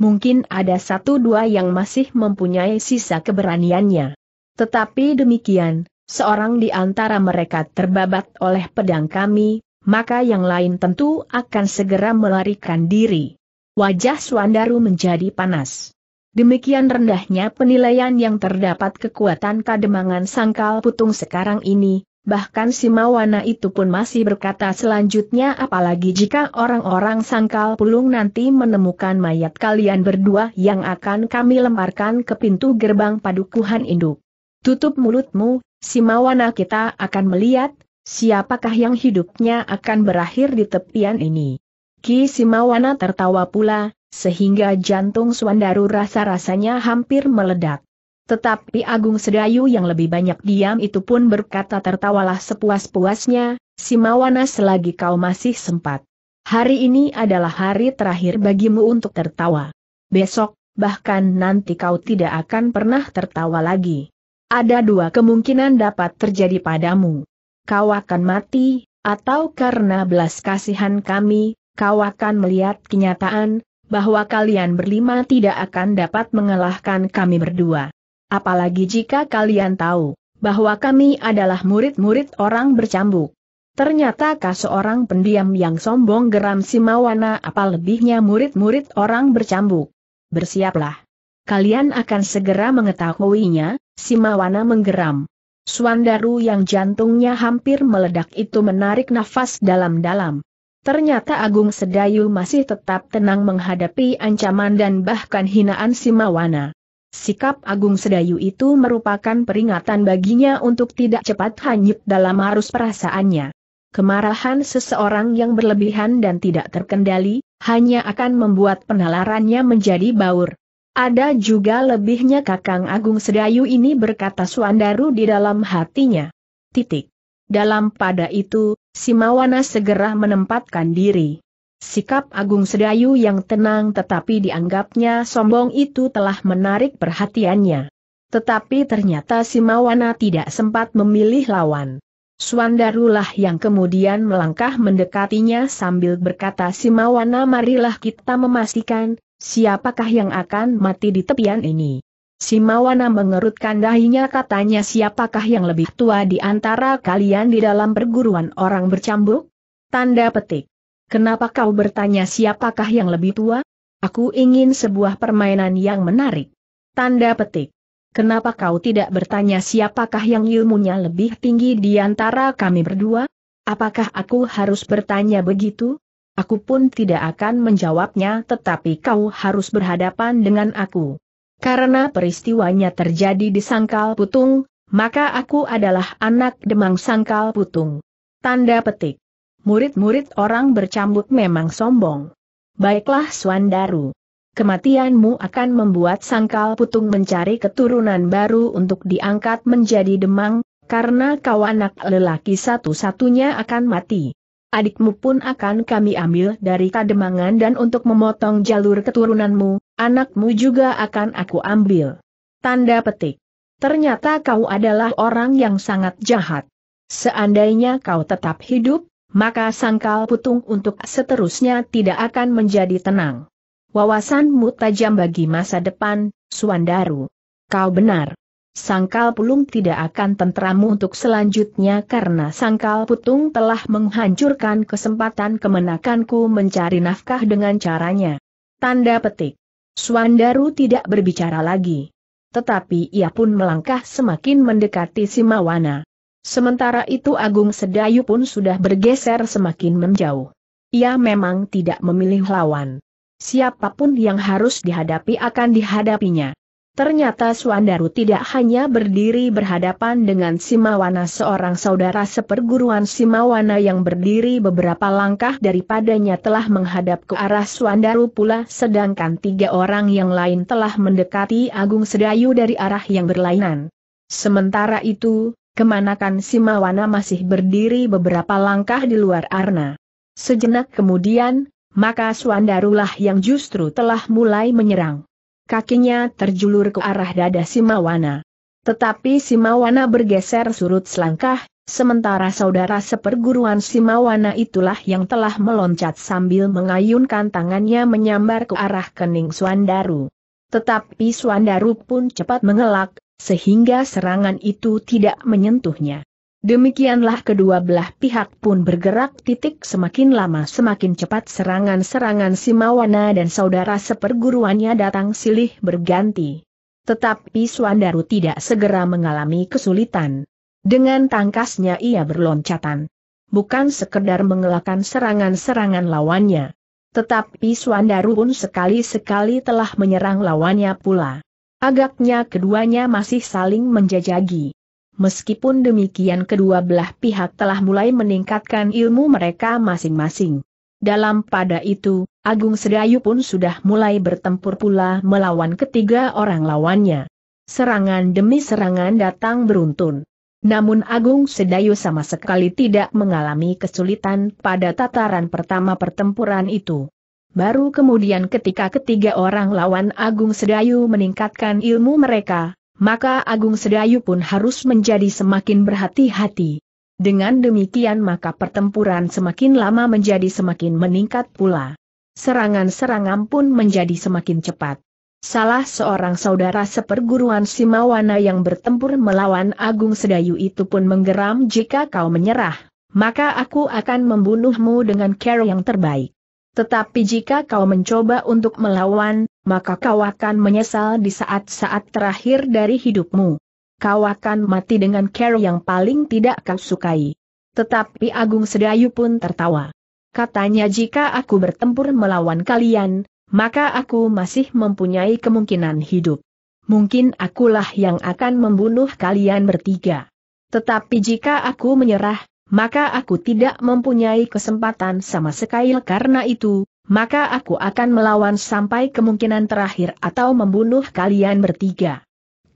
Mungkin ada satu dua yang masih mempunyai sisa keberaniannya. Tetapi demikian, seorang di antara mereka terbabat oleh pedang kami, maka yang lain tentu akan segera melarikan diri. Wajah Suandaru menjadi panas. Demikian rendahnya penilaian yang terdapat kekuatan kademangan sangkal putung sekarang ini, bahkan Simawana itu pun masih berkata selanjutnya apalagi jika orang-orang sangkal pulung nanti menemukan mayat kalian berdua yang akan kami lemparkan ke pintu gerbang padukuhan induk. Tutup mulutmu, Simawana kita akan melihat, siapakah yang hidupnya akan berakhir di tepian ini. Ki Simawana tertawa pula, sehingga jantung Swandaru rasa-rasanya hampir meledak. Tetapi Agung Sedayu yang lebih banyak diam itu pun berkata tertawalah sepuas-puasnya, Simawana selagi kau masih sempat. Hari ini adalah hari terakhir bagimu untuk tertawa. Besok, bahkan nanti kau tidak akan pernah tertawa lagi. Ada dua kemungkinan dapat terjadi padamu. Kau akan mati, atau karena belas kasihan kami, kau akan melihat kenyataan, bahwa kalian berlima tidak akan dapat mengalahkan kami berdua. Apalagi jika kalian tahu bahwa kami adalah murid-murid orang bercambuk. Ternyata kau seorang pendiam yang sombong geram Simawana, Mawana apa murid-murid orang bercambuk. Bersiaplah. Kalian akan segera mengetahuinya, Simawana menggeram. Swandaru yang jantungnya hampir meledak itu menarik nafas dalam-dalam. Ternyata Agung Sedayu masih tetap tenang menghadapi ancaman dan bahkan hinaan Simawana. Sikap Agung Sedayu itu merupakan peringatan baginya untuk tidak cepat hanyut dalam arus perasaannya. Kemarahan seseorang yang berlebihan dan tidak terkendali, hanya akan membuat penalarannya menjadi baur. Ada juga lebihnya Kakang Agung Sedayu ini berkata Suandaru di dalam hatinya. Titik. Dalam pada itu, Simawana segera menempatkan diri. Sikap Agung Sedayu yang tenang tetapi dianggapnya sombong itu telah menarik perhatiannya. Tetapi ternyata Simawana tidak sempat memilih lawan. Suandarulah yang kemudian melangkah mendekatinya sambil berkata Simawana marilah kita memastikan, siapakah yang akan mati di tepian ini. Si Mawana mengerutkan dahinya katanya siapakah yang lebih tua di antara kalian di dalam perguruan orang bercambuk? Tanda petik. Kenapa kau bertanya siapakah yang lebih tua? Aku ingin sebuah permainan yang menarik. Tanda petik. Kenapa kau tidak bertanya siapakah yang ilmunya lebih tinggi di antara kami berdua? Apakah aku harus bertanya begitu? Aku pun tidak akan menjawabnya tetapi kau harus berhadapan dengan aku. Karena peristiwanya terjadi di Sangkal Putung, maka aku adalah anak Demang Sangkal Putung. Tanda petik. Murid-murid orang bercambuk memang sombong. Baiklah Swandaru. Kematianmu akan membuat Sangkal Putung mencari keturunan baru untuk diangkat menjadi Demang, karena kau anak lelaki satu-satunya akan mati. Adikmu pun akan kami ambil dari kademangan dan untuk memotong jalur keturunanmu, Anakmu juga akan aku ambil. Tanda petik. Ternyata kau adalah orang yang sangat jahat. Seandainya kau tetap hidup, maka sangkal putung untuk seterusnya tidak akan menjadi tenang. Wawasanmu tajam bagi masa depan, Suandaru. Kau benar. Sangkal pulung tidak akan tentramu untuk selanjutnya karena sangkal putung telah menghancurkan kesempatan kemenakanku mencari nafkah dengan caranya. Tanda petik. Suandaru tidak berbicara lagi. Tetapi ia pun melangkah semakin mendekati Simawana. Sementara itu Agung Sedayu pun sudah bergeser semakin menjauh. Ia memang tidak memilih lawan. Siapapun yang harus dihadapi akan dihadapinya. Ternyata Suandaru tidak hanya berdiri berhadapan dengan Simawana seorang saudara seperguruan Simawana yang berdiri beberapa langkah daripadanya telah menghadap ke arah Suandaru pula sedangkan tiga orang yang lain telah mendekati Agung Sedayu dari arah yang berlainan. Sementara itu, kemanakan Simawana masih berdiri beberapa langkah di luar Arna. Sejenak kemudian, maka Suandarulah yang justru telah mulai menyerang kakinya terjulur ke arah dada Simawana. Tetapi Simawana bergeser surut selangkah, sementara saudara seperguruan Simawana itulah yang telah meloncat sambil mengayunkan tangannya menyambar ke arah kening Suandaru. Tetapi Suandaru pun cepat mengelak, sehingga serangan itu tidak menyentuhnya. Demikianlah kedua belah pihak pun bergerak titik semakin lama semakin cepat serangan-serangan Simawana dan saudara seperguruannya datang silih berganti. Tetapi Suandaru tidak segera mengalami kesulitan. Dengan tangkasnya ia berloncatan. Bukan sekedar mengelakkan serangan-serangan lawannya. Tetapi Suandaru pun sekali-sekali telah menyerang lawannya pula. Agaknya keduanya masih saling menjajagi meskipun demikian kedua belah pihak telah mulai meningkatkan ilmu mereka masing-masing. Dalam pada itu, Agung Sedayu pun sudah mulai bertempur pula melawan ketiga orang lawannya. Serangan demi serangan datang beruntun. Namun Agung Sedayu sama sekali tidak mengalami kesulitan pada tataran pertama pertempuran itu. Baru kemudian ketika ketiga orang lawan Agung Sedayu meningkatkan ilmu mereka, maka Agung Sedayu pun harus menjadi semakin berhati-hati. Dengan demikian maka pertempuran semakin lama menjadi semakin meningkat pula. Serangan-serangan pun menjadi semakin cepat. Salah seorang saudara seperguruan Simawana yang bertempur melawan Agung Sedayu itu pun menggeram jika kau menyerah, maka aku akan membunuhmu dengan cara yang terbaik. Tetapi jika kau mencoba untuk melawan, maka kau akan menyesal di saat-saat terakhir dari hidupmu. Kau akan mati dengan care yang paling tidak kau sukai. Tetapi Agung Sedayu pun tertawa. Katanya jika aku bertempur melawan kalian, maka aku masih mempunyai kemungkinan hidup. Mungkin akulah yang akan membunuh kalian bertiga. Tetapi jika aku menyerah, maka aku tidak mempunyai kesempatan sama sekali karena itu, maka aku akan melawan sampai kemungkinan terakhir atau membunuh kalian bertiga.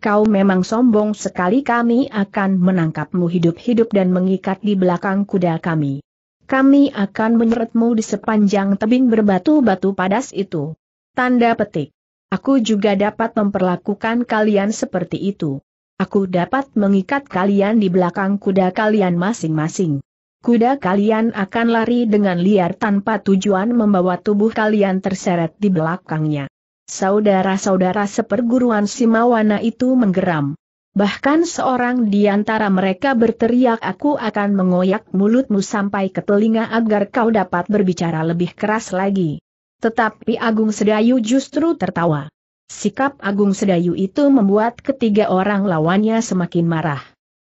Kau memang sombong sekali kami akan menangkapmu hidup-hidup dan mengikat di belakang kuda kami. Kami akan menyeretmu di sepanjang tebing berbatu-batu padas itu. Tanda petik. Aku juga dapat memperlakukan kalian seperti itu. Aku dapat mengikat kalian di belakang kuda kalian masing-masing kuda kalian akan lari dengan liar tanpa tujuan membawa tubuh kalian terseret di belakangnya. Saudara-saudara seperguruan Simawana itu menggeram. Bahkan seorang di antara mereka berteriak aku akan mengoyak mulutmu sampai ke telinga agar kau dapat berbicara lebih keras lagi. Tetapi Agung Sedayu justru tertawa. Sikap Agung Sedayu itu membuat ketiga orang lawannya semakin marah.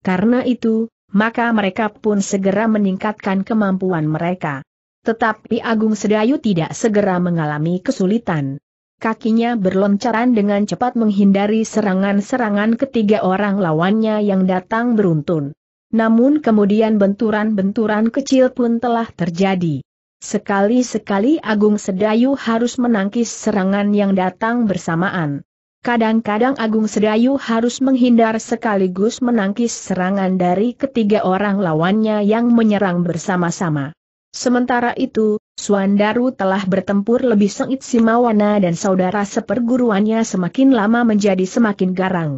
Karena itu, maka mereka pun segera meningkatkan kemampuan mereka. Tetapi Agung Sedayu tidak segera mengalami kesulitan. Kakinya berloncaran dengan cepat menghindari serangan-serangan ketiga orang lawannya yang datang beruntun. Namun kemudian benturan-benturan kecil pun telah terjadi. Sekali-sekali Agung Sedayu harus menangkis serangan yang datang bersamaan. Kadang-kadang Agung Sedayu harus menghindar sekaligus menangkis serangan dari ketiga orang lawannya yang menyerang bersama-sama. Sementara itu, Suandaru telah bertempur lebih sengit Simawana dan saudara seperguruannya semakin lama menjadi semakin garang.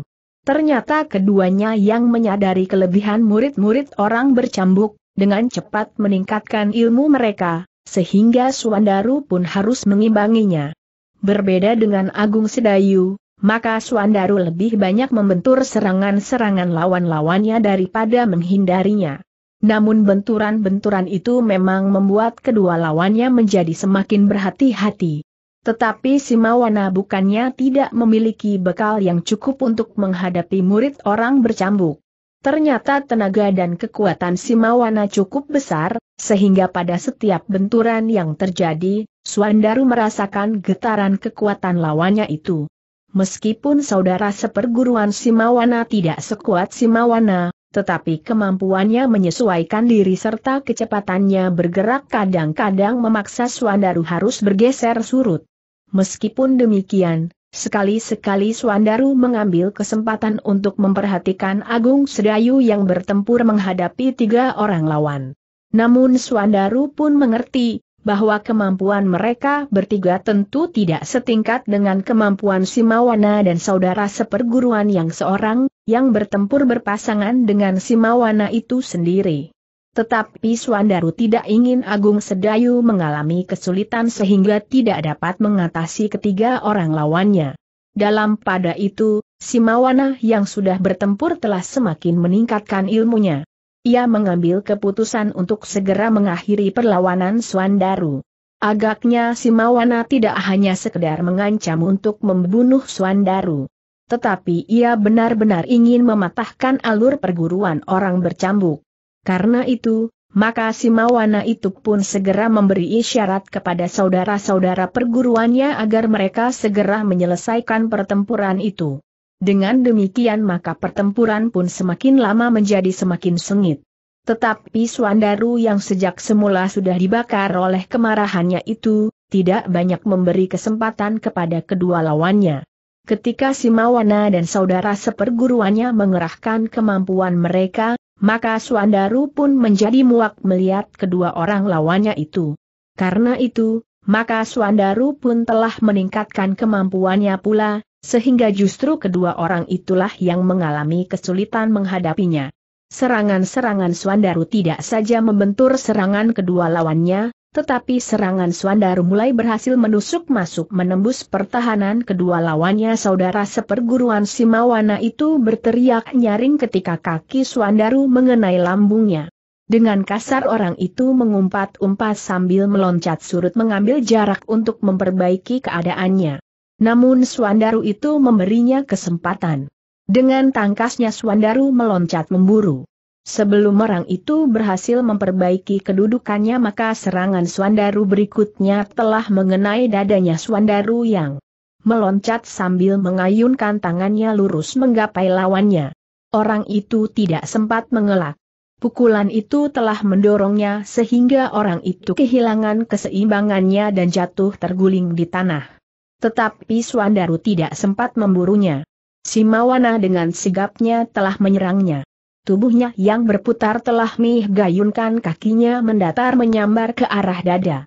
Ternyata keduanya yang menyadari kelebihan murid-murid orang bercambuk, dengan cepat meningkatkan ilmu mereka, sehingga Suandaru pun harus mengimbanginya. Berbeda dengan Agung Sedayu, maka Suandaru lebih banyak membentur serangan-serangan lawan-lawannya daripada menghindarinya. Namun benturan-benturan itu memang membuat kedua lawannya menjadi semakin berhati-hati. Tetapi Simawana bukannya tidak memiliki bekal yang cukup untuk menghadapi murid orang bercambuk. Ternyata tenaga dan kekuatan Simawana cukup besar, sehingga pada setiap benturan yang terjadi, Suandaru merasakan getaran kekuatan lawannya itu. Meskipun saudara seperguruan Simawana tidak sekuat Simawana, tetapi kemampuannya menyesuaikan diri serta kecepatannya bergerak kadang-kadang memaksa Swandaru harus bergeser surut. Meskipun demikian, sekali-sekali Swandaru mengambil kesempatan untuk memperhatikan Agung Sedayu yang bertempur menghadapi tiga orang lawan. Namun Swandaru pun mengerti, bahwa kemampuan mereka bertiga tentu tidak setingkat dengan kemampuan Simawana dan saudara seperguruan yang seorang, yang bertempur berpasangan dengan Simawana itu sendiri. Tetapi Swandaru tidak ingin Agung Sedayu mengalami kesulitan sehingga tidak dapat mengatasi ketiga orang lawannya. Dalam pada itu, Simawana yang sudah bertempur telah semakin meningkatkan ilmunya ia mengambil keputusan untuk segera mengakhiri perlawanan Suandaru. Agaknya Simawana tidak hanya sekedar mengancam untuk membunuh Suandaru. Tetapi ia benar-benar ingin mematahkan alur perguruan orang bercambuk. Karena itu, maka Simawana itu pun segera memberi isyarat kepada saudara-saudara perguruannya agar mereka segera menyelesaikan pertempuran itu. Dengan demikian maka pertempuran pun semakin lama menjadi semakin sengit. Tetapi Swandaru yang sejak semula sudah dibakar oleh kemarahannya itu, tidak banyak memberi kesempatan kepada kedua lawannya. Ketika Simawana dan saudara seperguruannya mengerahkan kemampuan mereka, maka Swandaru pun menjadi muak melihat kedua orang lawannya itu. Karena itu, maka Swandaru pun telah meningkatkan kemampuannya pula, sehingga justru kedua orang itulah yang mengalami kesulitan menghadapinya. Serangan-serangan Swandaru tidak saja membentur serangan kedua lawannya, tetapi serangan Swandaru mulai berhasil menusuk masuk menembus pertahanan kedua lawannya saudara seperguruan Simawana itu berteriak nyaring ketika kaki Swandaru mengenai lambungnya. Dengan kasar orang itu mengumpat-umpat sambil meloncat surut mengambil jarak untuk memperbaiki keadaannya. Namun Swandaru itu memberinya kesempatan. Dengan tangkasnya Swandaru meloncat memburu. Sebelum orang itu berhasil memperbaiki kedudukannya maka serangan Swandaru berikutnya telah mengenai dadanya Swandaru yang meloncat sambil mengayunkan tangannya lurus menggapai lawannya. Orang itu tidak sempat mengelak. Pukulan itu telah mendorongnya sehingga orang itu kehilangan keseimbangannya dan jatuh terguling di tanah. Tetapi Suandaru tidak sempat memburunya. Simawana dengan sigapnya telah menyerangnya. Tubuhnya yang berputar telah mih gayunkan kakinya mendatar menyambar ke arah dada.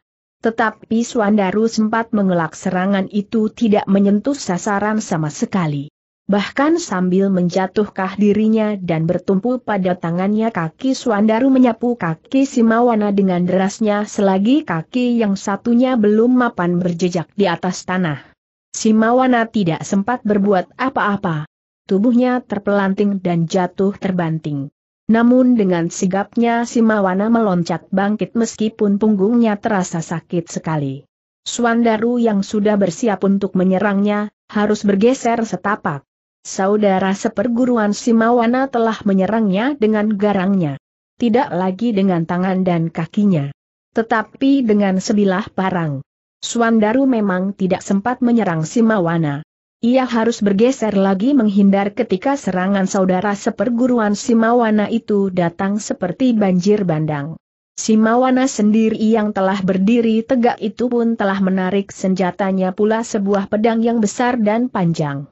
Tetapi Suandaru sempat mengelak serangan itu tidak menyentuh sasaran sama sekali. Bahkan sambil menjatuhkah dirinya dan bertumpu pada tangannya kaki Suandaru menyapu kaki Simawana dengan derasnya selagi kaki yang satunya belum mapan berjejak di atas tanah. Simawana tidak sempat berbuat apa-apa. Tubuhnya terpelanting dan jatuh terbanting. Namun dengan sigapnya Simawana meloncat bangkit meskipun punggungnya terasa sakit sekali. Suandaru yang sudah bersiap untuk menyerangnya, harus bergeser setapak. Saudara seperguruan Simawana telah menyerangnya dengan garangnya. Tidak lagi dengan tangan dan kakinya. Tetapi dengan sebilah parang. Suandaru memang tidak sempat menyerang Simawana. Ia harus bergeser lagi menghindar ketika serangan saudara seperguruan Simawana itu datang seperti banjir bandang. Simawana sendiri yang telah berdiri tegak itu pun telah menarik senjatanya pula sebuah pedang yang besar dan panjang.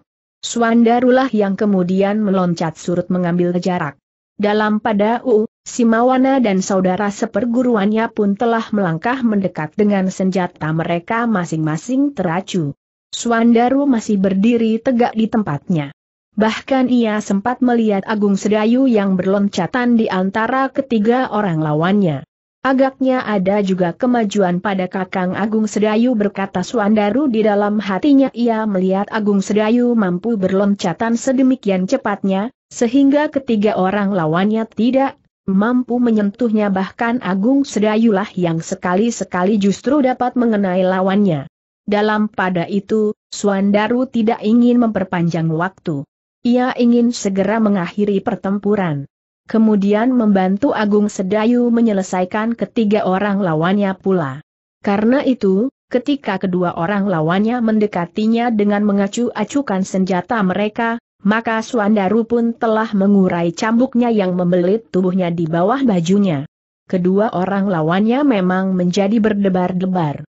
Suandarulah yang kemudian meloncat surut mengambil jarak. Dalam pada U, Simawana dan saudara seperguruannya pun telah melangkah mendekat dengan senjata mereka masing-masing teracu. Suandaru masih berdiri tegak di tempatnya. Bahkan ia sempat melihat Agung Sedayu yang berloncatan di antara ketiga orang lawannya. Agaknya ada juga kemajuan pada Kakang Agung Sedayu berkata Suandaru di dalam hatinya ia melihat Agung Sedayu mampu berloncatan sedemikian cepatnya, sehingga ketiga orang lawannya tidak mampu menyentuhnya bahkan Agung Sedayulah yang sekali-sekali justru dapat mengenai lawannya. Dalam pada itu, Suandaru tidak ingin memperpanjang waktu. Ia ingin segera mengakhiri pertempuran kemudian membantu Agung Sedayu menyelesaikan ketiga orang lawannya pula. Karena itu, ketika kedua orang lawannya mendekatinya dengan mengacu-acukan senjata mereka, maka Suandaru pun telah mengurai cambuknya yang membelit tubuhnya di bawah bajunya. Kedua orang lawannya memang menjadi berdebar-debar.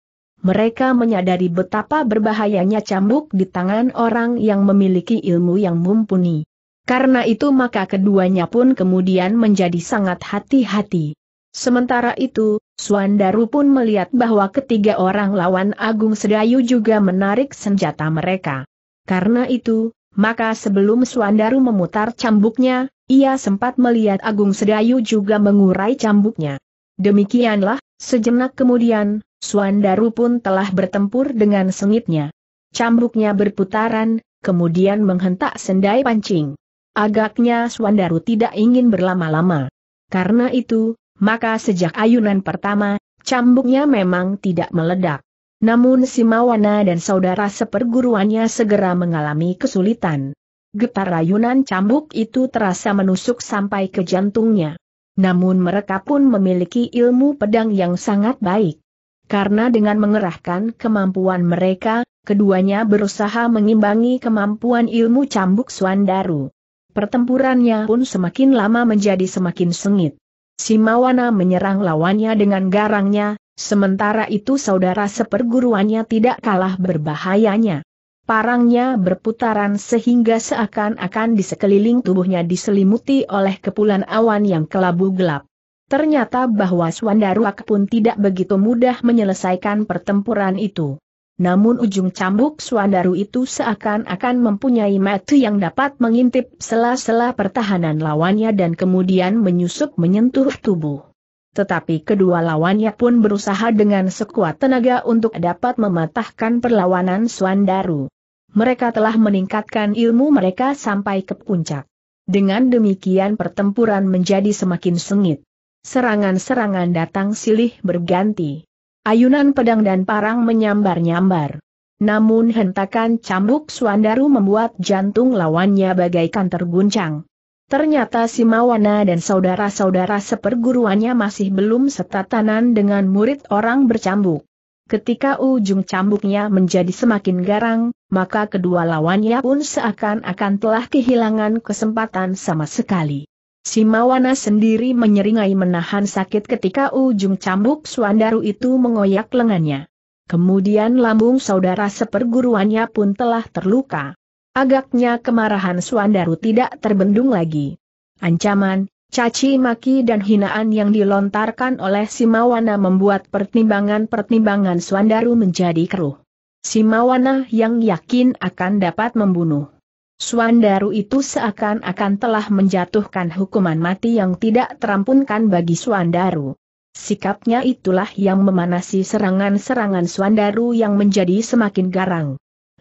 Mereka menyadari betapa berbahayanya cambuk di tangan orang yang memiliki ilmu yang mumpuni. Karena itu maka keduanya pun kemudian menjadi sangat hati-hati. Sementara itu, Suandaru pun melihat bahwa ketiga orang lawan Agung Sedayu juga menarik senjata mereka. Karena itu, maka sebelum Suandaru memutar cambuknya, ia sempat melihat Agung Sedayu juga mengurai cambuknya. Demikianlah, sejenak kemudian, Suandaru pun telah bertempur dengan sengitnya. Cambuknya berputaran, kemudian menghentak sendai pancing. Agaknya Swandaru tidak ingin berlama-lama. Karena itu, maka sejak ayunan pertama, cambuknya memang tidak meledak. Namun Simawana dan saudara seperguruannya segera mengalami kesulitan. Getar ayunan cambuk itu terasa menusuk sampai ke jantungnya. Namun mereka pun memiliki ilmu pedang yang sangat baik. Karena dengan mengerahkan kemampuan mereka, keduanya berusaha mengimbangi kemampuan ilmu cambuk Swandaru. Pertempurannya pun semakin lama menjadi semakin sengit. Simawana menyerang lawannya dengan garangnya, sementara itu saudara seperguruannya tidak kalah berbahayanya. Parangnya berputaran sehingga seakan-akan di sekeliling tubuhnya diselimuti oleh kepulan awan yang kelabu gelap. Ternyata bahwa Swandaruak pun tidak begitu mudah menyelesaikan pertempuran itu namun ujung cambuk Swandaru itu seakan-akan mempunyai mata yang dapat mengintip sela-sela pertahanan lawannya dan kemudian menyusup menyentuh tubuh. Tetapi kedua lawannya pun berusaha dengan sekuat tenaga untuk dapat mematahkan perlawanan Swandaru. Mereka telah meningkatkan ilmu mereka sampai ke puncak. Dengan demikian pertempuran menjadi semakin sengit. Serangan-serangan datang silih berganti. Ayunan pedang dan parang menyambar-nyambar. Namun hentakan cambuk Suandaru membuat jantung lawannya bagaikan terguncang. Ternyata si Mawana dan saudara-saudara seperguruannya masih belum setatanan dengan murid orang bercambuk. Ketika ujung cambuknya menjadi semakin garang, maka kedua lawannya pun seakan-akan telah kehilangan kesempatan sama sekali. Si Mawana sendiri menyeringai menahan sakit ketika ujung cambuk Suandaru itu mengoyak lengannya. Kemudian lambung saudara seperguruannya pun telah terluka. Agaknya kemarahan Suandaru tidak terbendung lagi. Ancaman, caci maki dan hinaan yang dilontarkan oleh Simawana membuat pertimbangan-pertimbangan Suandaru menjadi keruh. Simawana yang yakin akan dapat membunuh Suandaru itu seakan-akan telah menjatuhkan hukuman mati yang tidak terampunkan bagi Suandaru. Sikapnya itulah yang memanasi serangan-serangan Suandaru yang menjadi semakin garang.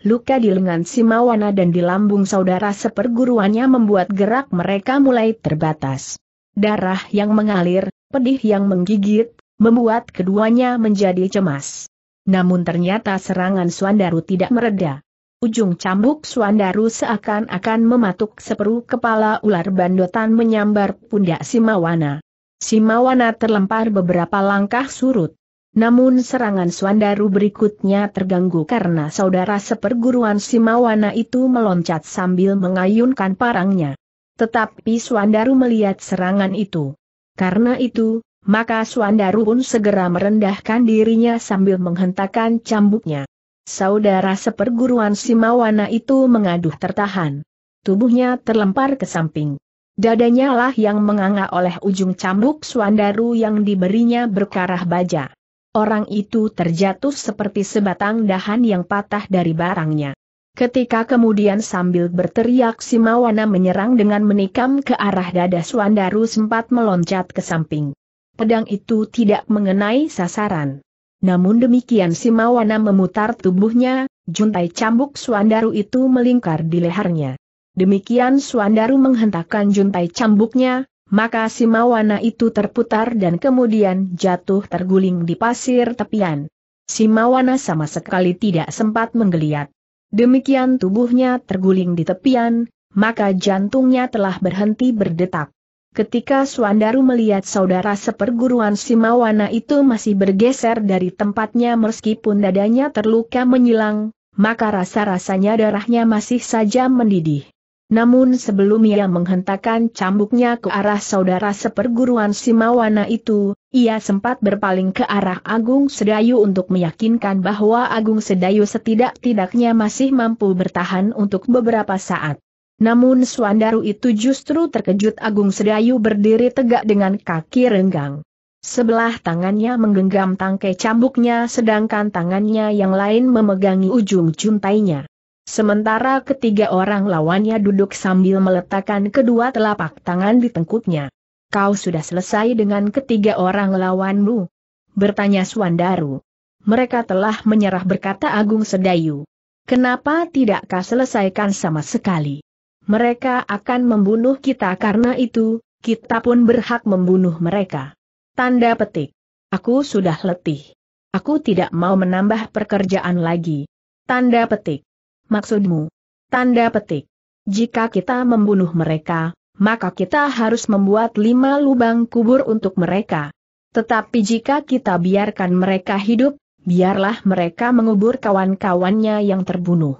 Luka di lengan Simawana dan di lambung saudara seperguruannya membuat gerak mereka mulai terbatas. Darah yang mengalir, pedih yang menggigit, membuat keduanya menjadi cemas. Namun ternyata serangan Suandaru tidak mereda. Ujung cambuk Suandaru seakan-akan mematuk seperu kepala ular bandotan menyambar pundak Simawana. Simawana terlempar beberapa langkah surut. Namun serangan Suandaru berikutnya terganggu karena saudara seperguruan Simawana itu meloncat sambil mengayunkan parangnya. Tetapi Suandaru melihat serangan itu. Karena itu, maka Suandaru pun segera merendahkan dirinya sambil menghentakkan cambuknya. Saudara seperguruan Simawana itu mengaduh tertahan. Tubuhnya terlempar ke samping. Dadanya lah yang menganga oleh ujung cambuk Suandaru yang diberinya berkarah baja. Orang itu terjatuh seperti sebatang dahan yang patah dari barangnya. Ketika kemudian sambil berteriak Simawana menyerang dengan menikam ke arah dada Suandaru sempat meloncat ke samping. Pedang itu tidak mengenai sasaran. Namun demikian si Mawana memutar tubuhnya, juntai cambuk Suandaru itu melingkar di lehernya. Demikian Suandaru menghentakkan juntai cambuknya, maka si Mawana itu terputar dan kemudian jatuh terguling di pasir tepian. Si Mawana sama sekali tidak sempat menggeliat. Demikian tubuhnya terguling di tepian, maka jantungnya telah berhenti berdetak. Ketika Suandaru melihat saudara seperguruan Simawana itu masih bergeser dari tempatnya meskipun dadanya terluka menyilang, maka rasa-rasanya darahnya masih saja mendidih. Namun sebelum ia menghentakkan cambuknya ke arah saudara seperguruan Simawana itu, ia sempat berpaling ke arah Agung Sedayu untuk meyakinkan bahwa Agung Sedayu setidak-tidaknya masih mampu bertahan untuk beberapa saat. Namun Suandaru itu justru terkejut Agung Sedayu berdiri tegak dengan kaki renggang. Sebelah tangannya menggenggam tangkai cambuknya sedangkan tangannya yang lain memegangi ujung juntainya. Sementara ketiga orang lawannya duduk sambil meletakkan kedua telapak tangan di tengkuknya. Kau sudah selesai dengan ketiga orang lawanmu? Bertanya Suandaru. Mereka telah menyerah berkata Agung Sedayu. Kenapa tidakkah selesaikan sama sekali? Mereka akan membunuh kita karena itu, kita pun berhak membunuh mereka. Tanda petik. Aku sudah letih. Aku tidak mau menambah pekerjaan lagi. Tanda petik. Maksudmu? Tanda petik. Jika kita membunuh mereka, maka kita harus membuat lima lubang kubur untuk mereka. Tetapi jika kita biarkan mereka hidup, biarlah mereka mengubur kawan-kawannya yang terbunuh.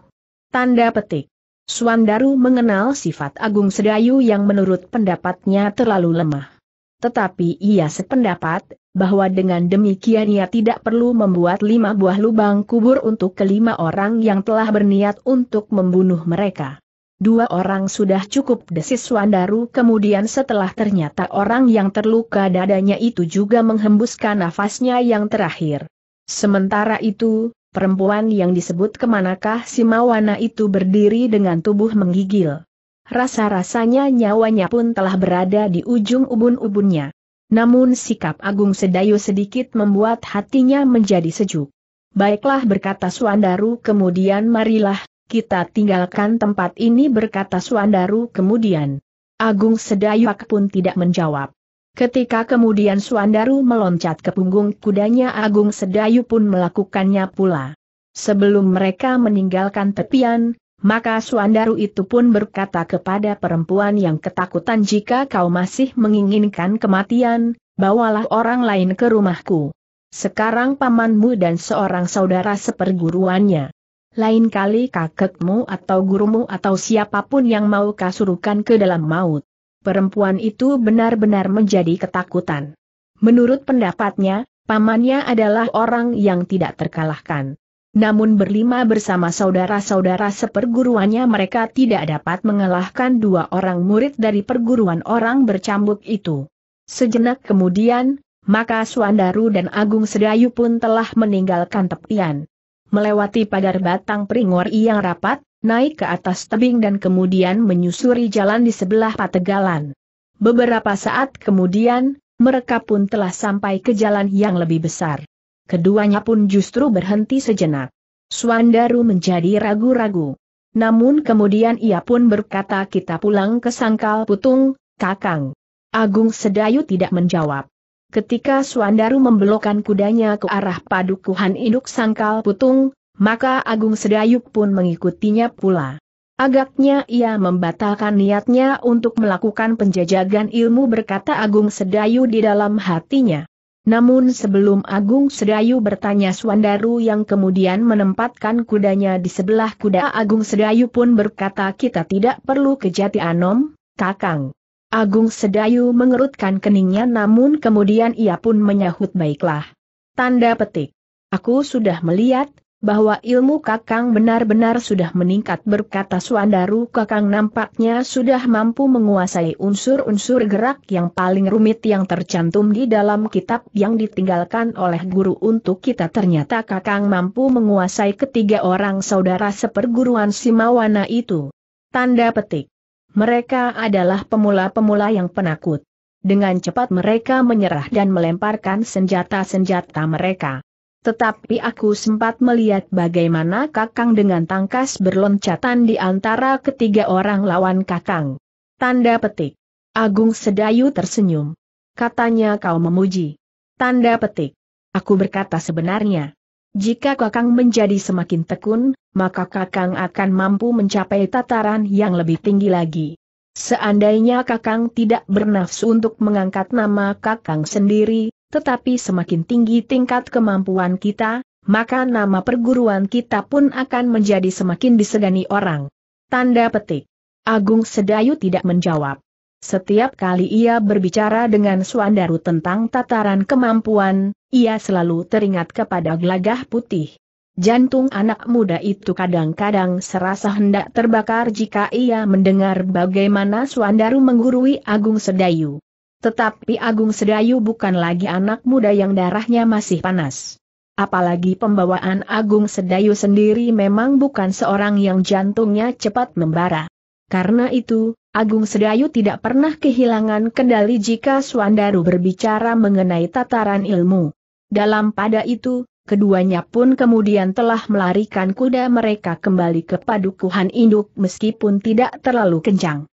Tanda petik. Suandaru mengenal sifat Agung Sedayu yang menurut pendapatnya terlalu lemah. Tetapi ia sependapat, bahwa dengan demikian ia tidak perlu membuat lima buah lubang kubur untuk kelima orang yang telah berniat untuk membunuh mereka. Dua orang sudah cukup desis Swandaru kemudian setelah ternyata orang yang terluka dadanya itu juga menghembuskan nafasnya yang terakhir. Sementara itu, perempuan yang disebut kemanakah si Mawana itu berdiri dengan tubuh menggigil. Rasa-rasanya nyawanya pun telah berada di ujung ubun-ubunnya. Namun sikap Agung Sedayu sedikit membuat hatinya menjadi sejuk. Baiklah berkata Suandaru kemudian marilah, kita tinggalkan tempat ini berkata Suandaru kemudian. Agung Sedayu pun tidak menjawab. Ketika kemudian Suandaru meloncat ke punggung kudanya Agung Sedayu pun melakukannya pula. Sebelum mereka meninggalkan tepian, maka Suandaru itu pun berkata kepada perempuan yang ketakutan jika kau masih menginginkan kematian, bawalah orang lain ke rumahku. Sekarang pamanmu dan seorang saudara seperguruannya. Lain kali kakekmu atau gurumu atau siapapun yang mau kasurukan ke dalam maut perempuan itu benar-benar menjadi ketakutan. Menurut pendapatnya, pamannya adalah orang yang tidak terkalahkan. Namun berlima bersama saudara-saudara seperguruannya mereka tidak dapat mengalahkan dua orang murid dari perguruan orang bercambuk itu. Sejenak kemudian, maka Suandaru dan Agung Sedayu pun telah meninggalkan tepian. Melewati pagar batang peringor yang rapat, naik ke atas tebing dan kemudian menyusuri jalan di sebelah pategalan. Beberapa saat kemudian, mereka pun telah sampai ke jalan yang lebih besar. Keduanya pun justru berhenti sejenak. Suandaru menjadi ragu-ragu. Namun kemudian ia pun berkata kita pulang ke sangkal putung, kakang. Agung Sedayu tidak menjawab. Ketika Suandaru membelokkan kudanya ke arah padukuhan induk sangkal putung, maka Agung Sedayuk pun mengikutinya pula. Agaknya ia membatalkan niatnya untuk melakukan penjajagan ilmu berkata Agung Sedayu di dalam hatinya. Namun sebelum Agung Sedayu bertanya Swandaru yang kemudian menempatkan kudanya di sebelah kuda Agung Sedayu pun berkata kita tidak perlu kejati Anom, Kakang. Agung Sedayu mengerutkan keningnya namun kemudian ia pun menyahut baiklah. Tanda petik. Aku sudah melihat, bahwa ilmu Kakang benar-benar sudah meningkat berkata Suandaru Kakang nampaknya sudah mampu menguasai unsur-unsur gerak yang paling rumit yang tercantum di dalam kitab yang ditinggalkan oleh guru untuk kita ternyata Kakang mampu menguasai ketiga orang saudara seperguruan Simawana itu. Tanda petik. Mereka adalah pemula-pemula yang penakut. Dengan cepat mereka menyerah dan melemparkan senjata-senjata mereka. Tetapi aku sempat melihat bagaimana Kakang dengan tangkas berloncatan di antara ketiga orang lawan Kakang. Tanda petik. Agung Sedayu tersenyum. Katanya kau memuji. Tanda petik. Aku berkata sebenarnya. Jika Kakang menjadi semakin tekun, maka Kakang akan mampu mencapai tataran yang lebih tinggi lagi. Seandainya Kakang tidak bernafsu untuk mengangkat nama Kakang sendiri, tetapi semakin tinggi tingkat kemampuan kita, maka nama perguruan kita pun akan menjadi semakin disegani orang. Tanda petik. Agung Sedayu tidak menjawab. Setiap kali ia berbicara dengan Suandaru tentang tataran kemampuan, ia selalu teringat kepada gelagah putih. Jantung anak muda itu kadang-kadang serasa hendak terbakar jika ia mendengar bagaimana Suandaru menggurui Agung Sedayu. Tetapi Agung Sedayu bukan lagi anak muda yang darahnya masih panas. Apalagi pembawaan Agung Sedayu sendiri memang bukan seorang yang jantungnya cepat membara. Karena itu, Agung Sedayu tidak pernah kehilangan kendali jika Suandaru berbicara mengenai tataran ilmu. Dalam pada itu, keduanya pun kemudian telah melarikan kuda mereka kembali ke padukuhan induk meskipun tidak terlalu kencang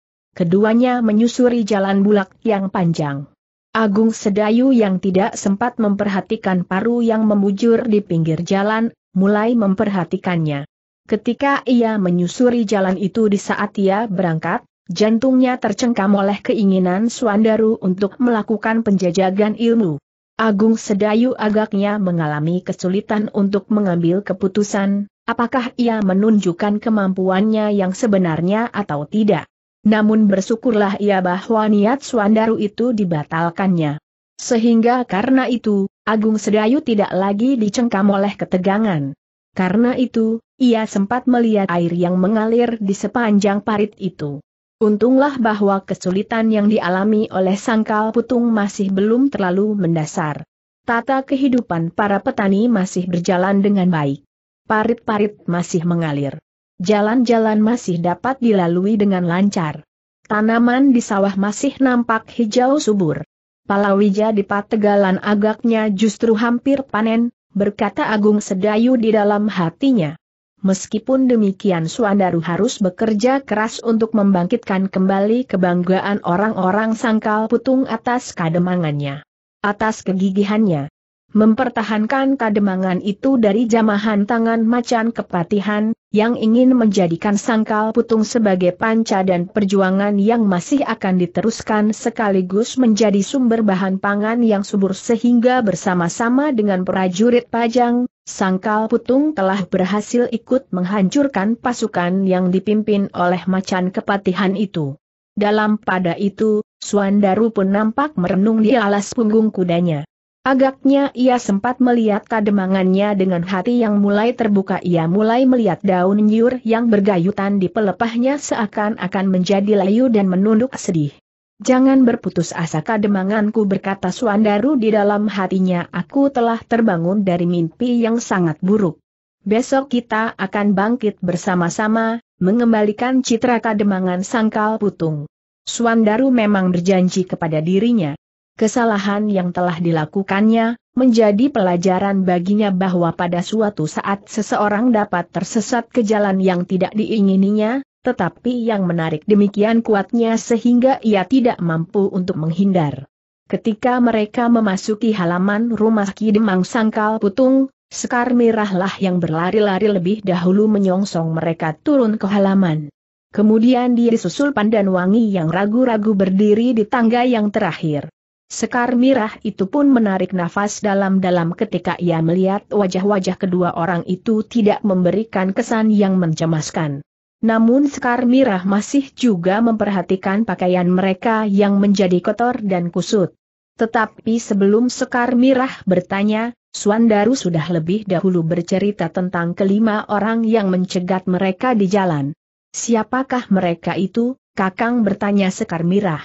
keduanya menyusuri jalan bulak yang panjang. Agung Sedayu yang tidak sempat memperhatikan paru yang membujur di pinggir jalan, mulai memperhatikannya. Ketika ia menyusuri jalan itu di saat ia berangkat, jantungnya tercengkam oleh keinginan Suandaru untuk melakukan penjajagan ilmu. Agung Sedayu agaknya mengalami kesulitan untuk mengambil keputusan, apakah ia menunjukkan kemampuannya yang sebenarnya atau tidak. Namun bersyukurlah ia bahwa niat Suandaru itu dibatalkannya. Sehingga karena itu, Agung Sedayu tidak lagi dicengkam oleh ketegangan. Karena itu, ia sempat melihat air yang mengalir di sepanjang parit itu. Untunglah bahwa kesulitan yang dialami oleh sangkal putung masih belum terlalu mendasar. Tata kehidupan para petani masih berjalan dengan baik. Parit-parit masih mengalir jalan-jalan masih dapat dilalui dengan lancar. Tanaman di sawah masih nampak hijau subur. Palawija di Pategalan agaknya justru hampir panen, berkata Agung Sedayu di dalam hatinya. Meskipun demikian Suandaru harus bekerja keras untuk membangkitkan kembali kebanggaan orang-orang sangkal putung atas kademangannya. Atas kegigihannya, mempertahankan kademangan itu dari jamahan tangan macan kepatihan, yang ingin menjadikan sangkal putung sebagai panca dan perjuangan yang masih akan diteruskan sekaligus menjadi sumber bahan pangan yang subur sehingga bersama-sama dengan prajurit pajang, sangkal putung telah berhasil ikut menghancurkan pasukan yang dipimpin oleh macan kepatihan itu. Dalam pada itu, Suandaru pun nampak merenung di alas punggung kudanya. Agaknya ia sempat melihat kademangannya dengan hati yang mulai terbuka ia mulai melihat daun nyur yang bergayutan di pelepahnya seakan-akan menjadi layu dan menunduk sedih. Jangan berputus asa kademanganku berkata Suandaru di dalam hatinya aku telah terbangun dari mimpi yang sangat buruk. Besok kita akan bangkit bersama-sama, mengembalikan citra kademangan sangkal putung. Suandaru memang berjanji kepada dirinya, kesalahan yang telah dilakukannya, menjadi pelajaran baginya bahwa pada suatu saat seseorang dapat tersesat ke jalan yang tidak diingininya, tetapi yang menarik demikian kuatnya sehingga ia tidak mampu untuk menghindar. Ketika mereka memasuki halaman rumah Kidemang Sangkal Putung, Sekar Mirahlah yang berlari-lari lebih dahulu menyongsong mereka turun ke halaman. Kemudian dia disusul Pandan Wangi yang ragu-ragu berdiri di tangga yang terakhir. Sekar Mirah itu pun menarik nafas dalam-dalam ketika ia melihat wajah-wajah kedua orang itu tidak memberikan kesan yang mencemaskan. Namun Sekar Mirah masih juga memperhatikan pakaian mereka yang menjadi kotor dan kusut. Tetapi sebelum Sekar Mirah bertanya, Suandaru sudah lebih dahulu bercerita tentang kelima orang yang mencegat mereka di jalan. Siapakah mereka itu, Kakang bertanya Sekar Mirah.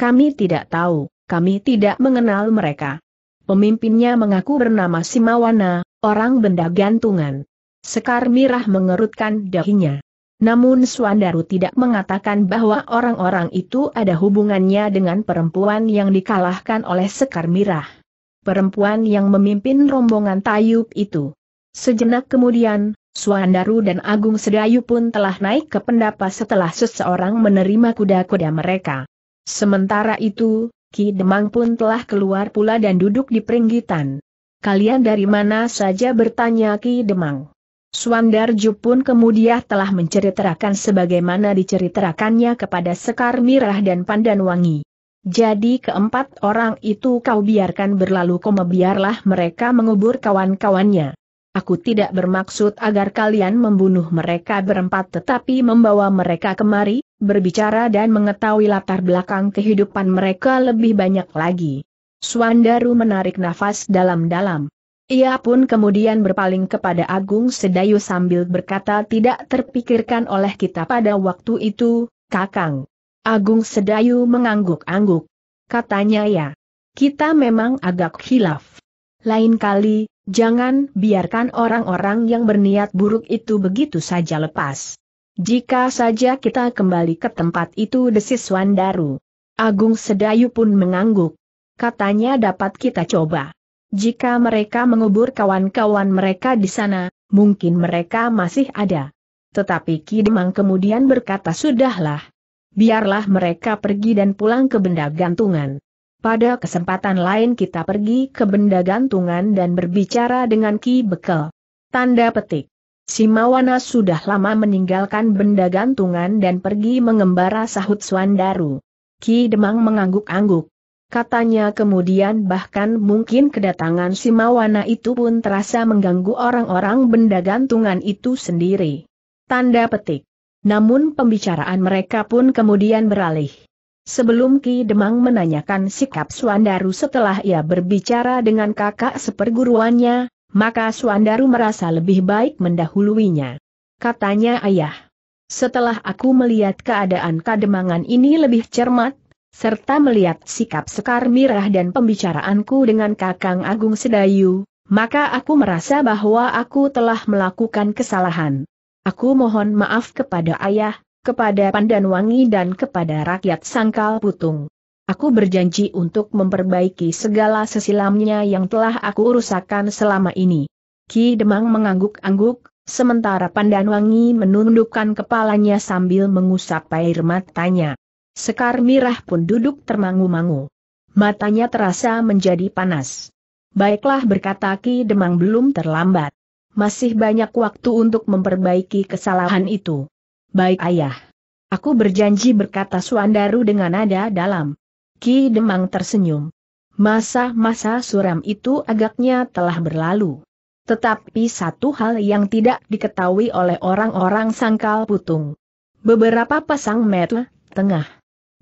Kami tidak tahu kami tidak mengenal mereka. Pemimpinnya mengaku bernama Simawana, orang benda gantungan. Sekar Mirah mengerutkan dahinya. Namun Suandaru tidak mengatakan bahwa orang-orang itu ada hubungannya dengan perempuan yang dikalahkan oleh Sekar Mirah. Perempuan yang memimpin rombongan Tayub itu. Sejenak kemudian, Suandaru dan Agung Sedayu pun telah naik ke pendapa setelah seseorang menerima kuda-kuda mereka. Sementara itu, Ki Demang pun telah keluar pula dan duduk di peringgitan. Kalian dari mana saja bertanya Ki Demang. Suandarjo pun kemudian telah menceritakan sebagaimana diceritakannya kepada Sekar Mirah dan Pandan Wangi. Jadi keempat orang itu kau biarkan berlalu koma biarlah mereka mengubur kawan-kawannya. Aku tidak bermaksud agar kalian membunuh mereka berempat tetapi membawa mereka kemari, berbicara dan mengetahui latar belakang kehidupan mereka lebih banyak lagi. Suandaru menarik nafas dalam-dalam. Ia pun kemudian berpaling kepada Agung Sedayu sambil berkata tidak terpikirkan oleh kita pada waktu itu, Kakang. Agung Sedayu mengangguk-angguk. Katanya ya, kita memang agak khilaf. Lain kali, jangan biarkan orang-orang yang berniat buruk itu begitu saja lepas. Jika saja kita kembali ke tempat itu desis Wandaru. Agung Sedayu pun mengangguk. Katanya dapat kita coba. Jika mereka mengubur kawan-kawan mereka di sana, mungkin mereka masih ada. Tetapi Kidemang kemudian berkata sudahlah. Biarlah mereka pergi dan pulang ke benda gantungan. Pada kesempatan lain kita pergi ke benda gantungan dan berbicara dengan Ki Bekel. Tanda petik. Si Mawana sudah lama meninggalkan benda gantungan dan pergi mengembara sahut Swandaru. Ki Demang mengangguk-angguk. Katanya kemudian bahkan mungkin kedatangan si Mawana itu pun terasa mengganggu orang-orang benda gantungan itu sendiri. Tanda petik. Namun pembicaraan mereka pun kemudian beralih. Sebelum Ki Demang menanyakan sikap Swandaru setelah ia berbicara dengan kakak seperguruannya, maka Suandaru merasa lebih baik mendahuluinya. Katanya ayah. Setelah aku melihat keadaan kademangan ini lebih cermat, serta melihat sikap Sekar Mirah dan pembicaraanku dengan Kakang Agung Sedayu, maka aku merasa bahwa aku telah melakukan kesalahan. Aku mohon maaf kepada ayah, kepada Pandanwangi dan kepada rakyat Sangkal Putung. Aku berjanji untuk memperbaiki segala sesilamnya yang telah aku rusakkan selama ini. Ki Demang mengangguk-angguk, sementara Pandanwangi menundukkan kepalanya sambil mengusap air matanya. Sekar Mirah pun duduk termangu-mangu. Matanya terasa menjadi panas. Baiklah berkata Ki Demang belum terlambat. Masih banyak waktu untuk memperbaiki kesalahan itu. Baik ayah. Aku berjanji berkata Suandaru dengan nada dalam. Ki Demang tersenyum. Masa-masa suram itu agaknya telah berlalu. Tetapi satu hal yang tidak diketahui oleh orang-orang sangkal putung. Beberapa pasang mata tengah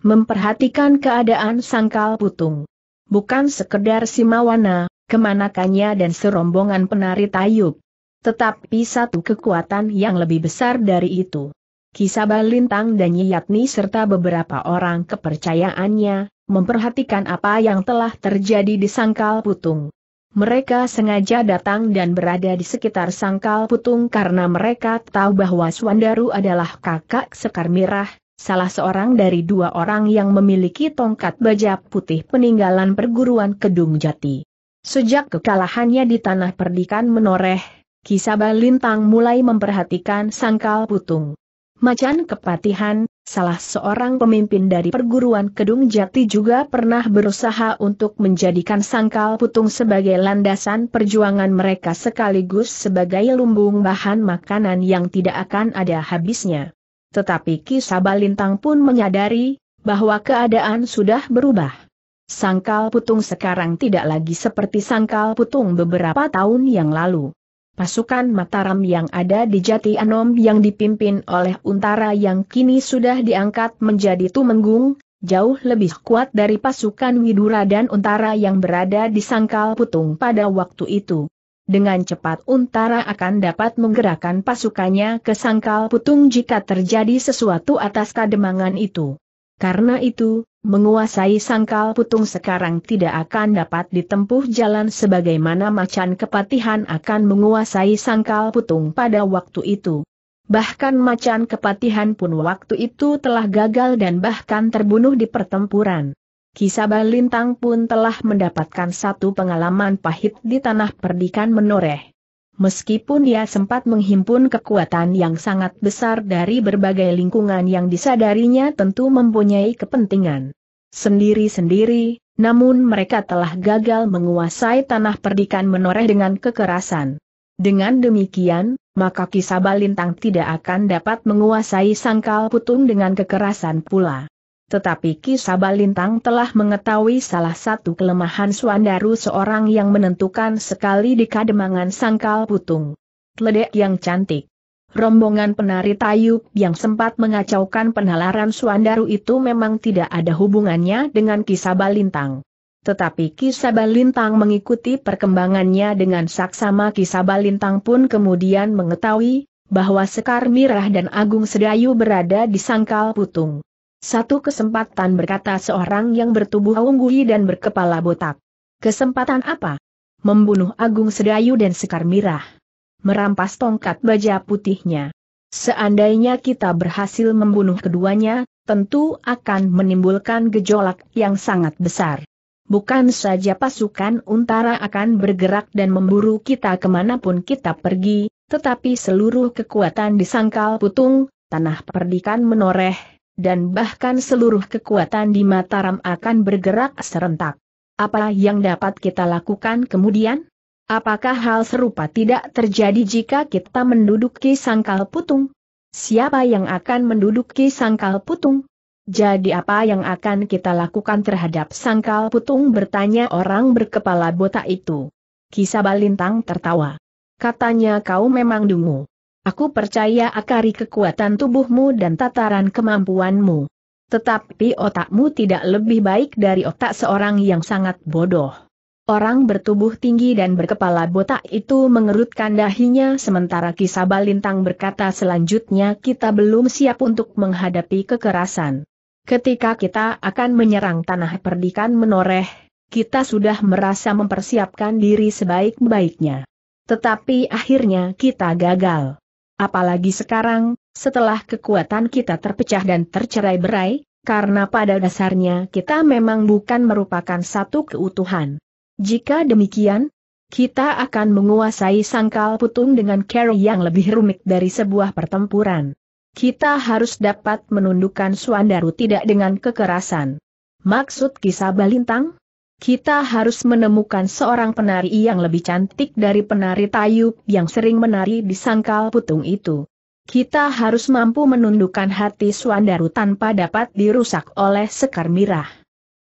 memperhatikan keadaan sangkal putung. Bukan sekedar Simawana, kemanakannya dan serombongan penari tayub. Tetapi satu kekuatan yang lebih besar dari itu. Kisaba Lintang dan Yiyatni serta beberapa orang kepercayaannya, memperhatikan apa yang telah terjadi di sangkal putung. Mereka sengaja datang dan berada di sekitar sangkal putung karena mereka tahu bahwa Swandaru adalah kakak Sekar Mirah, salah seorang dari dua orang yang memiliki tongkat baja putih peninggalan perguruan Kedung Jati. Sejak kekalahannya di Tanah Perdikan menoreh, Kisaba Lintang mulai memperhatikan sangkal putung. Macan kepatihan, Salah seorang pemimpin dari perguruan Kedung Jati juga pernah berusaha untuk menjadikan sangkal putung sebagai landasan perjuangan mereka sekaligus sebagai lumbung bahan makanan yang tidak akan ada habisnya. Tetapi kisah Balintang pun menyadari bahwa keadaan sudah berubah. Sangkal putung sekarang tidak lagi seperti sangkal putung beberapa tahun yang lalu. Pasukan Mataram yang ada di Jati Anom yang dipimpin oleh Untara yang kini sudah diangkat menjadi Tumenggung, jauh lebih kuat dari pasukan Widura dan Untara yang berada di Sangkal Putung pada waktu itu. Dengan cepat Untara akan dapat menggerakkan pasukannya ke Sangkal Putung jika terjadi sesuatu atas kademangan itu. Karena itu, Menguasai sangkal putung sekarang tidak akan dapat ditempuh jalan sebagaimana macan kepatihan akan menguasai sangkal putung pada waktu itu. Bahkan macan kepatihan pun waktu itu telah gagal dan bahkan terbunuh di pertempuran. Kisabah Lintang pun telah mendapatkan satu pengalaman pahit di tanah perdikan menoreh. Meskipun ia sempat menghimpun kekuatan yang sangat besar dari berbagai lingkungan yang disadarinya tentu mempunyai kepentingan sendiri-sendiri, namun mereka telah gagal menguasai tanah perdikan menoreh dengan kekerasan. Dengan demikian, maka kisah balintang tidak akan dapat menguasai sangkal putung dengan kekerasan pula. Tetapi Kisaba Lintang telah mengetahui salah satu kelemahan Suandaru seorang yang menentukan sekali di kademangan sangkal putung. Ledek yang cantik. Rombongan penari tayub yang sempat mengacaukan penalaran Suandaru itu memang tidak ada hubungannya dengan Kisaba Lintang. Tetapi Kisaba Lintang mengikuti perkembangannya dengan saksama Kisaba Lintang pun kemudian mengetahui bahwa Sekar Mirah dan Agung Sedayu berada di sangkal putung. Satu kesempatan berkata seorang yang bertubuh unggui dan berkepala botak. Kesempatan apa? Membunuh Agung Sedayu dan Sekar Mirah. Merampas tongkat baja putihnya. Seandainya kita berhasil membunuh keduanya, tentu akan menimbulkan gejolak yang sangat besar. Bukan saja pasukan Untara akan bergerak dan memburu kita kemanapun kita pergi, tetapi seluruh kekuatan di Sangkal putung, tanah perdikan menoreh, dan bahkan seluruh kekuatan di Mataram akan bergerak serentak. Apa yang dapat kita lakukan kemudian? Apakah hal serupa tidak terjadi jika kita menduduki sangkal putung? Siapa yang akan menduduki sangkal putung? Jadi apa yang akan kita lakukan terhadap sangkal putung bertanya orang berkepala botak itu. Kisah Balintang tertawa. Katanya kau memang dungu. Aku percaya akari kekuatan tubuhmu dan tataran kemampuanmu. Tetapi otakmu tidak lebih baik dari otak seorang yang sangat bodoh. Orang bertubuh tinggi dan berkepala botak itu mengerutkan dahinya sementara Kisaba Lintang berkata selanjutnya kita belum siap untuk menghadapi kekerasan. Ketika kita akan menyerang tanah perdikan menoreh, kita sudah merasa mempersiapkan diri sebaik-baiknya. Tetapi akhirnya kita gagal. Apalagi sekarang, setelah kekuatan kita terpecah dan tercerai berai, karena pada dasarnya kita memang bukan merupakan satu keutuhan. Jika demikian, kita akan menguasai sangkal putung dengan cara yang lebih rumit dari sebuah pertempuran. Kita harus dapat menundukkan Suandaru tidak dengan kekerasan. Maksud kisah Balintang? Kita harus menemukan seorang penari yang lebih cantik dari penari Tayub yang sering menari di sangkal putung itu. Kita harus mampu menundukkan hati Suandaru tanpa dapat dirusak oleh sekar mirah.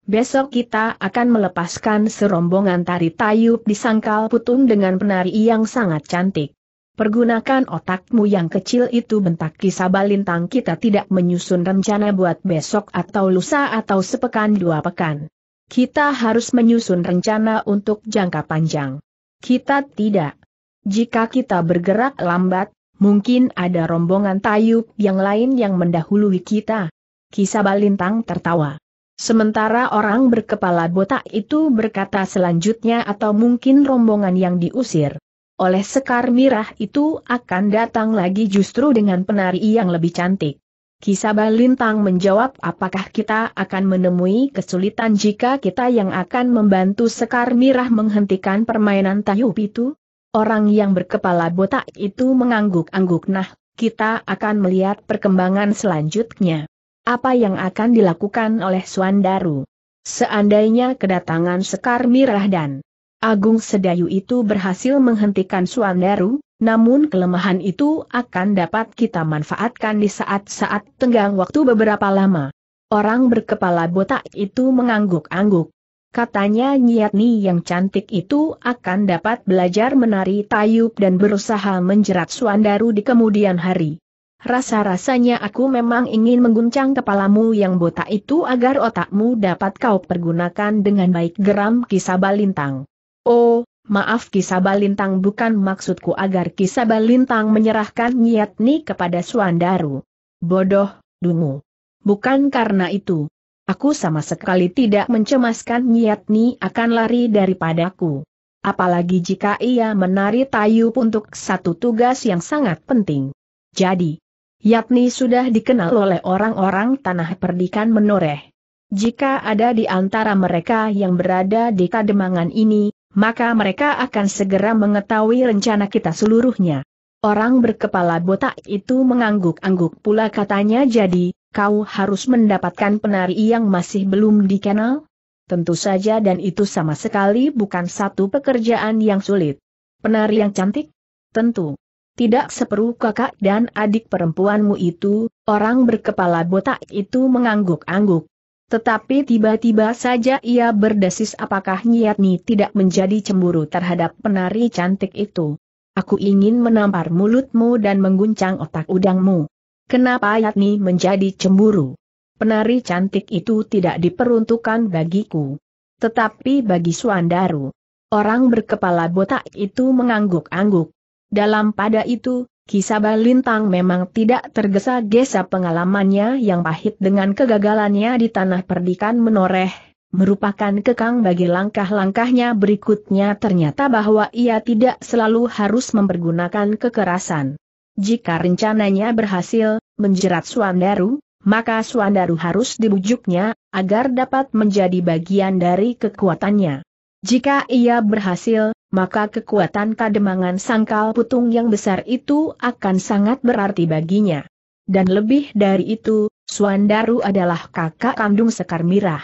Besok kita akan melepaskan serombongan tari Tayub di sangkal putung dengan penari yang sangat cantik. Pergunakan otakmu yang kecil itu bentak kisah balintang kita tidak menyusun rencana buat besok atau lusa atau sepekan dua pekan. Kita harus menyusun rencana untuk jangka panjang. Kita tidak. Jika kita bergerak lambat, mungkin ada rombongan tayub yang lain yang mendahului kita. Kisah Balintang tertawa. Sementara orang berkepala botak itu berkata selanjutnya atau mungkin rombongan yang diusir. Oleh Sekar Mirah itu akan datang lagi justru dengan penari yang lebih cantik. Kisabah Lintang menjawab apakah kita akan menemui kesulitan jika kita yang akan membantu Sekar Mirah menghentikan permainan Tayub itu? Orang yang berkepala botak itu mengangguk-angguk nah, kita akan melihat perkembangan selanjutnya. Apa yang akan dilakukan oleh Suandaru? Seandainya kedatangan Sekar Mirah dan Agung Sedayu itu berhasil menghentikan Suandaru, namun kelemahan itu akan dapat kita manfaatkan di saat-saat tenggang waktu beberapa lama. Orang berkepala botak itu mengangguk-angguk. Katanya nyatni yang cantik itu akan dapat belajar menari tayub dan berusaha menjerat Suandaru di kemudian hari. Rasa-rasanya aku memang ingin mengguncang kepalamu yang botak itu agar otakmu dapat kau pergunakan dengan baik geram kisah balintang. Oh, Maaf Kisabalintang bukan maksudku agar Kisabalintang menyerahkan ni kepada Suandaru. Bodoh, dungu. Bukan karena itu. Aku sama sekali tidak mencemaskan ni akan lari daripadaku. Apalagi jika ia menari tayub untuk satu tugas yang sangat penting. Jadi, yakni sudah dikenal oleh orang-orang tanah perdikan menoreh. Jika ada di antara mereka yang berada di kademangan ini, maka mereka akan segera mengetahui rencana kita seluruhnya. Orang berkepala botak itu mengangguk-angguk pula katanya jadi, kau harus mendapatkan penari yang masih belum dikenal? Tentu saja dan itu sama sekali bukan satu pekerjaan yang sulit. Penari yang cantik? Tentu. Tidak seperu kakak dan adik perempuanmu itu, orang berkepala botak itu mengangguk-angguk, tetapi tiba-tiba saja ia berdesis apakah Nyiatni tidak menjadi cemburu terhadap penari cantik itu. Aku ingin menampar mulutmu dan mengguncang otak udangmu. Kenapa Yatni menjadi cemburu? Penari cantik itu tidak diperuntukkan bagiku. Tetapi bagi Suandaru. Orang berkepala botak itu mengangguk-angguk. Dalam pada itu, Kisah Lintang memang tidak tergesa-gesa pengalamannya yang pahit dengan kegagalannya di tanah perdikan menoreh, merupakan kekang bagi langkah-langkahnya berikutnya ternyata bahwa ia tidak selalu harus mempergunakan kekerasan. Jika rencananya berhasil, menjerat Suandaru, maka Suandaru harus dibujuknya, agar dapat menjadi bagian dari kekuatannya. Jika ia berhasil, maka kekuatan kademangan sangkal putung yang besar itu akan sangat berarti baginya. Dan lebih dari itu, Suandaru adalah kakak kandung Sekar Mirah.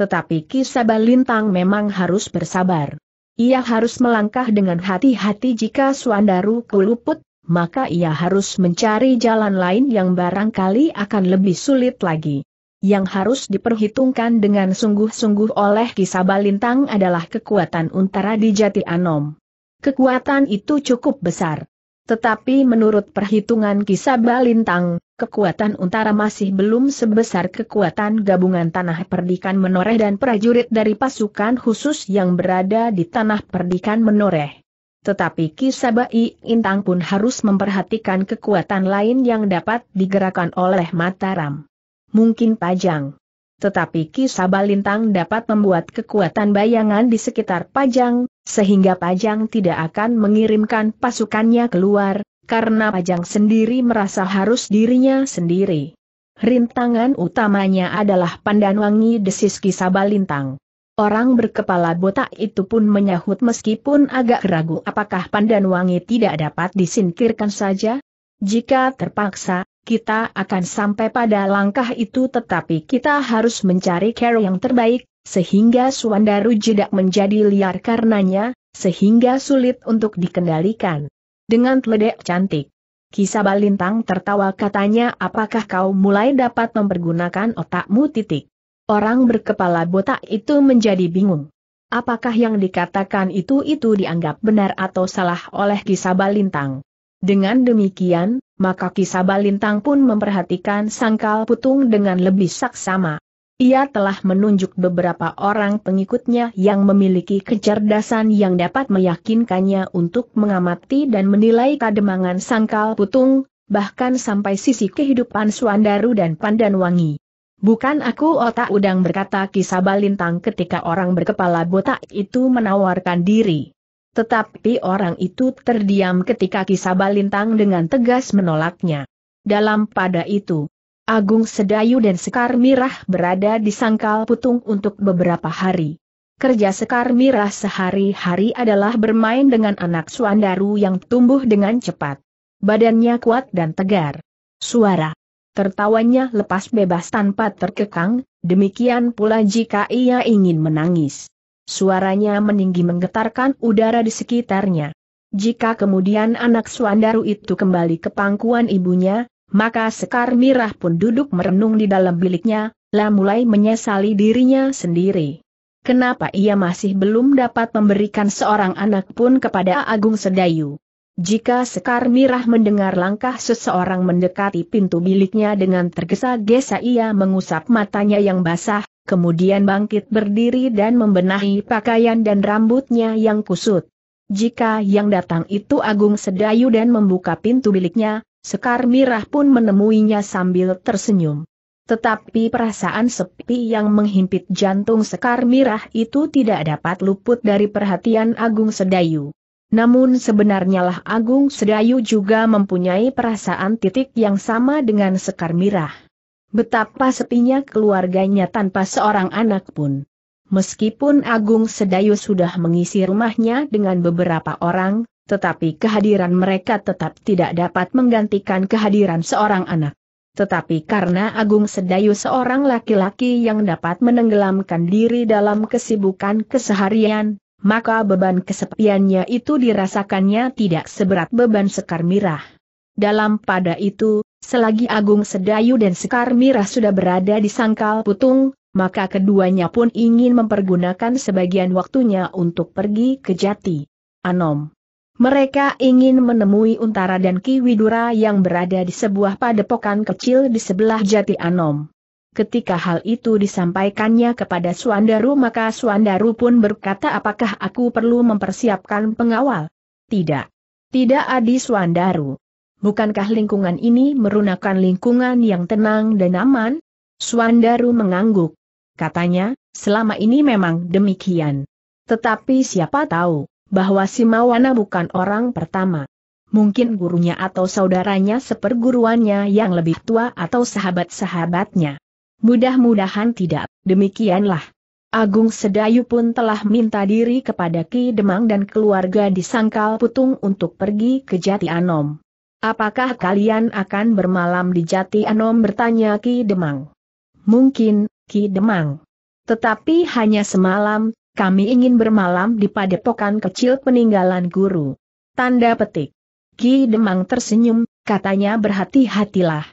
Tetapi Kisaba Lintang memang harus bersabar. Ia harus melangkah dengan hati-hati jika Suandaru keluput, maka ia harus mencari jalan lain yang barangkali akan lebih sulit lagi yang harus diperhitungkan dengan sungguh-sungguh oleh kisah Balintang adalah kekuatan untara di Jati Anom. Kekuatan itu cukup besar. Tetapi menurut perhitungan kisah Balintang, kekuatan untara masih belum sebesar kekuatan gabungan tanah perdikan menoreh dan prajurit dari pasukan khusus yang berada di tanah perdikan menoreh. Tetapi Kisabai Intang pun harus memperhatikan kekuatan lain yang dapat digerakkan oleh Mataram mungkin Pajang. Tetapi kisah balintang dapat membuat kekuatan bayangan di sekitar Pajang, sehingga Pajang tidak akan mengirimkan pasukannya keluar, karena Pajang sendiri merasa harus dirinya sendiri. Rintangan utamanya adalah Pandanwangi desis kisah balintang. Orang berkepala botak itu pun menyahut meskipun agak ragu apakah Pandanwangi tidak dapat disingkirkan saja. Jika terpaksa, kita akan sampai pada langkah itu tetapi kita harus mencari cara yang terbaik, sehingga Suandaru tidak menjadi liar karenanya, sehingga sulit untuk dikendalikan. Dengan teledek cantik. Kisah Balintang tertawa katanya apakah kau mulai dapat mempergunakan otakmu titik. Orang berkepala botak itu menjadi bingung. Apakah yang dikatakan itu-itu dianggap benar atau salah oleh kisah Balintang? Dengan demikian, maka kisah Lintang pun memperhatikan sangkal putung dengan lebih saksama. Ia telah menunjuk beberapa orang pengikutnya yang memiliki kecerdasan yang dapat meyakinkannya untuk mengamati dan menilai kademangan sangkal putung, bahkan sampai sisi kehidupan Suandaru dan Pandanwangi. Bukan aku otak udang berkata kisah balintang ketika orang berkepala botak itu menawarkan diri. Tetapi orang itu terdiam ketika Kisabalintang dengan tegas menolaknya. Dalam pada itu, Agung Sedayu dan Sekar Mirah berada di sangkal putung untuk beberapa hari. Kerja Sekar Mirah sehari-hari adalah bermain dengan anak Suandaru yang tumbuh dengan cepat. Badannya kuat dan tegar. Suara tertawanya lepas bebas tanpa terkekang, demikian pula jika ia ingin menangis. Suaranya meninggi menggetarkan udara di sekitarnya. Jika kemudian anak Suandaru itu kembali ke pangkuan ibunya, maka Sekar Mirah pun duduk merenung di dalam biliknya, lah mulai menyesali dirinya sendiri. Kenapa ia masih belum dapat memberikan seorang anak pun kepada Agung Sedayu? Jika Sekar Mirah mendengar langkah seseorang mendekati pintu biliknya dengan tergesa-gesa ia mengusap matanya yang basah, kemudian bangkit berdiri dan membenahi pakaian dan rambutnya yang kusut. Jika yang datang itu Agung Sedayu dan membuka pintu biliknya, Sekar Mirah pun menemuinya sambil tersenyum. Tetapi perasaan sepi yang menghimpit jantung Sekar Mirah itu tidak dapat luput dari perhatian Agung Sedayu. Namun sebenarnya lah Agung Sedayu juga mempunyai perasaan titik yang sama dengan Sekar Mirah. Betapa sepinya keluarganya tanpa seorang anak pun. Meskipun Agung Sedayu sudah mengisi rumahnya dengan beberapa orang, tetapi kehadiran mereka tetap tidak dapat menggantikan kehadiran seorang anak. Tetapi karena Agung Sedayu seorang laki-laki yang dapat menenggelamkan diri dalam kesibukan keseharian, maka beban kesepiannya itu dirasakannya tidak seberat beban sekar mirah. Dalam pada itu, Selagi Agung Sedayu dan Sekar Mira sudah berada di sangkal putung, maka keduanya pun ingin mempergunakan sebagian waktunya untuk pergi ke jati. Anom. Mereka ingin menemui Untara dan Ki Widura yang berada di sebuah padepokan kecil di sebelah jati Anom. Ketika hal itu disampaikannya kepada Suandaru maka Suandaru pun berkata apakah aku perlu mempersiapkan pengawal? Tidak. Tidak Adi Suandaru. Bukankah lingkungan ini merunakan lingkungan yang tenang dan aman? Suandaru mengangguk. Katanya, selama ini memang demikian. Tetapi siapa tahu, bahwa si Mawana bukan orang pertama. Mungkin gurunya atau saudaranya seperguruannya yang lebih tua atau sahabat-sahabatnya. Mudah-mudahan tidak, demikianlah. Agung Sedayu pun telah minta diri kepada Ki Demang dan keluarga di Sangkal Putung untuk pergi ke Jati Anom. Apakah kalian akan bermalam di Jati Anom bertanya Ki Demang? Mungkin, Ki Demang. Tetapi hanya semalam, kami ingin bermalam di padepokan kecil peninggalan guru. Tanda petik. Ki Demang tersenyum, katanya berhati-hatilah.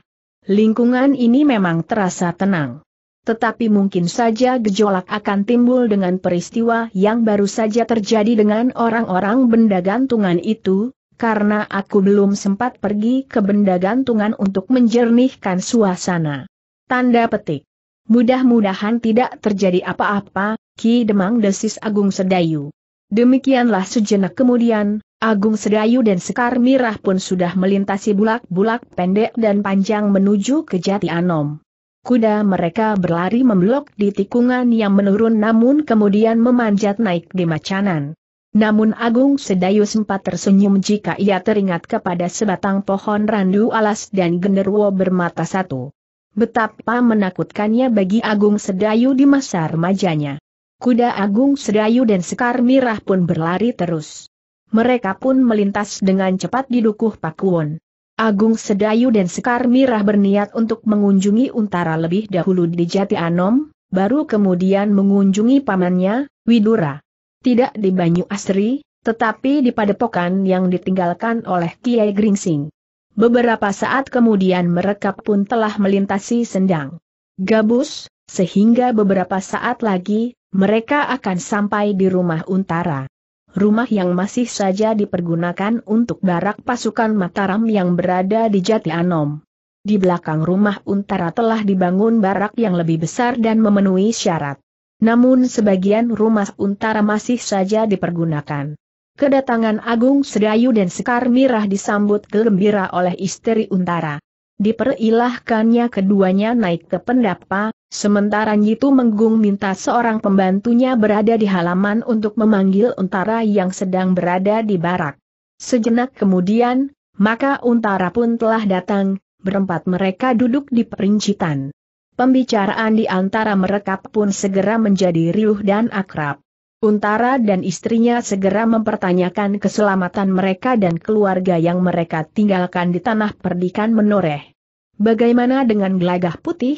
Lingkungan ini memang terasa tenang. Tetapi mungkin saja gejolak akan timbul dengan peristiwa yang baru saja terjadi dengan orang-orang benda gantungan itu, karena aku belum sempat pergi ke benda gantungan untuk menjernihkan suasana. Tanda petik. Mudah-mudahan tidak terjadi apa-apa, Ki Demang desis Agung Sedayu. Demikianlah sejenak kemudian, Agung Sedayu dan Sekar Mirah pun sudah melintasi bulak-bulak pendek dan panjang menuju ke Jati Anom. Kuda mereka berlari memblok di tikungan yang menurun namun kemudian memanjat naik di macanan. Namun Agung Sedayu sempat tersenyum jika ia teringat kepada sebatang pohon randu alas dan genderuwo bermata satu. Betapa menakutkannya bagi Agung Sedayu di masa remajanya. Kuda Agung Sedayu dan Sekar Mirah pun berlari terus. Mereka pun melintas dengan cepat di Dukuh Pakuwon. Agung Sedayu dan Sekar Mirah berniat untuk mengunjungi Untara lebih dahulu di Jati Anom, baru kemudian mengunjungi pamannya, Widura. Tidak di Banyu Asri, tetapi di padepokan yang ditinggalkan oleh Kiai Gringsing. Beberapa saat kemudian mereka pun telah melintasi sendang. Gabus, sehingga beberapa saat lagi, mereka akan sampai di rumah Untara. Rumah yang masih saja dipergunakan untuk barak pasukan Mataram yang berada di Jati Anom. Di belakang rumah Untara telah dibangun barak yang lebih besar dan memenuhi syarat. Namun sebagian rumah untara masih saja dipergunakan. Kedatangan Agung Sedayu dan Sekar Mirah disambut gembira oleh istri untara. Diperilahkannya keduanya naik ke pendapa, sementara Nyitu Menggung minta seorang pembantunya berada di halaman untuk memanggil untara yang sedang berada di barak. Sejenak kemudian, maka untara pun telah datang, berempat mereka duduk di perincitan pembicaraan di antara mereka pun segera menjadi riuh dan akrab. Untara dan istrinya segera mempertanyakan keselamatan mereka dan keluarga yang mereka tinggalkan di tanah perdikan menoreh. Bagaimana dengan gelagah putih?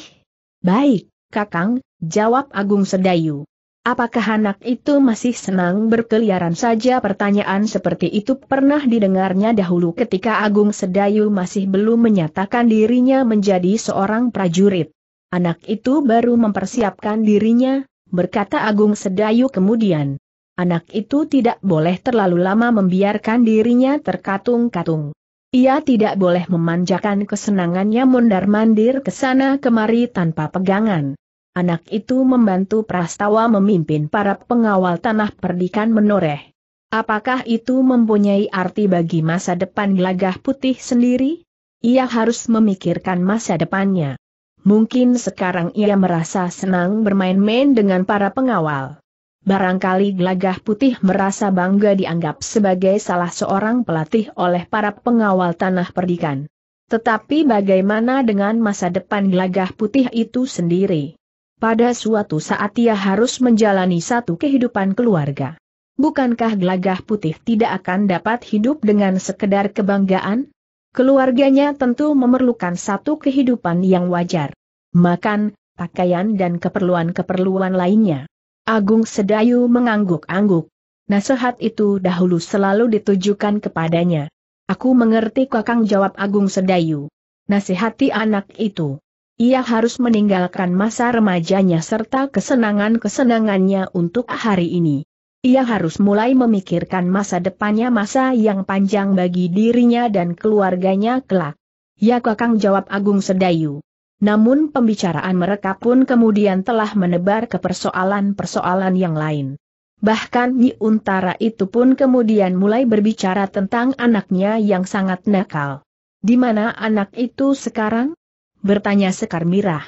Baik, Kakang, jawab Agung Sedayu. Apakah anak itu masih senang berkeliaran saja pertanyaan seperti itu pernah didengarnya dahulu ketika Agung Sedayu masih belum menyatakan dirinya menjadi seorang prajurit. Anak itu baru mempersiapkan dirinya, berkata Agung Sedayu kemudian. Anak itu tidak boleh terlalu lama membiarkan dirinya terkatung-katung. Ia tidak boleh memanjakan kesenangannya mondar-mandir ke sana kemari tanpa pegangan. Anak itu membantu Prastawa memimpin para pengawal tanah perdikan menoreh. Apakah itu mempunyai arti bagi masa depan Lagah putih sendiri? Ia harus memikirkan masa depannya. Mungkin sekarang ia merasa senang bermain-main dengan para pengawal. Barangkali Glagah Putih merasa bangga dianggap sebagai salah seorang pelatih oleh para pengawal tanah perdikan. Tetapi bagaimana dengan masa depan Glagah Putih itu sendiri? Pada suatu saat ia harus menjalani satu kehidupan keluarga. Bukankah Glagah Putih tidak akan dapat hidup dengan sekedar kebanggaan? Keluarganya tentu memerlukan satu kehidupan yang wajar. Makan, pakaian dan keperluan-keperluan lainnya. Agung Sedayu mengangguk-angguk. Nasihat itu dahulu selalu ditujukan kepadanya. Aku mengerti kakang jawab Agung Sedayu. Nasihati anak itu. Ia harus meninggalkan masa remajanya serta kesenangan-kesenangannya untuk hari ini. Ia harus mulai memikirkan masa depannya masa yang panjang bagi dirinya dan keluarganya kelak. Ya kakang jawab Agung Sedayu. Namun pembicaraan mereka pun kemudian telah menebar ke persoalan-persoalan yang lain. Bahkan Nyi Untara itu pun kemudian mulai berbicara tentang anaknya yang sangat nakal. Di mana anak itu sekarang? Bertanya Sekar Mirah.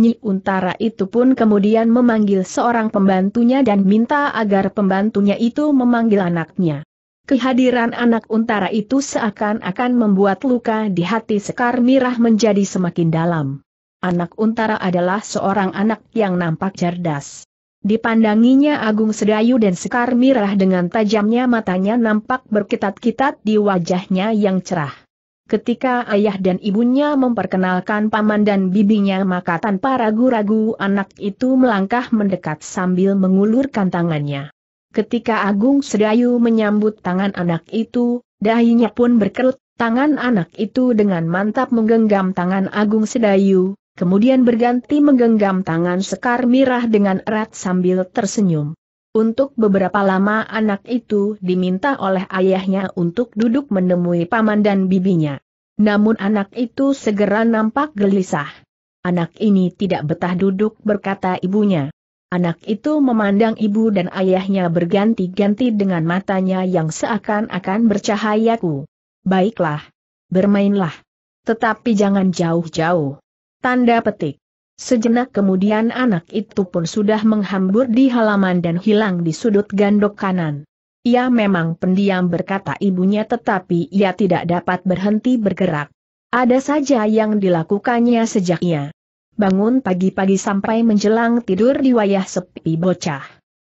Nyi Untara itu pun kemudian memanggil seorang pembantunya dan minta agar pembantunya itu memanggil anaknya. Kehadiran anak Untara itu seakan-akan membuat luka di hati Sekar Mirah menjadi semakin dalam. Anak Untara adalah seorang anak yang nampak cerdas. Dipandanginya Agung Sedayu dan Sekar Mirah dengan tajamnya matanya nampak berkitat-kitat di wajahnya yang cerah. Ketika ayah dan ibunya memperkenalkan paman dan bibinya maka tanpa ragu-ragu anak itu melangkah mendekat sambil mengulurkan tangannya. Ketika Agung Sedayu menyambut tangan anak itu, dahinya pun berkerut, tangan anak itu dengan mantap menggenggam tangan Agung Sedayu, kemudian berganti menggenggam tangan Sekar Mirah dengan erat sambil tersenyum. Untuk beberapa lama anak itu diminta oleh ayahnya untuk duduk menemui paman dan bibinya. Namun anak itu segera nampak gelisah. Anak ini tidak betah duduk berkata ibunya. Anak itu memandang ibu dan ayahnya berganti-ganti dengan matanya yang seakan-akan bercahayaku. Baiklah. Bermainlah. Tetapi jangan jauh-jauh. Tanda petik. Sejenak kemudian anak itu pun sudah menghambur di halaman dan hilang di sudut gandok kanan. Ia memang pendiam berkata ibunya tetapi ia tidak dapat berhenti bergerak. Ada saja yang dilakukannya sejak ia Bangun pagi-pagi sampai menjelang tidur di wayah sepi bocah.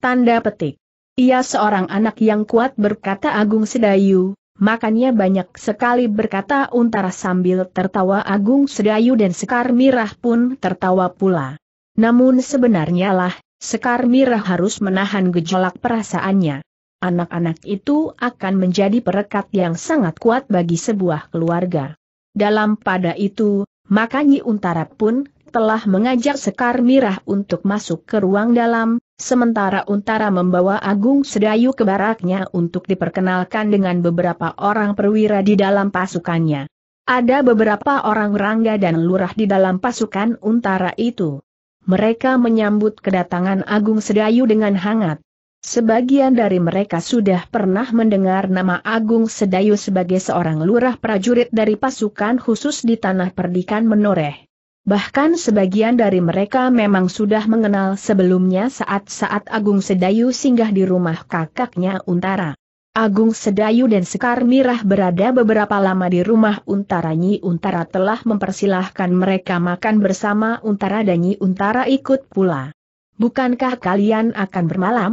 Tanda petik. Ia seorang anak yang kuat berkata Agung Sedayu, Makanya banyak sekali berkata Untara sambil tertawa Agung Sedayu dan Sekar Mirah pun tertawa pula. Namun sebenarnya lah, Sekar Mirah harus menahan gejolak perasaannya. Anak-anak itu akan menjadi perekat yang sangat kuat bagi sebuah keluarga. Dalam pada itu, makanya Untara pun telah mengajak Sekar Mirah untuk masuk ke ruang dalam, sementara Untara membawa Agung Sedayu ke baraknya untuk diperkenalkan dengan beberapa orang perwira di dalam pasukannya. Ada beberapa orang rangga dan lurah di dalam pasukan Untara itu. Mereka menyambut kedatangan Agung Sedayu dengan hangat. Sebagian dari mereka sudah pernah mendengar nama Agung Sedayu sebagai seorang lurah prajurit dari pasukan khusus di Tanah Perdikan Menoreh. Bahkan sebagian dari mereka memang sudah mengenal sebelumnya saat-saat Agung Sedayu singgah di rumah kakaknya Untara. Agung Sedayu dan Sekar Mirah berada beberapa lama di rumah Untara Nyi Untara telah mempersilahkan mereka makan bersama Untara dan Nyi Untara ikut pula. Bukankah kalian akan bermalam?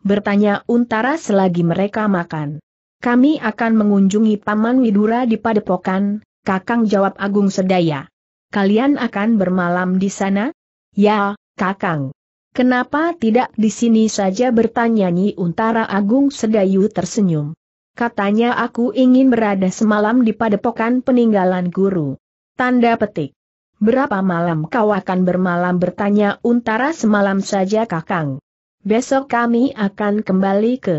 Bertanya Untara selagi mereka makan. Kami akan mengunjungi Paman Widura di Padepokan, Kakang jawab Agung Sedaya. Kalian akan bermalam di sana? Ya, Kakang. Kenapa tidak di sini saja bertanya Nyi Untara Agung Sedayu tersenyum. Katanya aku ingin berada semalam di padepokan peninggalan guru. Tanda petik. Berapa malam kau akan bermalam bertanya Untara semalam saja Kakang. Besok kami akan kembali ke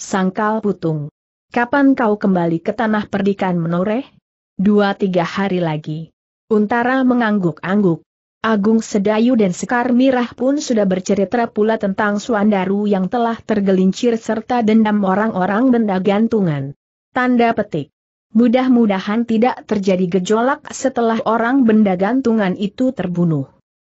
Sangkal Putung. Kapan kau kembali ke tanah perdikan menoreh? Dua tiga hari lagi. Untara mengangguk-angguk. Agung Sedayu dan Sekar Mirah pun sudah bercerita pula tentang Suandaru yang telah tergelincir serta dendam orang-orang benda gantungan. Tanda petik. Mudah-mudahan tidak terjadi gejolak setelah orang benda gantungan itu terbunuh.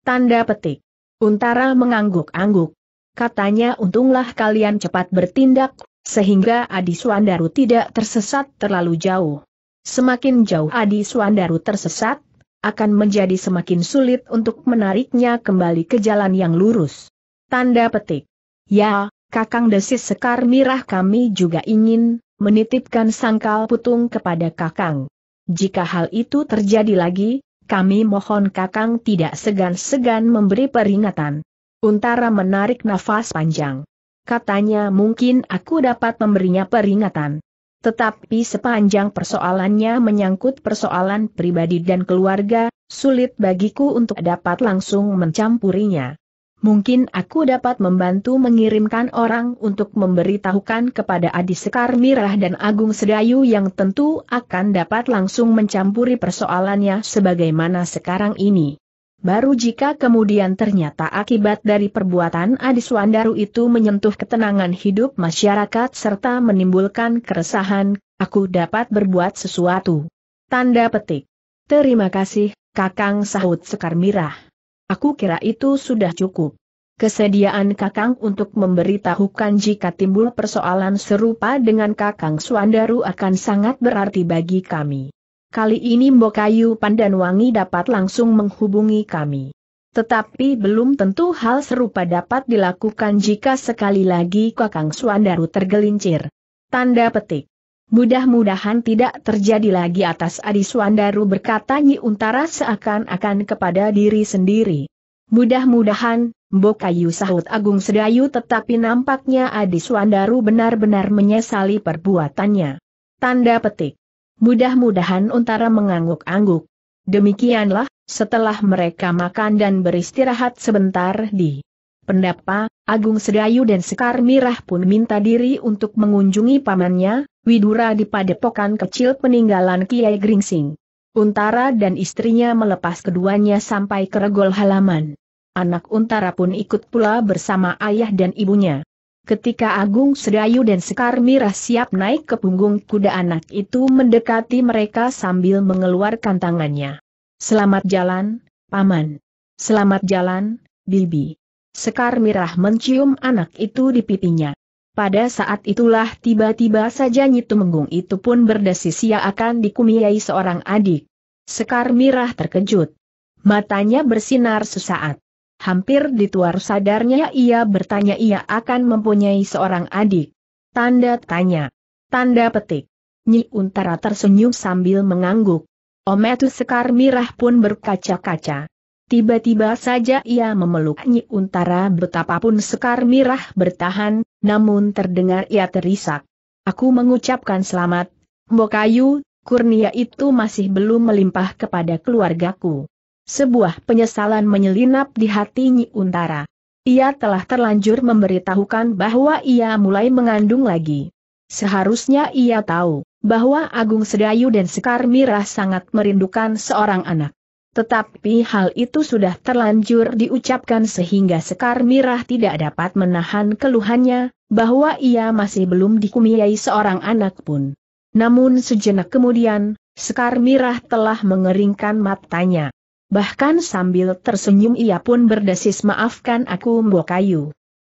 Tanda petik. Untara mengangguk-angguk. Katanya untunglah kalian cepat bertindak, sehingga Adi Suandaru tidak tersesat terlalu jauh. Semakin jauh Adi Suandaru tersesat, akan menjadi semakin sulit untuk menariknya kembali ke jalan yang lurus. Tanda petik. Ya, Kakang Desis Sekar Mirah kami juga ingin menitipkan sangkal putung kepada Kakang. Jika hal itu terjadi lagi, kami mohon Kakang tidak segan-segan memberi peringatan. Untara menarik nafas panjang. Katanya mungkin aku dapat memberinya peringatan. Tetapi sepanjang persoalannya menyangkut persoalan pribadi dan keluarga, sulit bagiku untuk dapat langsung mencampurinya. Mungkin aku dapat membantu mengirimkan orang untuk memberitahukan kepada Adi Sekar Mirah dan Agung Sedayu yang tentu akan dapat langsung mencampuri persoalannya sebagaimana sekarang ini. Baru jika kemudian ternyata akibat dari perbuatan Adiswandaru itu menyentuh ketenangan hidup masyarakat serta menimbulkan keresahan, aku dapat berbuat sesuatu. Tanda petik. Terima kasih, Kakang sahut Sekar Mirah. Aku kira itu sudah cukup. Kesediaan Kakang untuk memberitahukan jika timbul persoalan serupa dengan Kakang Swandaru akan sangat berarti bagi kami. Kali ini Mbokayu Pandan Pandanwangi dapat langsung menghubungi kami. Tetapi belum tentu hal serupa dapat dilakukan jika sekali lagi Kakang Suandaru tergelincir. Tanda petik. Mudah-mudahan tidak terjadi lagi atas Adi Suandaru berkata Nyi Untara seakan-akan kepada diri sendiri. Mudah-mudahan, Bokayu sahut Agung Sedayu tetapi nampaknya Adi Suandaru benar-benar menyesali perbuatannya. Tanda petik. Mudah-mudahan Untara mengangguk-angguk. Demikianlah, setelah mereka makan dan beristirahat sebentar di Pendapa, Agung Sedayu dan Sekar Mirah pun minta diri untuk mengunjungi pamannya, Widura di padepokan kecil peninggalan Kiai Gringsing. Untara dan istrinya melepas keduanya sampai ke regol halaman. Anak Untara pun ikut pula bersama ayah dan ibunya. Ketika Agung Sedayu dan Sekar Mirah siap naik ke punggung kuda anak itu mendekati mereka sambil mengeluarkan tangannya. Selamat jalan, Paman. Selamat jalan, Bibi. Sekar Mirah mencium anak itu di pipinya. Pada saat itulah tiba-tiba saja nyitu menggung itu pun berdesis ia akan dikumiai seorang adik. Sekar Mirah terkejut. Matanya bersinar sesaat. Hampir di tuar sadarnya ia bertanya ia akan mempunyai seorang adik. Tanda tanya. Tanda petik. Nyi Untara tersenyum sambil mengangguk. Ometu Sekar Mirah pun berkaca-kaca. Tiba-tiba saja ia memeluk Nyi Untara betapapun Sekar Mirah bertahan, namun terdengar ia terisak. Aku mengucapkan selamat, Mbokayu, kurnia itu masih belum melimpah kepada keluargaku. Sebuah penyesalan menyelinap di hati Nyi Untara. Ia telah terlanjur memberitahukan bahwa ia mulai mengandung lagi. Seharusnya ia tahu bahwa Agung Sedayu dan Sekar Mirah sangat merindukan seorang anak. Tetapi hal itu sudah terlanjur diucapkan sehingga Sekar Mirah tidak dapat menahan keluhannya, bahwa ia masih belum dikumiai seorang anak pun. Namun sejenak kemudian, Sekar Mirah telah mengeringkan matanya. Bahkan sambil tersenyum ia pun berdesis maafkan aku mbokayu Kayu.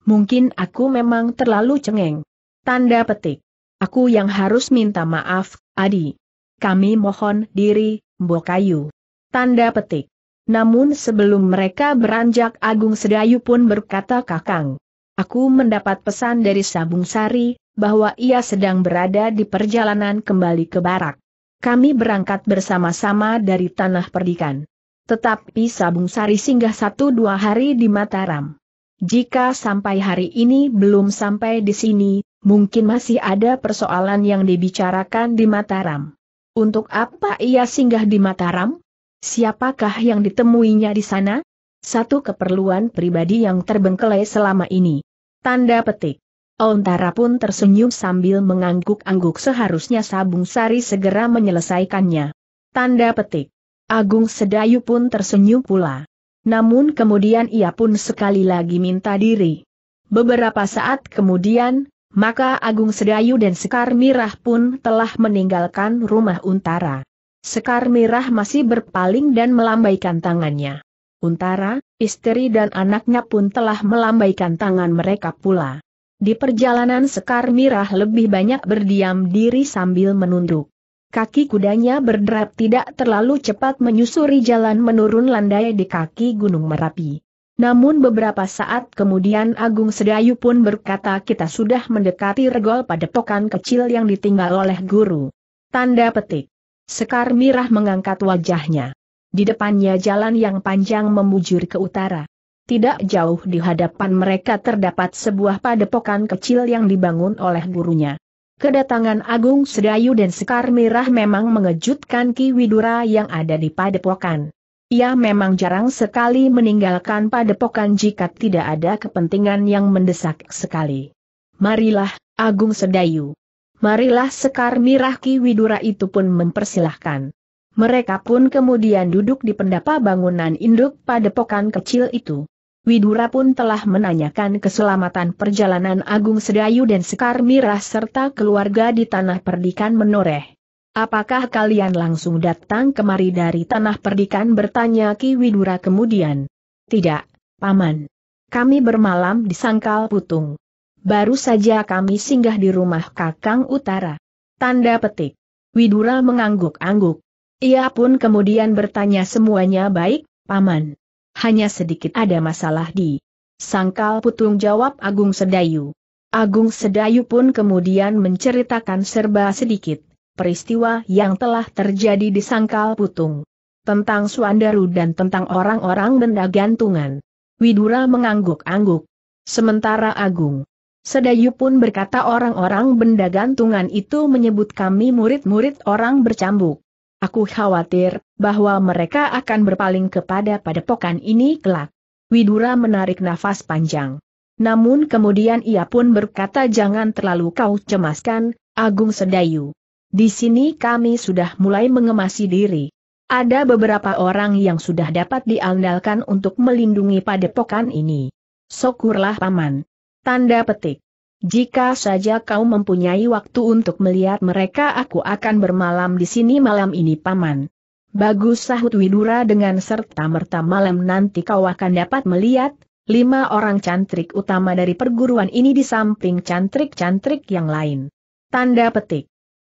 Mungkin aku memang terlalu cengeng. Tanda petik. Aku yang harus minta maaf, Adi. Kami mohon diri, mbokayu Kayu. Tanda petik. Namun sebelum mereka beranjak Agung Sedayu pun berkata kakang. Aku mendapat pesan dari Sabung Sari, bahwa ia sedang berada di perjalanan kembali ke barak. Kami berangkat bersama-sama dari Tanah Perdikan. Tetapi Sabung Sari singgah satu dua hari di Mataram. Jika sampai hari ini belum sampai di sini, mungkin masih ada persoalan yang dibicarakan di Mataram. Untuk apa ia singgah di Mataram? Siapakah yang ditemuinya di sana? Satu keperluan pribadi yang terbengkelai selama ini. Tanda petik. Ontara pun tersenyum sambil mengangguk-angguk seharusnya Sabung Sari segera menyelesaikannya. Tanda petik. Agung Sedayu pun tersenyum pula. Namun kemudian ia pun sekali lagi minta diri. Beberapa saat kemudian, maka Agung Sedayu dan Sekar Mirah pun telah meninggalkan rumah Untara. Sekar Mirah masih berpaling dan melambaikan tangannya. Untara, istri dan anaknya pun telah melambaikan tangan mereka pula. Di perjalanan Sekar Mirah lebih banyak berdiam diri sambil menunduk. Kaki kudanya berderap tidak terlalu cepat menyusuri jalan menurun landai di kaki Gunung Merapi. Namun beberapa saat kemudian Agung Sedayu pun berkata kita sudah mendekati regol pada tokan kecil yang ditinggal oleh guru. Tanda petik. Sekar Mirah mengangkat wajahnya. Di depannya jalan yang panjang memujur ke utara. Tidak jauh di hadapan mereka terdapat sebuah padepokan kecil yang dibangun oleh gurunya. Kedatangan Agung Sedayu dan Sekar Mirah memang mengejutkan Ki Widura yang ada di padepokan. Ia memang jarang sekali meninggalkan padepokan jika tidak ada kepentingan yang mendesak sekali. Marilah, Agung Sedayu. Marilah Sekar Mirah Ki Widura itu pun mempersilahkan. Mereka pun kemudian duduk di pendapa bangunan induk padepokan kecil itu. Widura pun telah menanyakan keselamatan perjalanan Agung Sedayu dan Sekar Mirah serta keluarga di Tanah Perdikan menoreh. Apakah kalian langsung datang kemari dari Tanah Perdikan bertanya Ki Widura kemudian? Tidak, Paman. Kami bermalam di Sangkal Putung. Baru saja kami singgah di rumah Kakang Utara. Tanda petik. Widura mengangguk-angguk. Ia pun kemudian bertanya semuanya baik, Paman. Hanya sedikit ada masalah di Sangkal Putung jawab Agung Sedayu. Agung Sedayu pun kemudian menceritakan serba sedikit, peristiwa yang telah terjadi di Sangkal Putung. Tentang Suandaru dan tentang orang-orang benda gantungan. Widura mengangguk-angguk. Sementara Agung Sedayu pun berkata orang-orang benda gantungan itu menyebut kami murid-murid orang bercambuk. Aku khawatir bahwa mereka akan berpaling kepada padepokan ini kelak. Widura menarik nafas panjang. Namun kemudian ia pun berkata jangan terlalu kau cemaskan, Agung Sedayu. Di sini kami sudah mulai mengemasi diri. Ada beberapa orang yang sudah dapat diandalkan untuk melindungi padepokan ini. Syukurlah paman. Tanda petik. Jika saja kau mempunyai waktu untuk melihat mereka aku akan bermalam di sini malam ini paman. Bagus sahut Widura dengan serta-merta malam nanti kau akan dapat melihat, lima orang cantrik utama dari perguruan ini di samping cantrik-cantrik yang lain. Tanda petik.